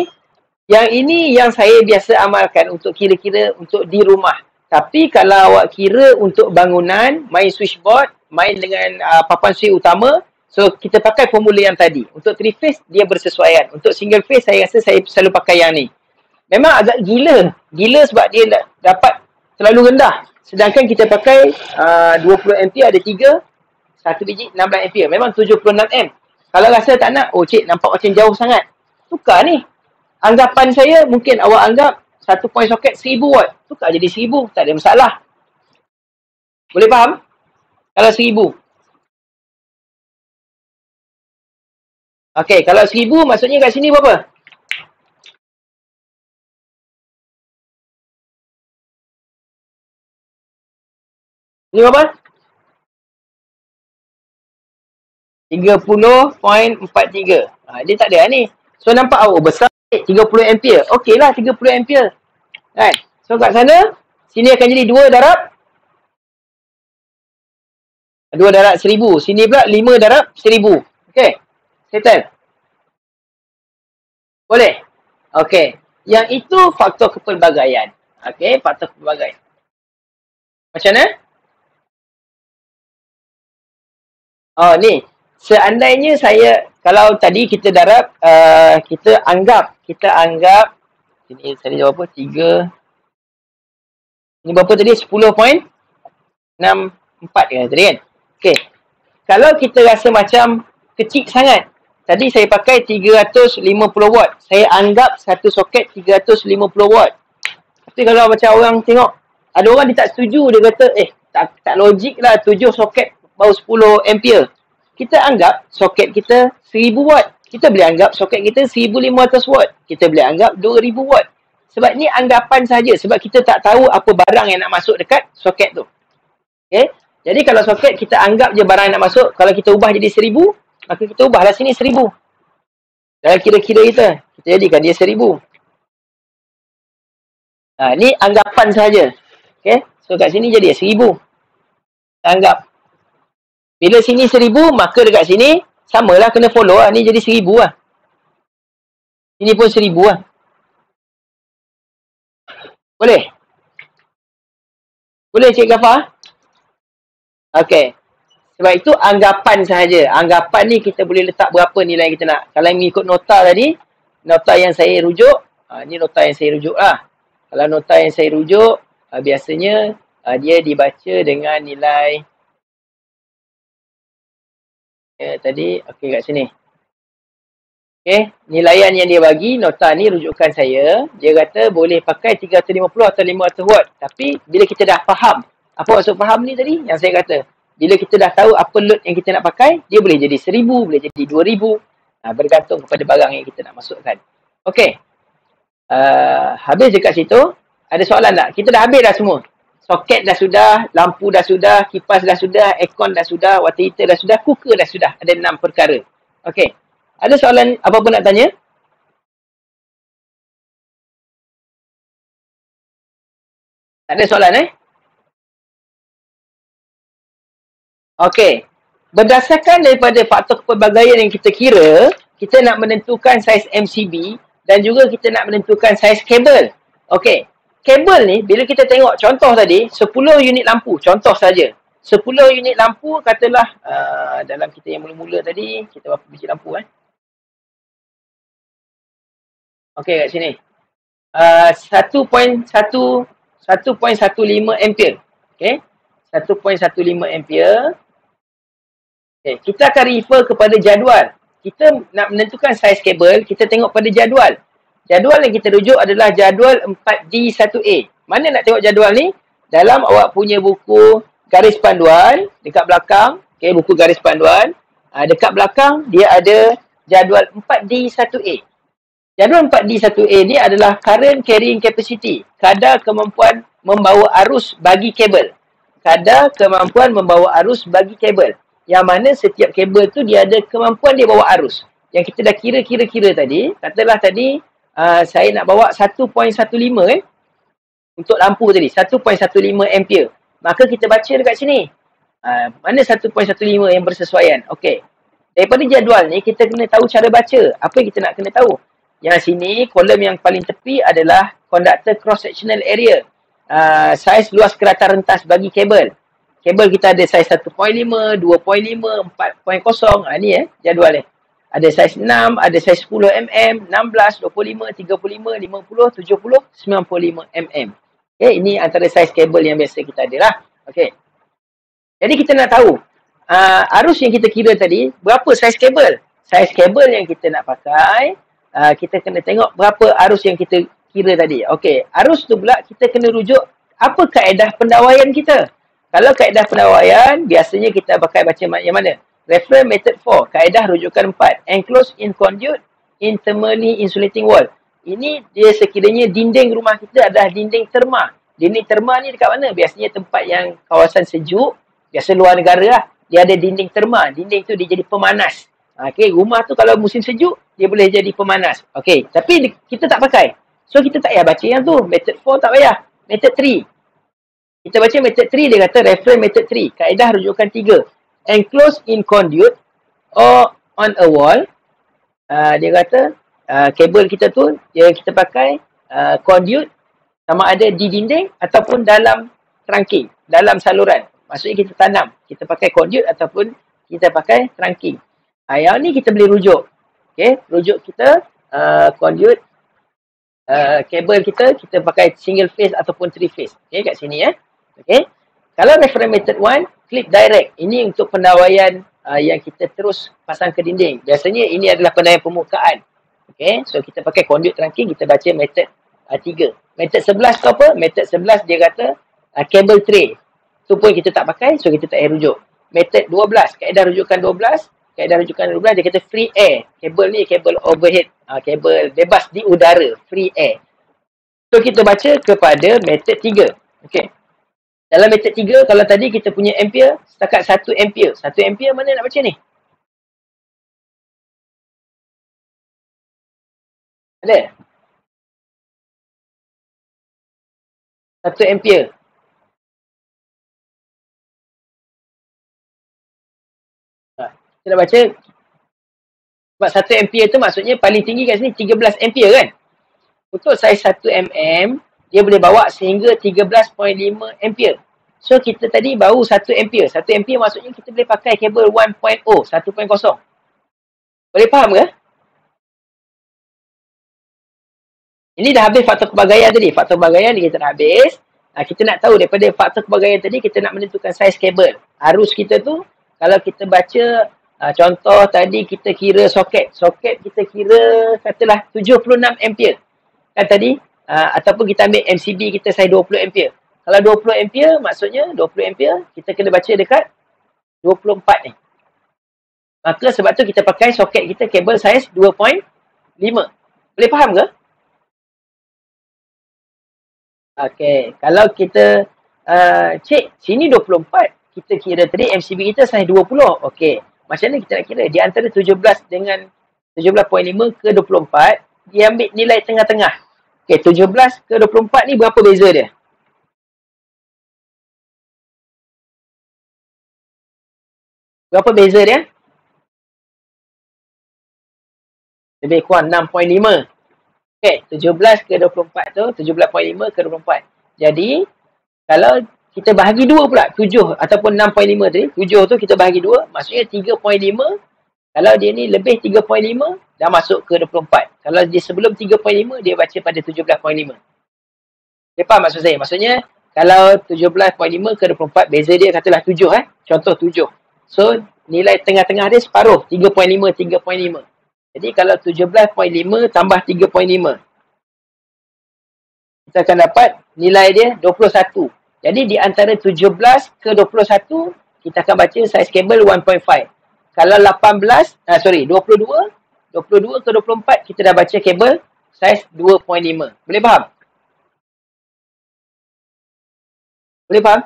yang ini yang saya biasa amalkan untuk kira-kira untuk di rumah. Tapi kalau awak kira untuk bangunan, main switchboard, main dengan uh, papan suite utama so kita pakai formula yang tadi untuk three phase dia bersesuaian untuk single phase saya rasa saya selalu pakai yang ni memang agak gila gila sebab dia nak dapat terlalu rendah sedangkan kita pakai uh, 20 ampere ada 3 satu biji 16 ampere memang 76 m. kalau rasa tak nak oh cik nampak macam jauh sangat tukar ni anggapan saya mungkin awak anggap satu point soket 1000 watt tukar jadi 1000 tak ada masalah boleh faham? Kalau seribu. Okey, kalau seribu maksudnya kat sini berapa? Ini berapa? 30.43. Ha, dia tak ada lah ni. So nampak oh besar 30 ampere. lah, 30 ampere. Kan? Right. So kat sana sini akan jadi 2 darab Dua darab seribu. Sini pula lima darab seribu. okey, setel, Boleh? okey. Yang itu faktor kepelbagaian. okey, Faktor kepelbagaian. Macam mana? Oh ni. Seandainya saya, kalau tadi kita darab, uh, kita anggap, kita anggap, ini saya jawab apa? Tiga. Ini berapa tadi? Sepuluh poin? Enam, empat kan tadi kan? Okay. Kalau kita rasa macam kecil sangat. Tadi saya pakai 350 watt. Saya anggap satu soket 350 watt. Tapi kalau macam orang tengok, ada orang dia tak setuju, dia kata, eh, tak, tak logik lah tujuh soket baru 10 ampere. Kita anggap soket kita 1000 watt. Kita boleh anggap soket kita 1500 watt. Kita boleh anggap 2000 watt. Sebab ni anggapan saja. Sebab kita tak tahu apa barang yang nak masuk dekat soket tu. Okay. Jadi kalau soket kita anggap je barang nak masuk, kalau kita ubah jadi seribu, maka kita ubahlah sini seribu. Dalam kira-kira kita, kita jadikan dia seribu. Ha, ni anggapan sahaja. Okay? So kat sini jadi seribu. Kita anggap. Bila sini seribu, maka dekat sini, sama lah kena follow lah. Ni jadi seribu lah. Ini pun seribu lah. Boleh? Boleh Cik Gafar? Okay. Sebab itu anggapan sahaja. Anggapan ni kita boleh letak berapa nilai yang kita nak. Kalau yang mengikut nota tadi, nota yang saya rujuk, uh, ni nota yang saya rujuk lah. Kalau nota yang saya rujuk, uh, biasanya uh, dia dibaca dengan nilai Ya, tadi, okey kat sini. Okey, nilaian yang dia bagi, nota ni rujukan saya. Dia kata boleh pakai 350 atau 500 watt. Tapi bila kita dah faham apa maksud faham ni tadi? Yang saya kata, bila kita dah tahu apa load yang kita nak pakai, dia boleh jadi seribu, boleh jadi dua ribu. Ha, bergantung kepada barang yang kita nak masukkan. Okey. Uh, habis dekat situ, ada soalan tak? Kita dah habis dah semua. Soket dah sudah, lampu dah sudah, kipas dah sudah, aircon dah sudah, water heater dah sudah, cooker dah sudah. Ada enam perkara. Okey. Ada soalan apa-apa nak tanya? Tak ada soalan eh? Okey. Berdasarkan daripada faktor kepelbagaian yang kita kira, kita nak menentukan saiz MCB dan juga kita nak menentukan saiz kabel. Okey. Kabel ni bila kita tengok contoh tadi 10 unit lampu contoh saja. 10 unit lampu katalah uh, dalam kita yang mula-mula tadi kita berapa biji lampu eh? Okey kat sini. Uh, 1.1 1.15 ampere. Okey. 1.15 ampere. Okay. Kita akan refer kepada jadual. Kita nak menentukan saiz kabel, kita tengok pada jadual. Jadual yang kita rujuk adalah jadual 4D1A. Mana nak tengok jadual ni? Dalam awak punya buku garis panduan, dekat belakang, okay, buku garis panduan, uh, dekat belakang dia ada jadual 4D1A. Jadual 4D1A ni adalah current carrying capacity, kadar kemampuan membawa arus bagi kabel. Kadar kemampuan membawa arus bagi kabel yang mana setiap kabel tu dia ada kemampuan dia bawa arus. Yang kita dah kira-kira-kira tadi, katalah tadi uh, saya nak bawa 1.15 kan. Eh? Untuk lampu tadi, 1.15 ampere. Maka kita baca dekat sini. Uh, mana 1.15 yang bersesuaian? Okey. Daripada jadual ni, kita kena tahu cara baca. Apa yang kita nak kena tahu? Yang sini, kolom yang paling tepi adalah conductor cross-sectional area. Uh, saiz luas kerata rentas bagi kabel kabel kita ada saiz 1.5, 2.5, 4.0. Ha, ni eh, jadual ni. Eh. Ada saiz 6, ada saiz 10mm, 16, 25, 35, 50, 70, 90, 95mm. Okay, ini antara saiz kabel yang biasa kita ada lah. Okay. Jadi kita nak tahu, uh, arus yang kita kira tadi, berapa saiz kabel? Saiz kabel yang kita nak pakai, uh, kita kena tengok berapa arus yang kita kira tadi. Okay, arus tu pula kita kena rujuk apa kaedah pendawaian kita? Kalau kaedah penawaian, biasanya kita pakai macam yang mana? Reference method 4, kaedah rujukan 4. Enclosed in conduit, internally insulating wall. Ini dia sekiranya dinding rumah kita adalah dinding terma. Dinding terma ni dekat mana? Biasanya tempat yang kawasan sejuk, biasa luar negara lah. Dia ada dinding terma. Dinding tu dia jadi pemanas. Ha, okay, rumah tu kalau musim sejuk, dia boleh jadi pemanas. Okay, tapi kita tak pakai. So, kita tak payah baca yang tu. Method 4 tak payah. Method kita baca method 3, dia kata reference method 3. Kaedah rujukan 3. Enclosed in conduit or on a wall. Uh, dia kata uh, kabel kita tu, dia kita pakai uh, conduit sama ada di dinding ataupun dalam trunking, dalam saluran. Maksudnya kita tanam, kita pakai conduit ataupun kita pakai trunking. Uh, yang ni kita boleh rujuk. Okay, rujuk kita uh, conduit Uh, kabel kita kita pakai single phase ataupun three phase okay? kat sini eh Okay. Kalau reframated one, clip direct. Ini untuk pendawaian uh, yang kita terus pasang ke dinding. Biasanya ini adalah pendawaian permukaan. Okay. So kita pakai conduit trunking, kita baca method uh, tiga. Method sebelas tu apa? Method sebelas dia kata uh, cable tray. Tu pun kita tak pakai, so kita tak payah rujuk. Method dua belas, kaedah rujukan dua belas. Kaedah rujukan dua belas, dia kata free air. Kabel ni kabel overhead. Uh, kabel bebas di udara, free air. So kita baca kepada method tiga. Okay. Dalam metod tiga, kalau tadi kita punya ampere, setakat satu ampere. Satu ampere mana nak baca ni? Ada? Satu ampere. Kita dah baca. Sebab satu ampere tu maksudnya paling tinggi kat sini 13 ampere kan? Untuk saiz 1 mm, dia boleh bawa sehingga 13.5 ampere. So kita tadi baru 1 ampere. 1 ampere maksudnya kita boleh pakai kabel 1.0, 1.0. Boleh faham ke? Ini dah habis faktor kebagaian tadi. Faktor kebagaian ni kita dah habis. Nah, kita nak tahu daripada faktor kebagaian tadi, kita nak menentukan saiz kabel. Arus kita tu, kalau kita baca uh, contoh tadi kita kira soket. Soket kita kira katalah 76 ampere. Kan tadi Ah, ataupun kita ambil MCB kita saiz 20 ampere. Kalau 20 ampere maksudnya 20 ampere kita kena baca dekat 24 ni. Maka sebab tu kita pakai soket kita kabel saiz 2.5. Boleh faham ke? Okey, kalau kita uh, cik sini 24, kita kira tadi MCB kita saiz 20. Okey. Macam mana kita nak kira? Di antara 17 dengan 17.5 ke 24, dia ambil nilai tengah-tengah. Okay, 17 ke 24 ni berapa beza dia? Berapa beza dia? Lebih kurang 6.5. Okay, 17 ke 24 tu, 17.5 ke 24. Jadi, kalau kita bahagi 2 pula, 7 ataupun 6.5 tadi, 7 tu kita bahagi 2, maksudnya kalau dia ni lebih 3.5, dah masuk ke 24. Kalau dia sebelum 3.5, dia baca pada 17.5. Dia maksud saya? Maksudnya, kalau 17.5 ke 24, beza dia katalah 7 eh. Contoh 7. So, nilai tengah-tengah dia separuh. 3.5, 3.5. Jadi, kalau 17.5 tambah 3.5, kita akan dapat nilai dia 21. Jadi di antara 17 ke 21, kita akan baca size kabel kalau 18, uh, eh, sorry, 22, 22 ke 24 kita dah baca kabel saiz 2.5. Boleh faham? Boleh faham?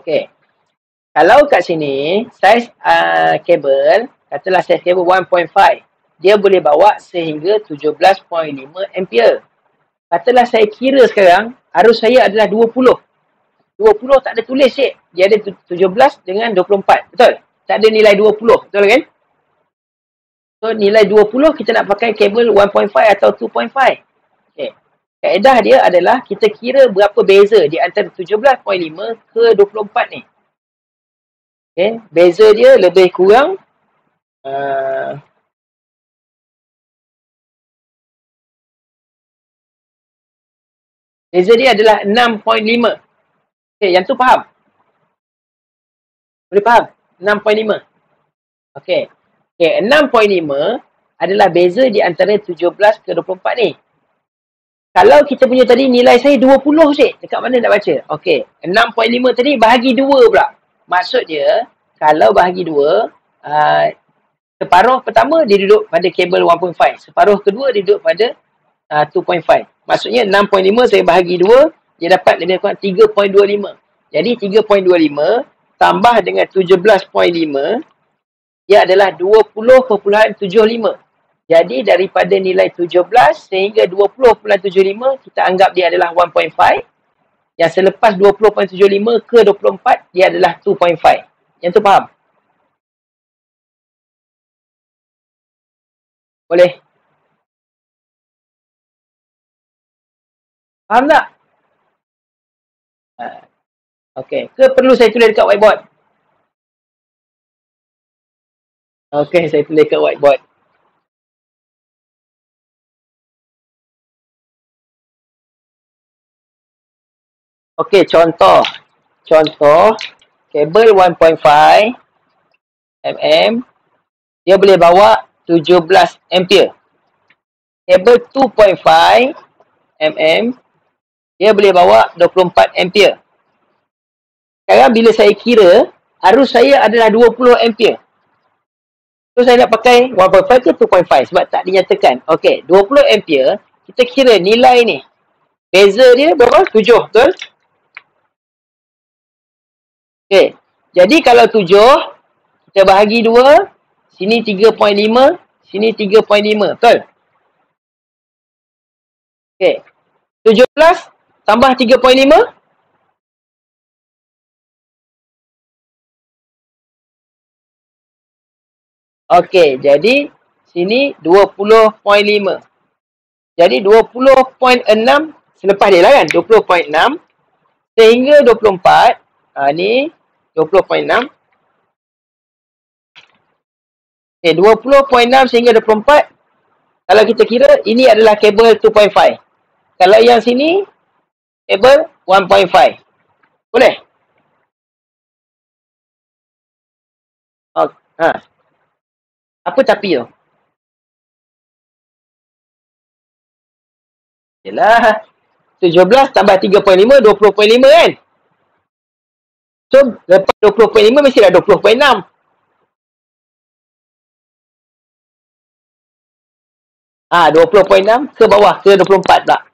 Okey. Kalau kat sini saiz uh, kabel, katalah saiz kabel 1.5, dia boleh bawa sehingga 17.5 ampere. Katalah saya kira sekarang arus saya adalah 20. 20 tak ada tulis, Syek. Dia ada 17 dengan 24. Betul? Tak ada nilai 20. Betul kan? So, nilai 20 kita nak pakai kabel 1.5 atau 2.5. Okay. Kaedah dia adalah kita kira berapa beza di antara 17.5 ke 24 ni. Okay. Beza dia lebih kurang uh, Beza dia adalah 6.5. Okay, yang tu faham? Boleh faham? 6.5. Okay. Okay, 6.5 adalah beza di antara 17 ke 24 ni. Kalau kita punya tadi nilai saya 20 cik. Dekat mana nak baca? Okay. 6.5 tadi bahagi 2 pula. Maksud dia, kalau bahagi 2, uh, separuh pertama dia duduk pada kabel 1.5. Separuh kedua dia duduk pada uh, 2.5. Maksudnya 6.5 saya bahagi dia dapat lebih kurang 3.25. Jadi 3.25 tambah dengan 17.5 ia adalah 20.75. Jadi daripada nilai 17 sehingga 20.75 kita anggap dia adalah 1.5. Yang selepas 20.75 ke 24 dia adalah 2.5. Yang tu faham? Boleh? Faham tak? Ha. ke perlu saya tulis dekat whiteboard? Okey, saya tulis dekat whiteboard. Okey, contoh. Contoh, kabel 1.5 mm dia boleh bawa 17 ampere. Kabel 2.5 mm dia boleh bawa 24 ampere. Sekarang bila saya kira, arus saya adalah 20 ampere. So saya nak pakai 1.5 ke 2.5 sebab tak dinyatakan. Okey, 20 ampere, kita kira nilai ni. Beza dia berapa? 7, betul? Okey, jadi kalau 7, kita bahagi 2, sini 3.5, sini 3.5, betul? Okey, 17, Tambah 3.5. Okey, jadi sini 20.5. Jadi 20.6 selepas dia lah kan? 20.6 sehingga 24. Ha, ni 20.6. Okay, 20.6 sehingga 24. Kalau kita kira, ini adalah kabel 2.5. Kalau yang sini, table 1.5. Boleh? Oh, ha. Apa tapi tu? Yalah. 17 tambah 3.5, 20.5 kan? So, lepas 20.5 mesti dah 20.6. Ah ha, 20.6 ke bawah ke 24 tak?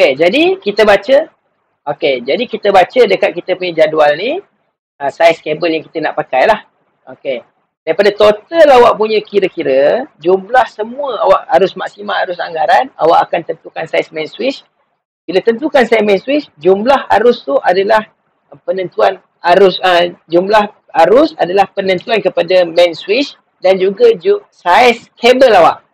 Okey, jadi kita baca. Okey, jadi kita baca dekat kita punya jadual ni uh, saiz kabel yang kita nak pakai lah. Okey. Daripada total awak punya kira-kira, jumlah semua awak arus maksimal arus anggaran, awak akan tentukan saiz main switch. Bila tentukan saiz main switch, jumlah arus tu adalah penentuan arus uh, jumlah arus adalah penentuan kepada main switch dan juga ju- saiz kabel awak.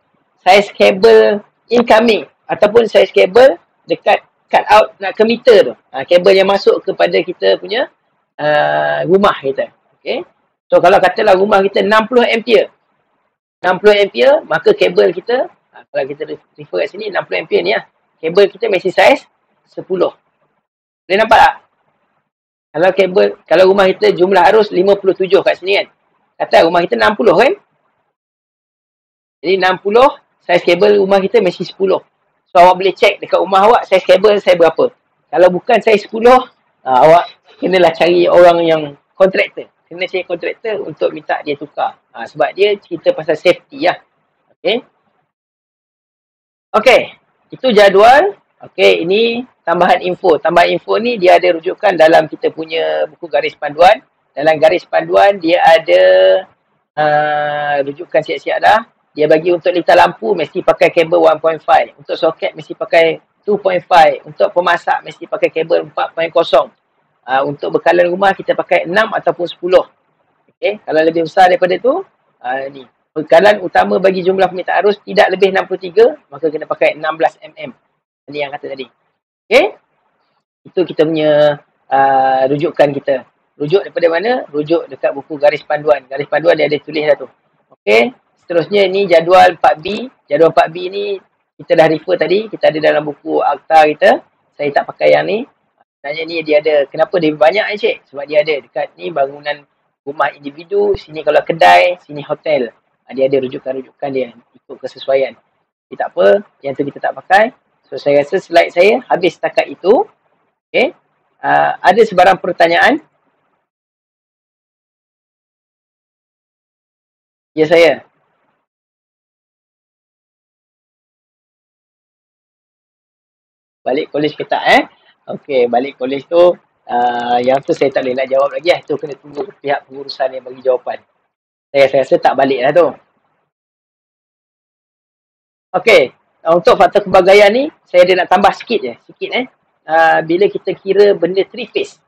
Saiz kabel incoming ataupun saiz kabel dekat cut out nak ke meter tu. Ha, kabel yang masuk kepada kita punya uh, rumah kita. Okay. So kalau katalah rumah kita 60 ampere. 60 ampere maka kabel kita ha, kalau kita refer kat sini 60 ampere ni lah. Kabel kita mesti size 10. Boleh nampak tak? Kalau kabel, kalau rumah kita jumlah arus 57 kat sini kan. Kata rumah kita 60 kan? Jadi 60, saiz kabel rumah kita mesti So awak boleh check dekat rumah awak Saya kabel saya berapa. Kalau bukan saya 10, uh, ah, awak kenalah cari orang yang kontraktor. Kena cari kontraktor untuk minta dia tukar. Uh, sebab dia cerita pasal safety lah. Okay. Okay. Itu jadual. Okay. Ini tambahan info. Tambahan info ni dia ada rujukan dalam kita punya buku garis panduan. Dalam garis panduan dia ada uh, rujukan siap-siap dah. Dia bagi untuk lita lampu mesti pakai kabel 1.5. Untuk soket mesti pakai 2.5. Untuk pemasak mesti pakai kabel 4.0. Uh, ah, untuk bekalan rumah kita pakai 6 ataupun 10. Okay. Kalau lebih besar daripada tu, uh, ni. Bekalan utama bagi jumlah pemita arus tidak lebih 63, maka kena pakai 16 mm. Ini yang kata tadi. Okay. Itu kita punya uh, rujukan kita. Rujuk daripada mana? Rujuk dekat buku garis panduan. Garis panduan dia ada tulis dah tu. Okay seterusnya ni jadual 4B. Jadual 4B ni kita dah refer tadi. Kita ada dalam buku akta kita. Saya tak pakai yang ni. Sebenarnya ni dia ada. Kenapa dia banyak ni cik? Sebab dia ada dekat ni bangunan rumah individu. Sini kalau kedai, sini hotel. Ha, dia ada rujukan-rujukan dia ikut kesesuaian. Tapi tak apa. Yang tu kita tak pakai. So saya rasa slide saya habis setakat itu. Okay. Uh, ha, ada sebarang pertanyaan? Ya saya. balik kolej ke tak eh. Okey, balik kolej tu uh, yang tu saya tak boleh nak jawab lagi lah. Tu kena tunggu pihak pengurusan yang bagi jawapan. Saya, eh, saya rasa tak balik lah tu. Okey, untuk faktor kebagaian ni, saya ada nak tambah sikit je. Sikit eh. Uh, bila kita kira benda three phase.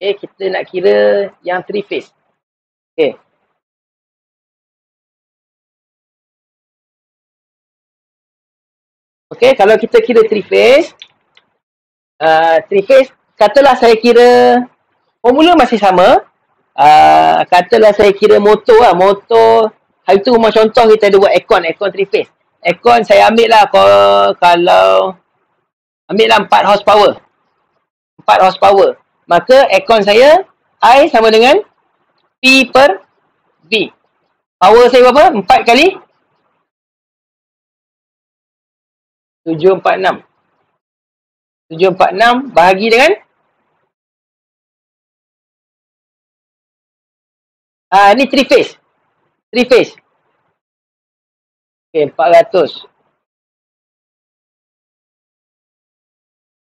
Okey, eh, kita nak kira yang three phase. Okey, Okay, kalau kita kira three phase, uh, three phase, katalah saya kira formula masih sama. Uh, katalah saya kira motor lah, motor. Hari tu rumah contoh kita ada buat aircon, aircon three phase. Aircon saya ambil lah kalau, ambil lah 4 horsepower. empat horsepower. Maka aircon saya, I sama dengan P per V. Power saya berapa? 4 kali Tujuh empat enam bahagi dengan Ah ni three phase. Three phase. Okey, empat ratus.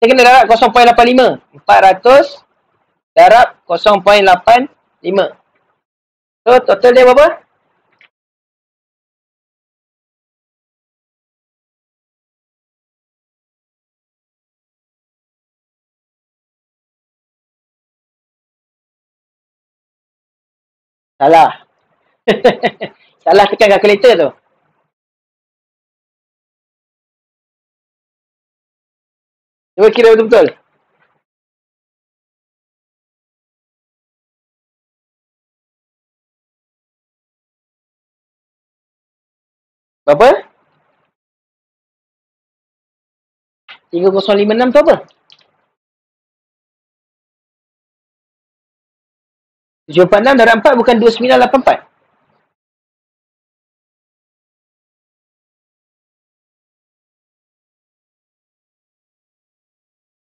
Saya kena darab 0.85. Empat ratus darab 0.85. So total dia berapa? Salah. [laughs] Salah tekan calculator tu. Cuba kira betul-betul. Berapa? 3056 tu apa? 7.46 darab 4 bukan 2.984.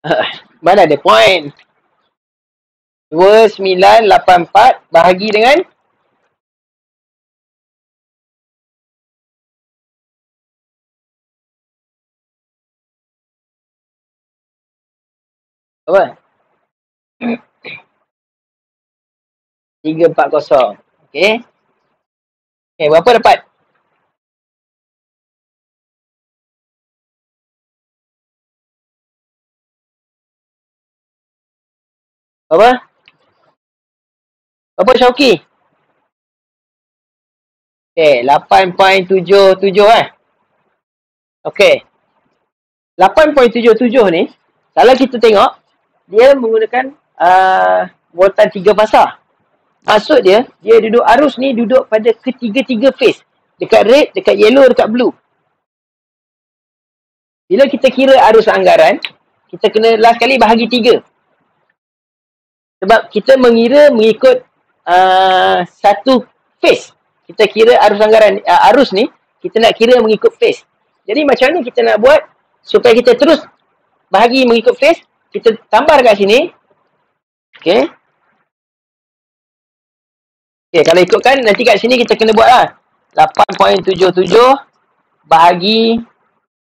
Uh, [laughs] mana ada point? 2984 bahagi dengan apa? Tiga empat kosong. Okay. Okay, berapa dapat? Apa? Apa Syauki? Okay, 8.77 eh. Okay. 8.77 ni, kalau kita tengok, dia menggunakan uh, ah, buatan tiga pasar. Maksud dia, dia duduk arus ni duduk pada ketiga-tiga face, Dekat red, dekat yellow, dekat blue. Bila kita kira arus anggaran, kita kena last kali bahagi tiga. Sebab kita mengira mengikut uh, satu face. Kita kira arus anggaran uh, arus ni, kita nak kira mengikut face. Jadi macam mana kita nak buat supaya kita terus bahagi mengikut face kita tambah kat sini. Okay. Okay, eh, kalau ikutkan nanti kat sini kita kena buat lah. 8.77 bahagi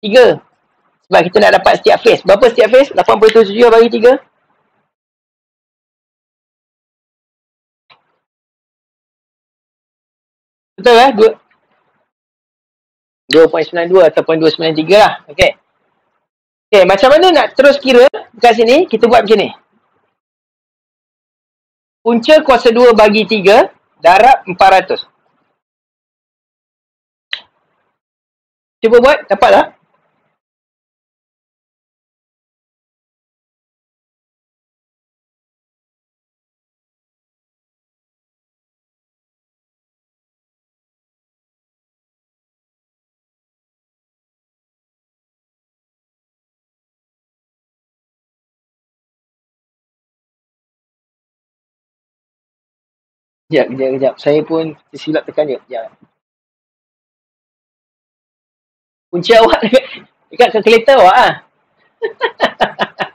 3. Sebab kita nak dapat setiap face. Berapa setiap phase? 8.77 bahagi 3. Betul lah. Eh? 2.92 ataupun 2.93 lah. Okay. Okay, macam mana nak terus kira kat sini? Kita buat macam ni. Punca kuasa 2 bagi darab 400 cuba buat dapat tak Ya, sekejap, sekejap. Saya pun tersilap tekan dia. Sekejap. Kunci awak dekat, dekat kereta awak ah. [laughs]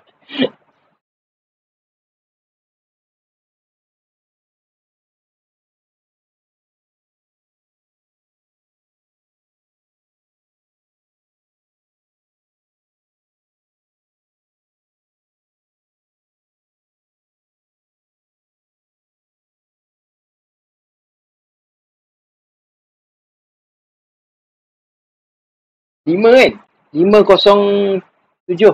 Lima kan? Lima kosong tujuh.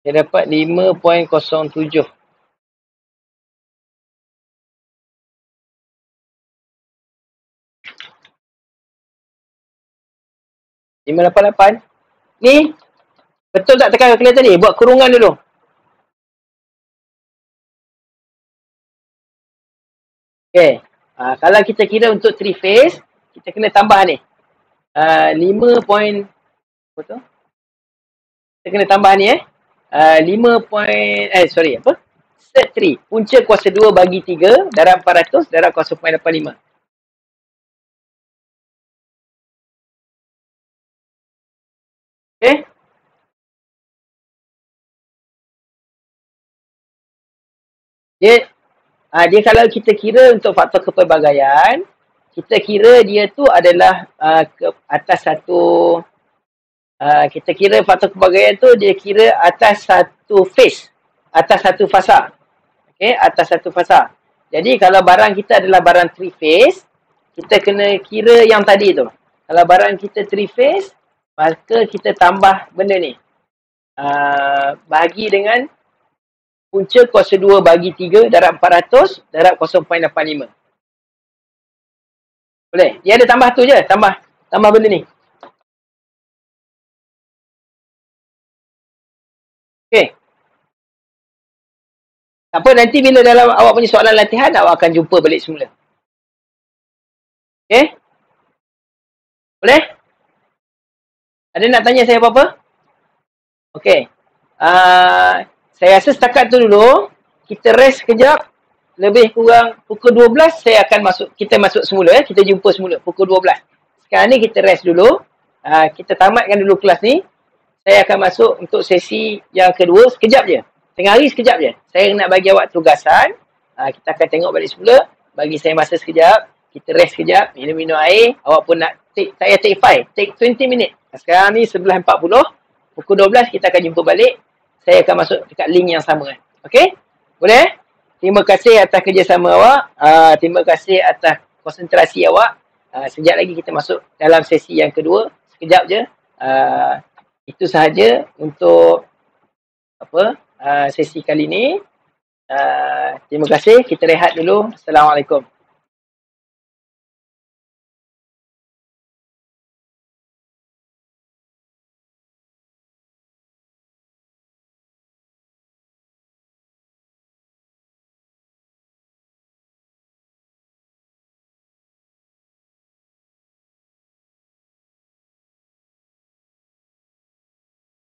Saya dapat lima poin kosong tujuh. Lima lapan lapan. Ni betul tak tekan kelihatan ni? Buat kurungan dulu. Okay. Uh, ah, kalau kita kira untuk three phase, kita kena tambah ni. Uh, ah, 5 point apa tu? Kita kena tambah ni eh. Uh, ah, 5 point eh sorry apa? Set 3. Punca kuasa 2 bagi 3 darab 400 darab kuasa 0.85. Okay. Dia, uh, dia kalau kita kira untuk faktor kepelbagaian, kita kira dia tu adalah uh, ke atas satu uh, kita kira faktor kebahagiaan tu dia kira atas satu phase atas satu fasa okey atas satu fasa jadi kalau barang kita adalah barang three phase kita kena kira yang tadi tu kalau barang kita three phase maka kita tambah benda ni uh, bagi dengan punca kuasa 2 bagi 3 darab 400 darab 0.85 boleh. Dia ada tambah tu je. Tambah. Tambah benda ni. Okay. Tak apa nanti bila dalam awak punya soalan latihan awak akan jumpa balik semula. Okay. Boleh? Ada nak tanya saya apa-apa? Okay. Uh, ah, saya rasa setakat tu dulu. Kita rest sekejap lebih kurang pukul 12 saya akan masuk kita masuk semula ya kita jumpa semula pukul 12 sekarang ni kita rest dulu ha, kita tamatkan dulu kelas ni saya akan masuk untuk sesi yang kedua sekejap je tengah hari sekejap je saya nak bagi awak tugasan ha, kita akan tengok balik semula bagi saya masa sekejap kita rest sekejap minum-minum air awak pun nak take saya take five take 20 minit sekarang ni 11.40 pukul 12 kita akan jumpa balik saya akan masuk dekat link yang sama kan eh. okay? boleh eh? terima kasih atas kerjasama awak. Uh, terima kasih atas konsentrasi awak. Uh, sekejap lagi kita masuk dalam sesi yang kedua. Sekejap je. Uh, itu sahaja untuk apa uh, sesi kali ini. Uh, terima kasih. Kita rehat dulu. Assalamualaikum.